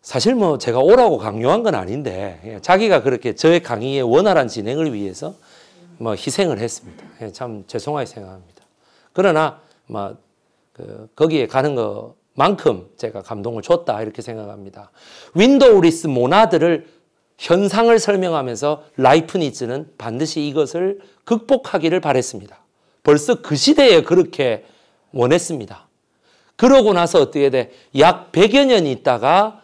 사실 뭐 제가 오라고 강요한 건 아닌데 예, 자기가 그렇게 저의 강의의 원활한 진행을 위해서 뭐 희생을 했습니다. 예, 참 죄송하게 생각합니다. 그러나 뭐그 거기에 가는 것만큼 제가 감동을 줬다 이렇게 생각합니다. 윈도우리스 모나드를 현상을 설명하면서 라이프니츠는 반드시 이것을 극복하기를 바랬습니다. 벌써 그 시대에 그렇게 원했습니다. 그러고 나서 어떻게 돼? 약1여 년 있다가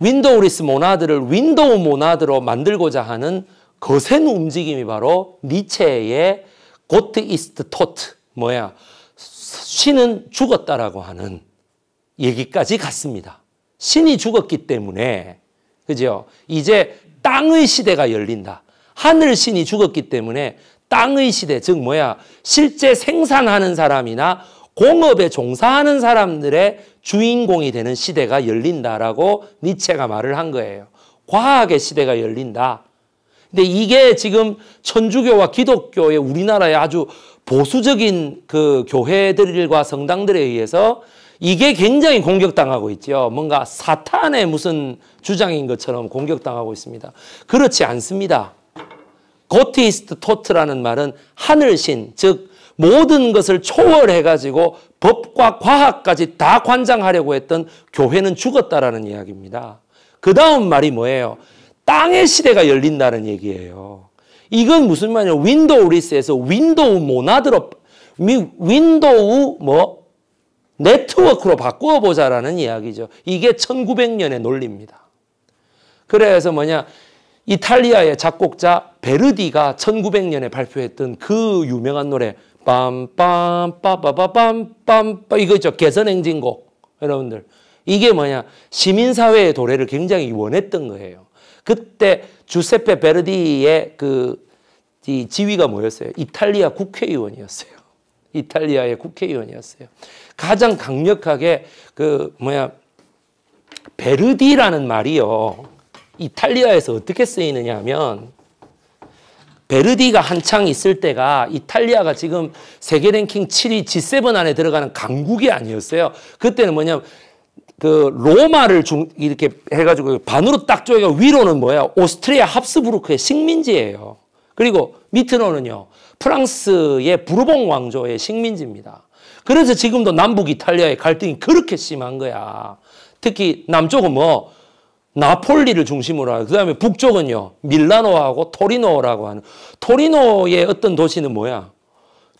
윈도우리스 모나드를 윈도우 모나드로 만들고자 하는 거센 그 움직임이 바로 니체의 고트 이스트 토트 뭐야 신은 죽었다라고 하는 얘기까지 갔습니다. 신이 죽었기 때문에 그죠? 이제 땅의 시대가 열린다. 하늘 신이 죽었기 때문에 땅의 시대 즉 뭐야 실제 생산하는 사람이나 공업에 종사하는 사람들의 주인공이 되는 시대가 열린다라고 니체가 말을 한 거예요. 과학의 시대가 열린다. 근데 이게 지금 천주교와 기독교의 우리나라의 아주 보수적인 그 교회들과 성당들에 의해서 이게 굉장히 공격당하고 있죠. 뭔가 사탄의 무슨 주장인 것처럼 공격당하고 있습니다. 그렇지 않습니다. 고티스트 토트라는 말은 하늘신, 즉 모든 것을 초월해가지고 법과 과학까지 다 관장하려고 했던 교회는 죽었다라는 이야기입니다. 그 다음 말이 뭐예요? 땅의 시대가 열린다는 얘기예요. 이건 무슨 말이냐? 윈도우 리스에서 윈도우 모나드로 윈도우 뭐 네트워크로 바꾸어 보자라는 이야기죠. 이게 1900년의 논리입니다. 그래서 뭐냐? 이탈리아의 작곡자 베르디가 1900년에 발표했던 그 유명한 노래 빰빰 빠바바빰빰 이거 죠 개선 행진곡. 여러분들. 이게 뭐냐? 시민 사회의 도래를 굉장히 원했던 거예요. 그때 주세페 베르디의 그 지위가 뭐였어요? 이탈리아 국회의원이었어요. 이탈리아의 국회의원이었어요. 가장 강력하게 그 뭐야 베르디라는 말이요. 이탈리아에서 어떻게 쓰이느냐 하면 베르디가 한창 있을 때가 이탈리아가 지금 세계 랭킹 7위 G7 안에 들어가는 강국이 아니었어요. 그때는 뭐냐면 그 로마를 중 이렇게 해가지고 반으로 딱쪼개 위로는 뭐야? 오스트리아 합스부르크의 식민지예요. 그리고 밑으로는요 프랑스의 부르봉 왕조의 식민지입니다. 그래서 지금도 남북 이탈리아의 갈등이 그렇게 심한 거야. 특히 남쪽은 뭐 나폴리를 중심으로 하고 그다음에 북쪽은요 밀라노하고 토리노라고 하는 토리노의 어떤 도시는 뭐야?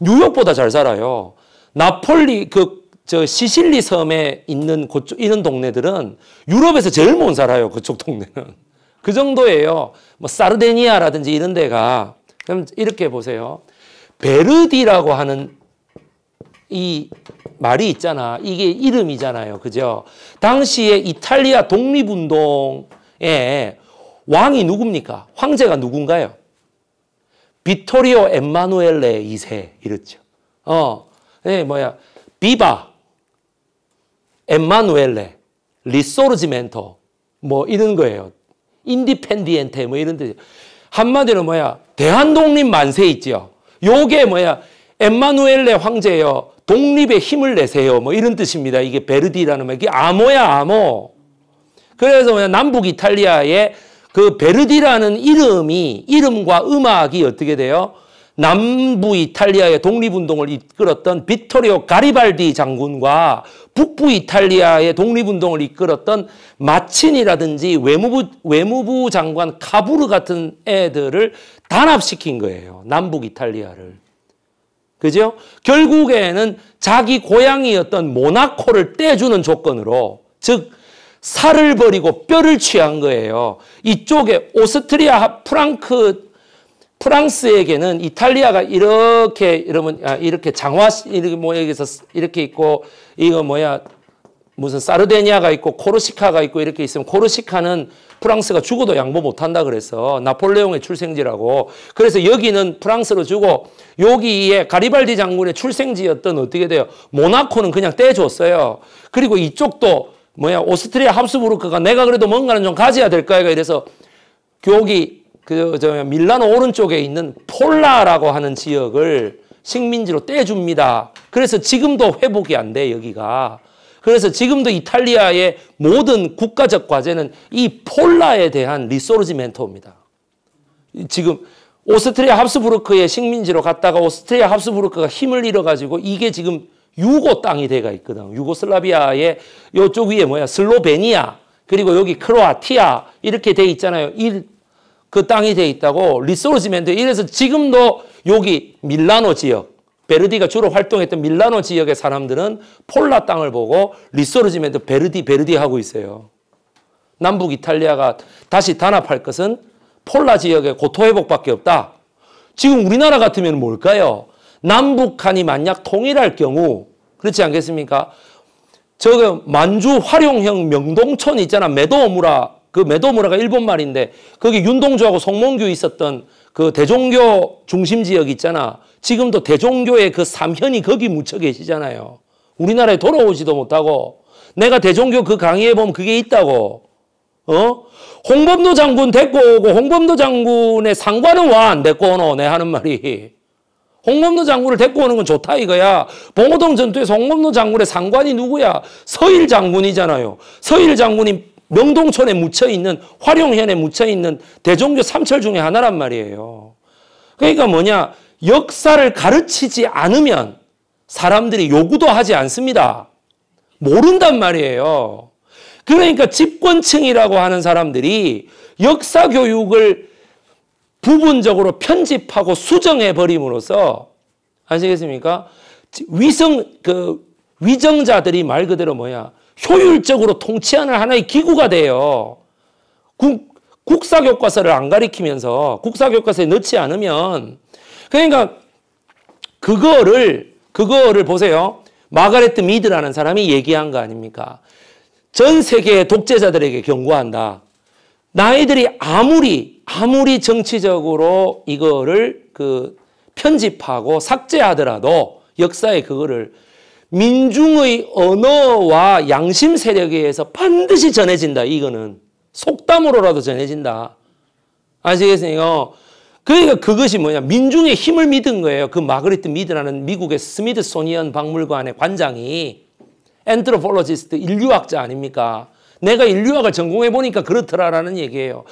뉴욕보다 잘 살아요. 나폴리 그저 시실리 섬에 있는 그쪽 이런 동네들은 유럽에서 제일 못 살아요. 그쪽 동네는 그 정도예요. 뭐 사르데니아라든지 이런 데가 그럼 이렇게 보세요. 베르디라고 하는 이 말이 있잖아. 이게 이름이잖아요. 그죠? 당시에 이탈리아 독립운동에 왕이 누굽니까? 황제가 누군가요? 비토리오 엠마누엘레 2세 이렇죠. 어, 네, 뭐야? 비바 엠마누엘레, 리소르지멘토, 뭐 이런 거예요. 인디펜디엔테 뭐 이런 데 한마디로 뭐야? 대한독립 만세 있죠요게 뭐야? 엠마누엘레 황제여 독립의 힘을 내세요. 뭐 이런 뜻입니다. 이게 베르디라는 말. 이게 암호야, 암호. 그래서 뭐냐? 남북 이탈리아의 그 베르디라는 이름이 이름과 음악이 어떻게 돼요? 남부 이탈리아의 독립운동을 이끌었던 비토리오 가리발디 장군과 북부 이탈리아의 독립운동을 이끌었던 마친이라든지 외무부, 외무부 장관 카부르 같은 애들을 단합시킨 거예요. 남북 이탈리아를. 그죠? 결국에는 자기 고향이었던 모나코를 떼주는 조건으로, 즉, 살을 버리고 뼈를 취한 거예요. 이쪽에 오스트리아 프랑크 프랑스에게는 이탈리아가 이렇게 여러분 아, 이렇게 장화 이렇게 모양에서 이렇게 있고 이거 뭐야 무슨 사르데니아가 있고 코르시카가 있고 이렇게 있으면 코르시카는 프랑스가 죽어도 양보 못한다 그래서 나폴레옹의 출생지라고 그래서 여기는 프랑스로 주고 여기에 가리발디 장군의 출생지였던 어떻게 돼요 모나코는 그냥 떼줬어요 그리고 이쪽도 뭐야 오스트리아 합스부르크가 내가 그래도 뭔가는 좀 가져야 될까야 이래서 교기 그저 밀라노 오른쪽에 있는 폴라라고 하는 지역을 식민지로 떼줍니다. 그래서 지금도 회복이 안 돼, 여기가. 그래서 지금도 이탈리아의 모든 국가적 과제는 이 폴라에 대한 리소르지멘토입니다. 지금 오스트리아 합스부르크의 식민지로 갔다가 오스트리아 합스부르크가 힘을 잃어가지고 이게 지금 유고 땅이 돼가 있거든. 유고슬라비아의 요쪽 위에 뭐야? 슬로베니아 그리고 여기 크로아티아 이렇게 돼 있잖아요. 이그 땅이 돼 있다고 리소르지멘트 이래서 지금도 여기 밀라노 지역 베르디가 주로 활동했던 밀라노 지역의 사람들은 폴라 땅을 보고 리소르지멘트 베르디 베르디 하고 있어요. 남북 이탈리아가 다시 단합할 것은 폴라 지역의 고토 회복밖에 없다. 지금 우리나라 같으면 뭘까요? 남북한이 만약 통일할 경우 그렇지 않겠습니까? 저거 만주 활용형 명동촌 있잖아. 매도오무라 그 메도무라가 일본 말인데 거기 윤동주하고 송몽규 있었던 그 대종교 중심 지역 있잖아. 지금도 대종교의 그 삼현이 거기 묻혀 계시잖아요. 우리나라에 돌아오지도 못하고 내가 대종교 그 강의에 보면 그게 있다고. 어? 홍범도 장군 데리고 오고 홍범도 장군의 상관은 와안 데리고 오노 내 하는 말이. 홍범도 장군을 데리고 오는 건 좋다 이거야. 봉오동 전투에서 홍범도 장군의 상관이 누구야? 서일 장군이잖아요. 서일 장군이 명동촌에 묻혀있는 화룡현에 묻혀있는 대종교 삼철 중의 하나란 말이에요. 그러니까 뭐냐 역사를 가르치지 않으면 사람들이 요구도 하지 않습니다. 모른단 말이에요. 그러니까 집권층이라고 하는 사람들이 역사 교육을 부분적으로 편집하고 수정해 버림으로써 아시겠습니까? 위성 그 위정자들이 말 그대로 뭐야 효율적으로 통치하는 하나의 기구가 돼요. 국, 국사교과서를 안 가리키면서 국사교과서에 넣지 않으면 그러니까 그거를 그거를 보세요. 마가렛 미드라는 사람이 얘기한 거 아닙니까? 전 세계의 독재자들에게 경고한다. 나이들이 아무리 아무리 정치적으로 이거를 그 편집하고 삭제하더라도 역사에 그거를 민중의 언어와 양심 세력에 의해서 반드시 전해진다. 이거는 속담으로라도 전해진다. 아시겠어요? 그러니까 그것이 뭐냐. 민중의 힘을 믿은 거예요. 그 마그리트 미드라는 미국의 스미드 소니언 박물관의 관장이 앤트로폴로지스트 인류학자 아닙니까? 내가 인류학을 전공해 보니까 그렇더라라는 얘기예요.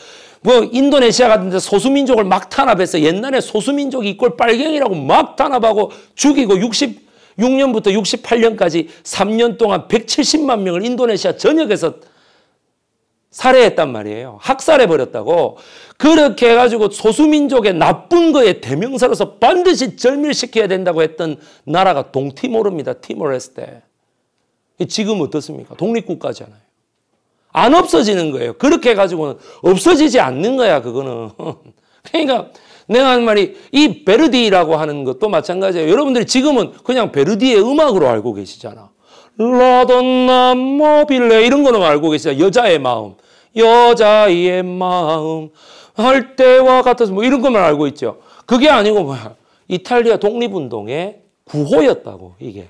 뭐 인도네시아 같은 데 소수민족을 막 탄압해서 옛날에 소수민족이 이 꼴 빨갱이라고 막 탄압하고 죽이고 60 6년부터 68년까지 3년 동안 170만 명을 인도네시아 전역에서 살해했단 말이에요. 학살해 버렸다고. 그렇게 해가지고 소수민족의 나쁜 거에 대명사로서 반드시 절멸시켜야 된다고 했던 나라가 동티모르입니다. 티모레스테. 지금 어떻습니까? 독립국가잖아요. 안 없어지는 거예요. 그렇게 해가지고는 없어지지 않는 거야, 그거는. 그러니까 내가 한 말이 이 베르디라고 하는 것도 마찬가지예요. 여러분들이 지금은 그냥 베르디의 음악으로 알고 계시잖아. 라돈나 모빌레 이런 거는 알고 계시죠. 여자의 마음, 여자의 마음 할 때와 같아서 뭐 이런 것만 알고 있죠. 그게 아니고 뭐야 이탈리아 독립운동의 구호였다고 이게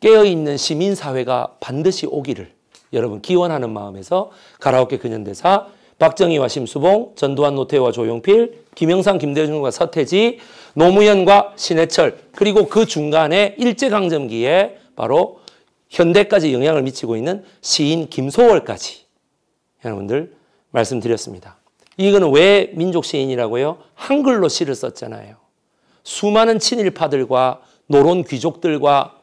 깨어 있는 시민 사회가 반드시 오기를 여러분 기원하는 마음에서 가라오케 근현대사 박정희와 심수봉, 전두환 노태우와 조용필, 김영삼 김대중과 서태지, 노무현과 신해철 그리고 그 중간에 일제강점기에 바로 현대까지 영향을 미치고 있는 시인 김소월까지 여러분들 말씀드렸습니다. 이거는 왜 민족 시인이라고요? 한글로 시를 썼잖아요. 수많은 친일파들과 노론 귀족들과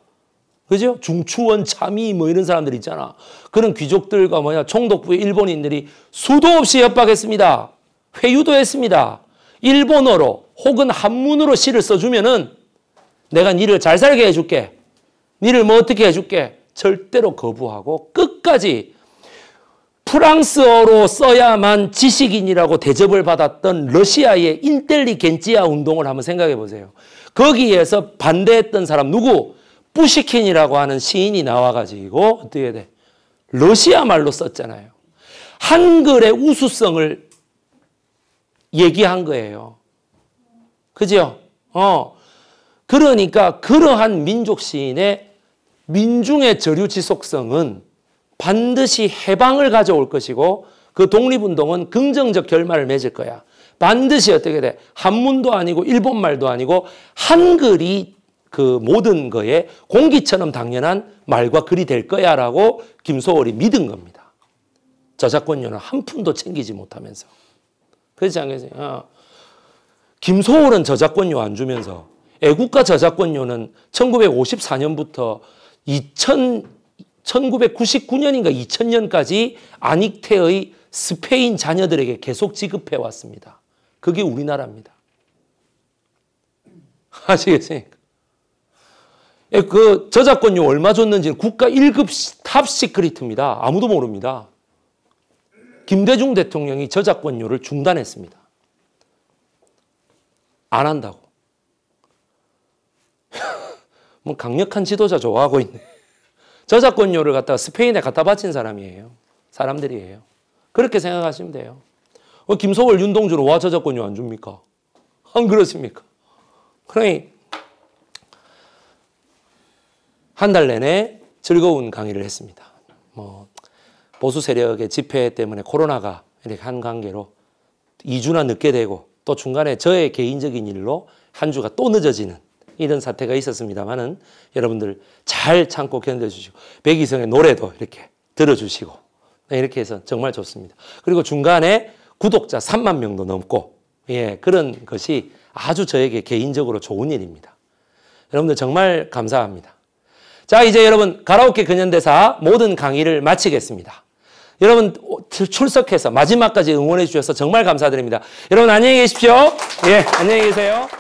그죠? 중추원 참이 뭐 이런 사람들 있잖아. 그런 귀족들과 뭐냐 총독부의 일본인들이 수도 없이 협박했습니다. 회유도 했습니다. 일본어로 혹은 한문으로 시를 써주면은 내가 니를 잘 살게 해줄게. 니를 뭐 어떻게 해줄게. 절대로 거부하고 끝까지 프랑스어로 써야만 지식인이라고 대접을 받았던 러시아의 인텔리겐지아 운동을 한번 생각해 보세요. 거기에서 반대했던 사람 누구? 뿌시킨이라고 하는 시인이 나와가지고 어떻게 돼? 러시아 말로 썼잖아요. 한글의 우수성을 얘기한 거예요. 그죠? 어. 그러니까 그러한 민족 시인의 민중의 저류 지속성은 반드시 해방을 가져올 것이고 그 독립운동은 긍정적 결말을 맺을 거야. 반드시 어떻게 돼? 한문도 아니고 일본말도 아니고 한글이 그 모든 거에 공기처럼 당연한 말과 글이 될 거야 라고 김소월이 믿은 겁니다. 저작권료는 한 푼도 챙기지 못하면서. 그렇지 않겠어요? 김소월은 저작권료 안 주면서 애국가 저작권료는 1954년부터 2000, 1999년인가 2000년까지 안익태의 스페인 자녀들에게 계속 지급해 왔습니다. 그게 우리나라입니다. 아시겠습니까? 예, 그 저작권료 얼마 줬는지는 국가 1급 탑 시크릿입니다. 아무도 모릅니다. 김대중 대통령이 저작권료를 중단했습니다. 안 한다고. 뭐 강력한 지도자 좋아하고 있네. 저작권료를 갖다가 스페인에 갖다 바친 사람이에요. 사람들이에요. 그렇게 생각하시면 돼요. 어, 김소월, 윤동주로 와 저작권료 안 줍니까? 안 그렇습니까? 그러니 한달 내내 즐거운 강의를 했습니다. 뭐 보수 세력의 집회 때문에 코로나가 이렇게 한 관계로 2주나 늦게 되고 또 중간에 저의 개인적인 일로 한 주가 또 늦어지는 이런 사태가 있었습니다만은 여러분들 잘 참고 견뎌주시고 백이성의 노래도 이렇게 들어주시고 네, 이렇게 해서 정말 좋습니다. 그리고 중간에 구독자 3만 명도 넘고 예 그런 것이 아주 저에게 개인적으로 좋은 일입니다. 여러분들 정말 감사합니다. 자, 이제 여러분 가라오케 근현대사 모든 강의를 마치겠습니다. 여러분 출석해서 마지막까지 응원해 주셔서 정말 감사드립니다. 여러분 안녕히 계십시오. 예, 안녕히 계세요.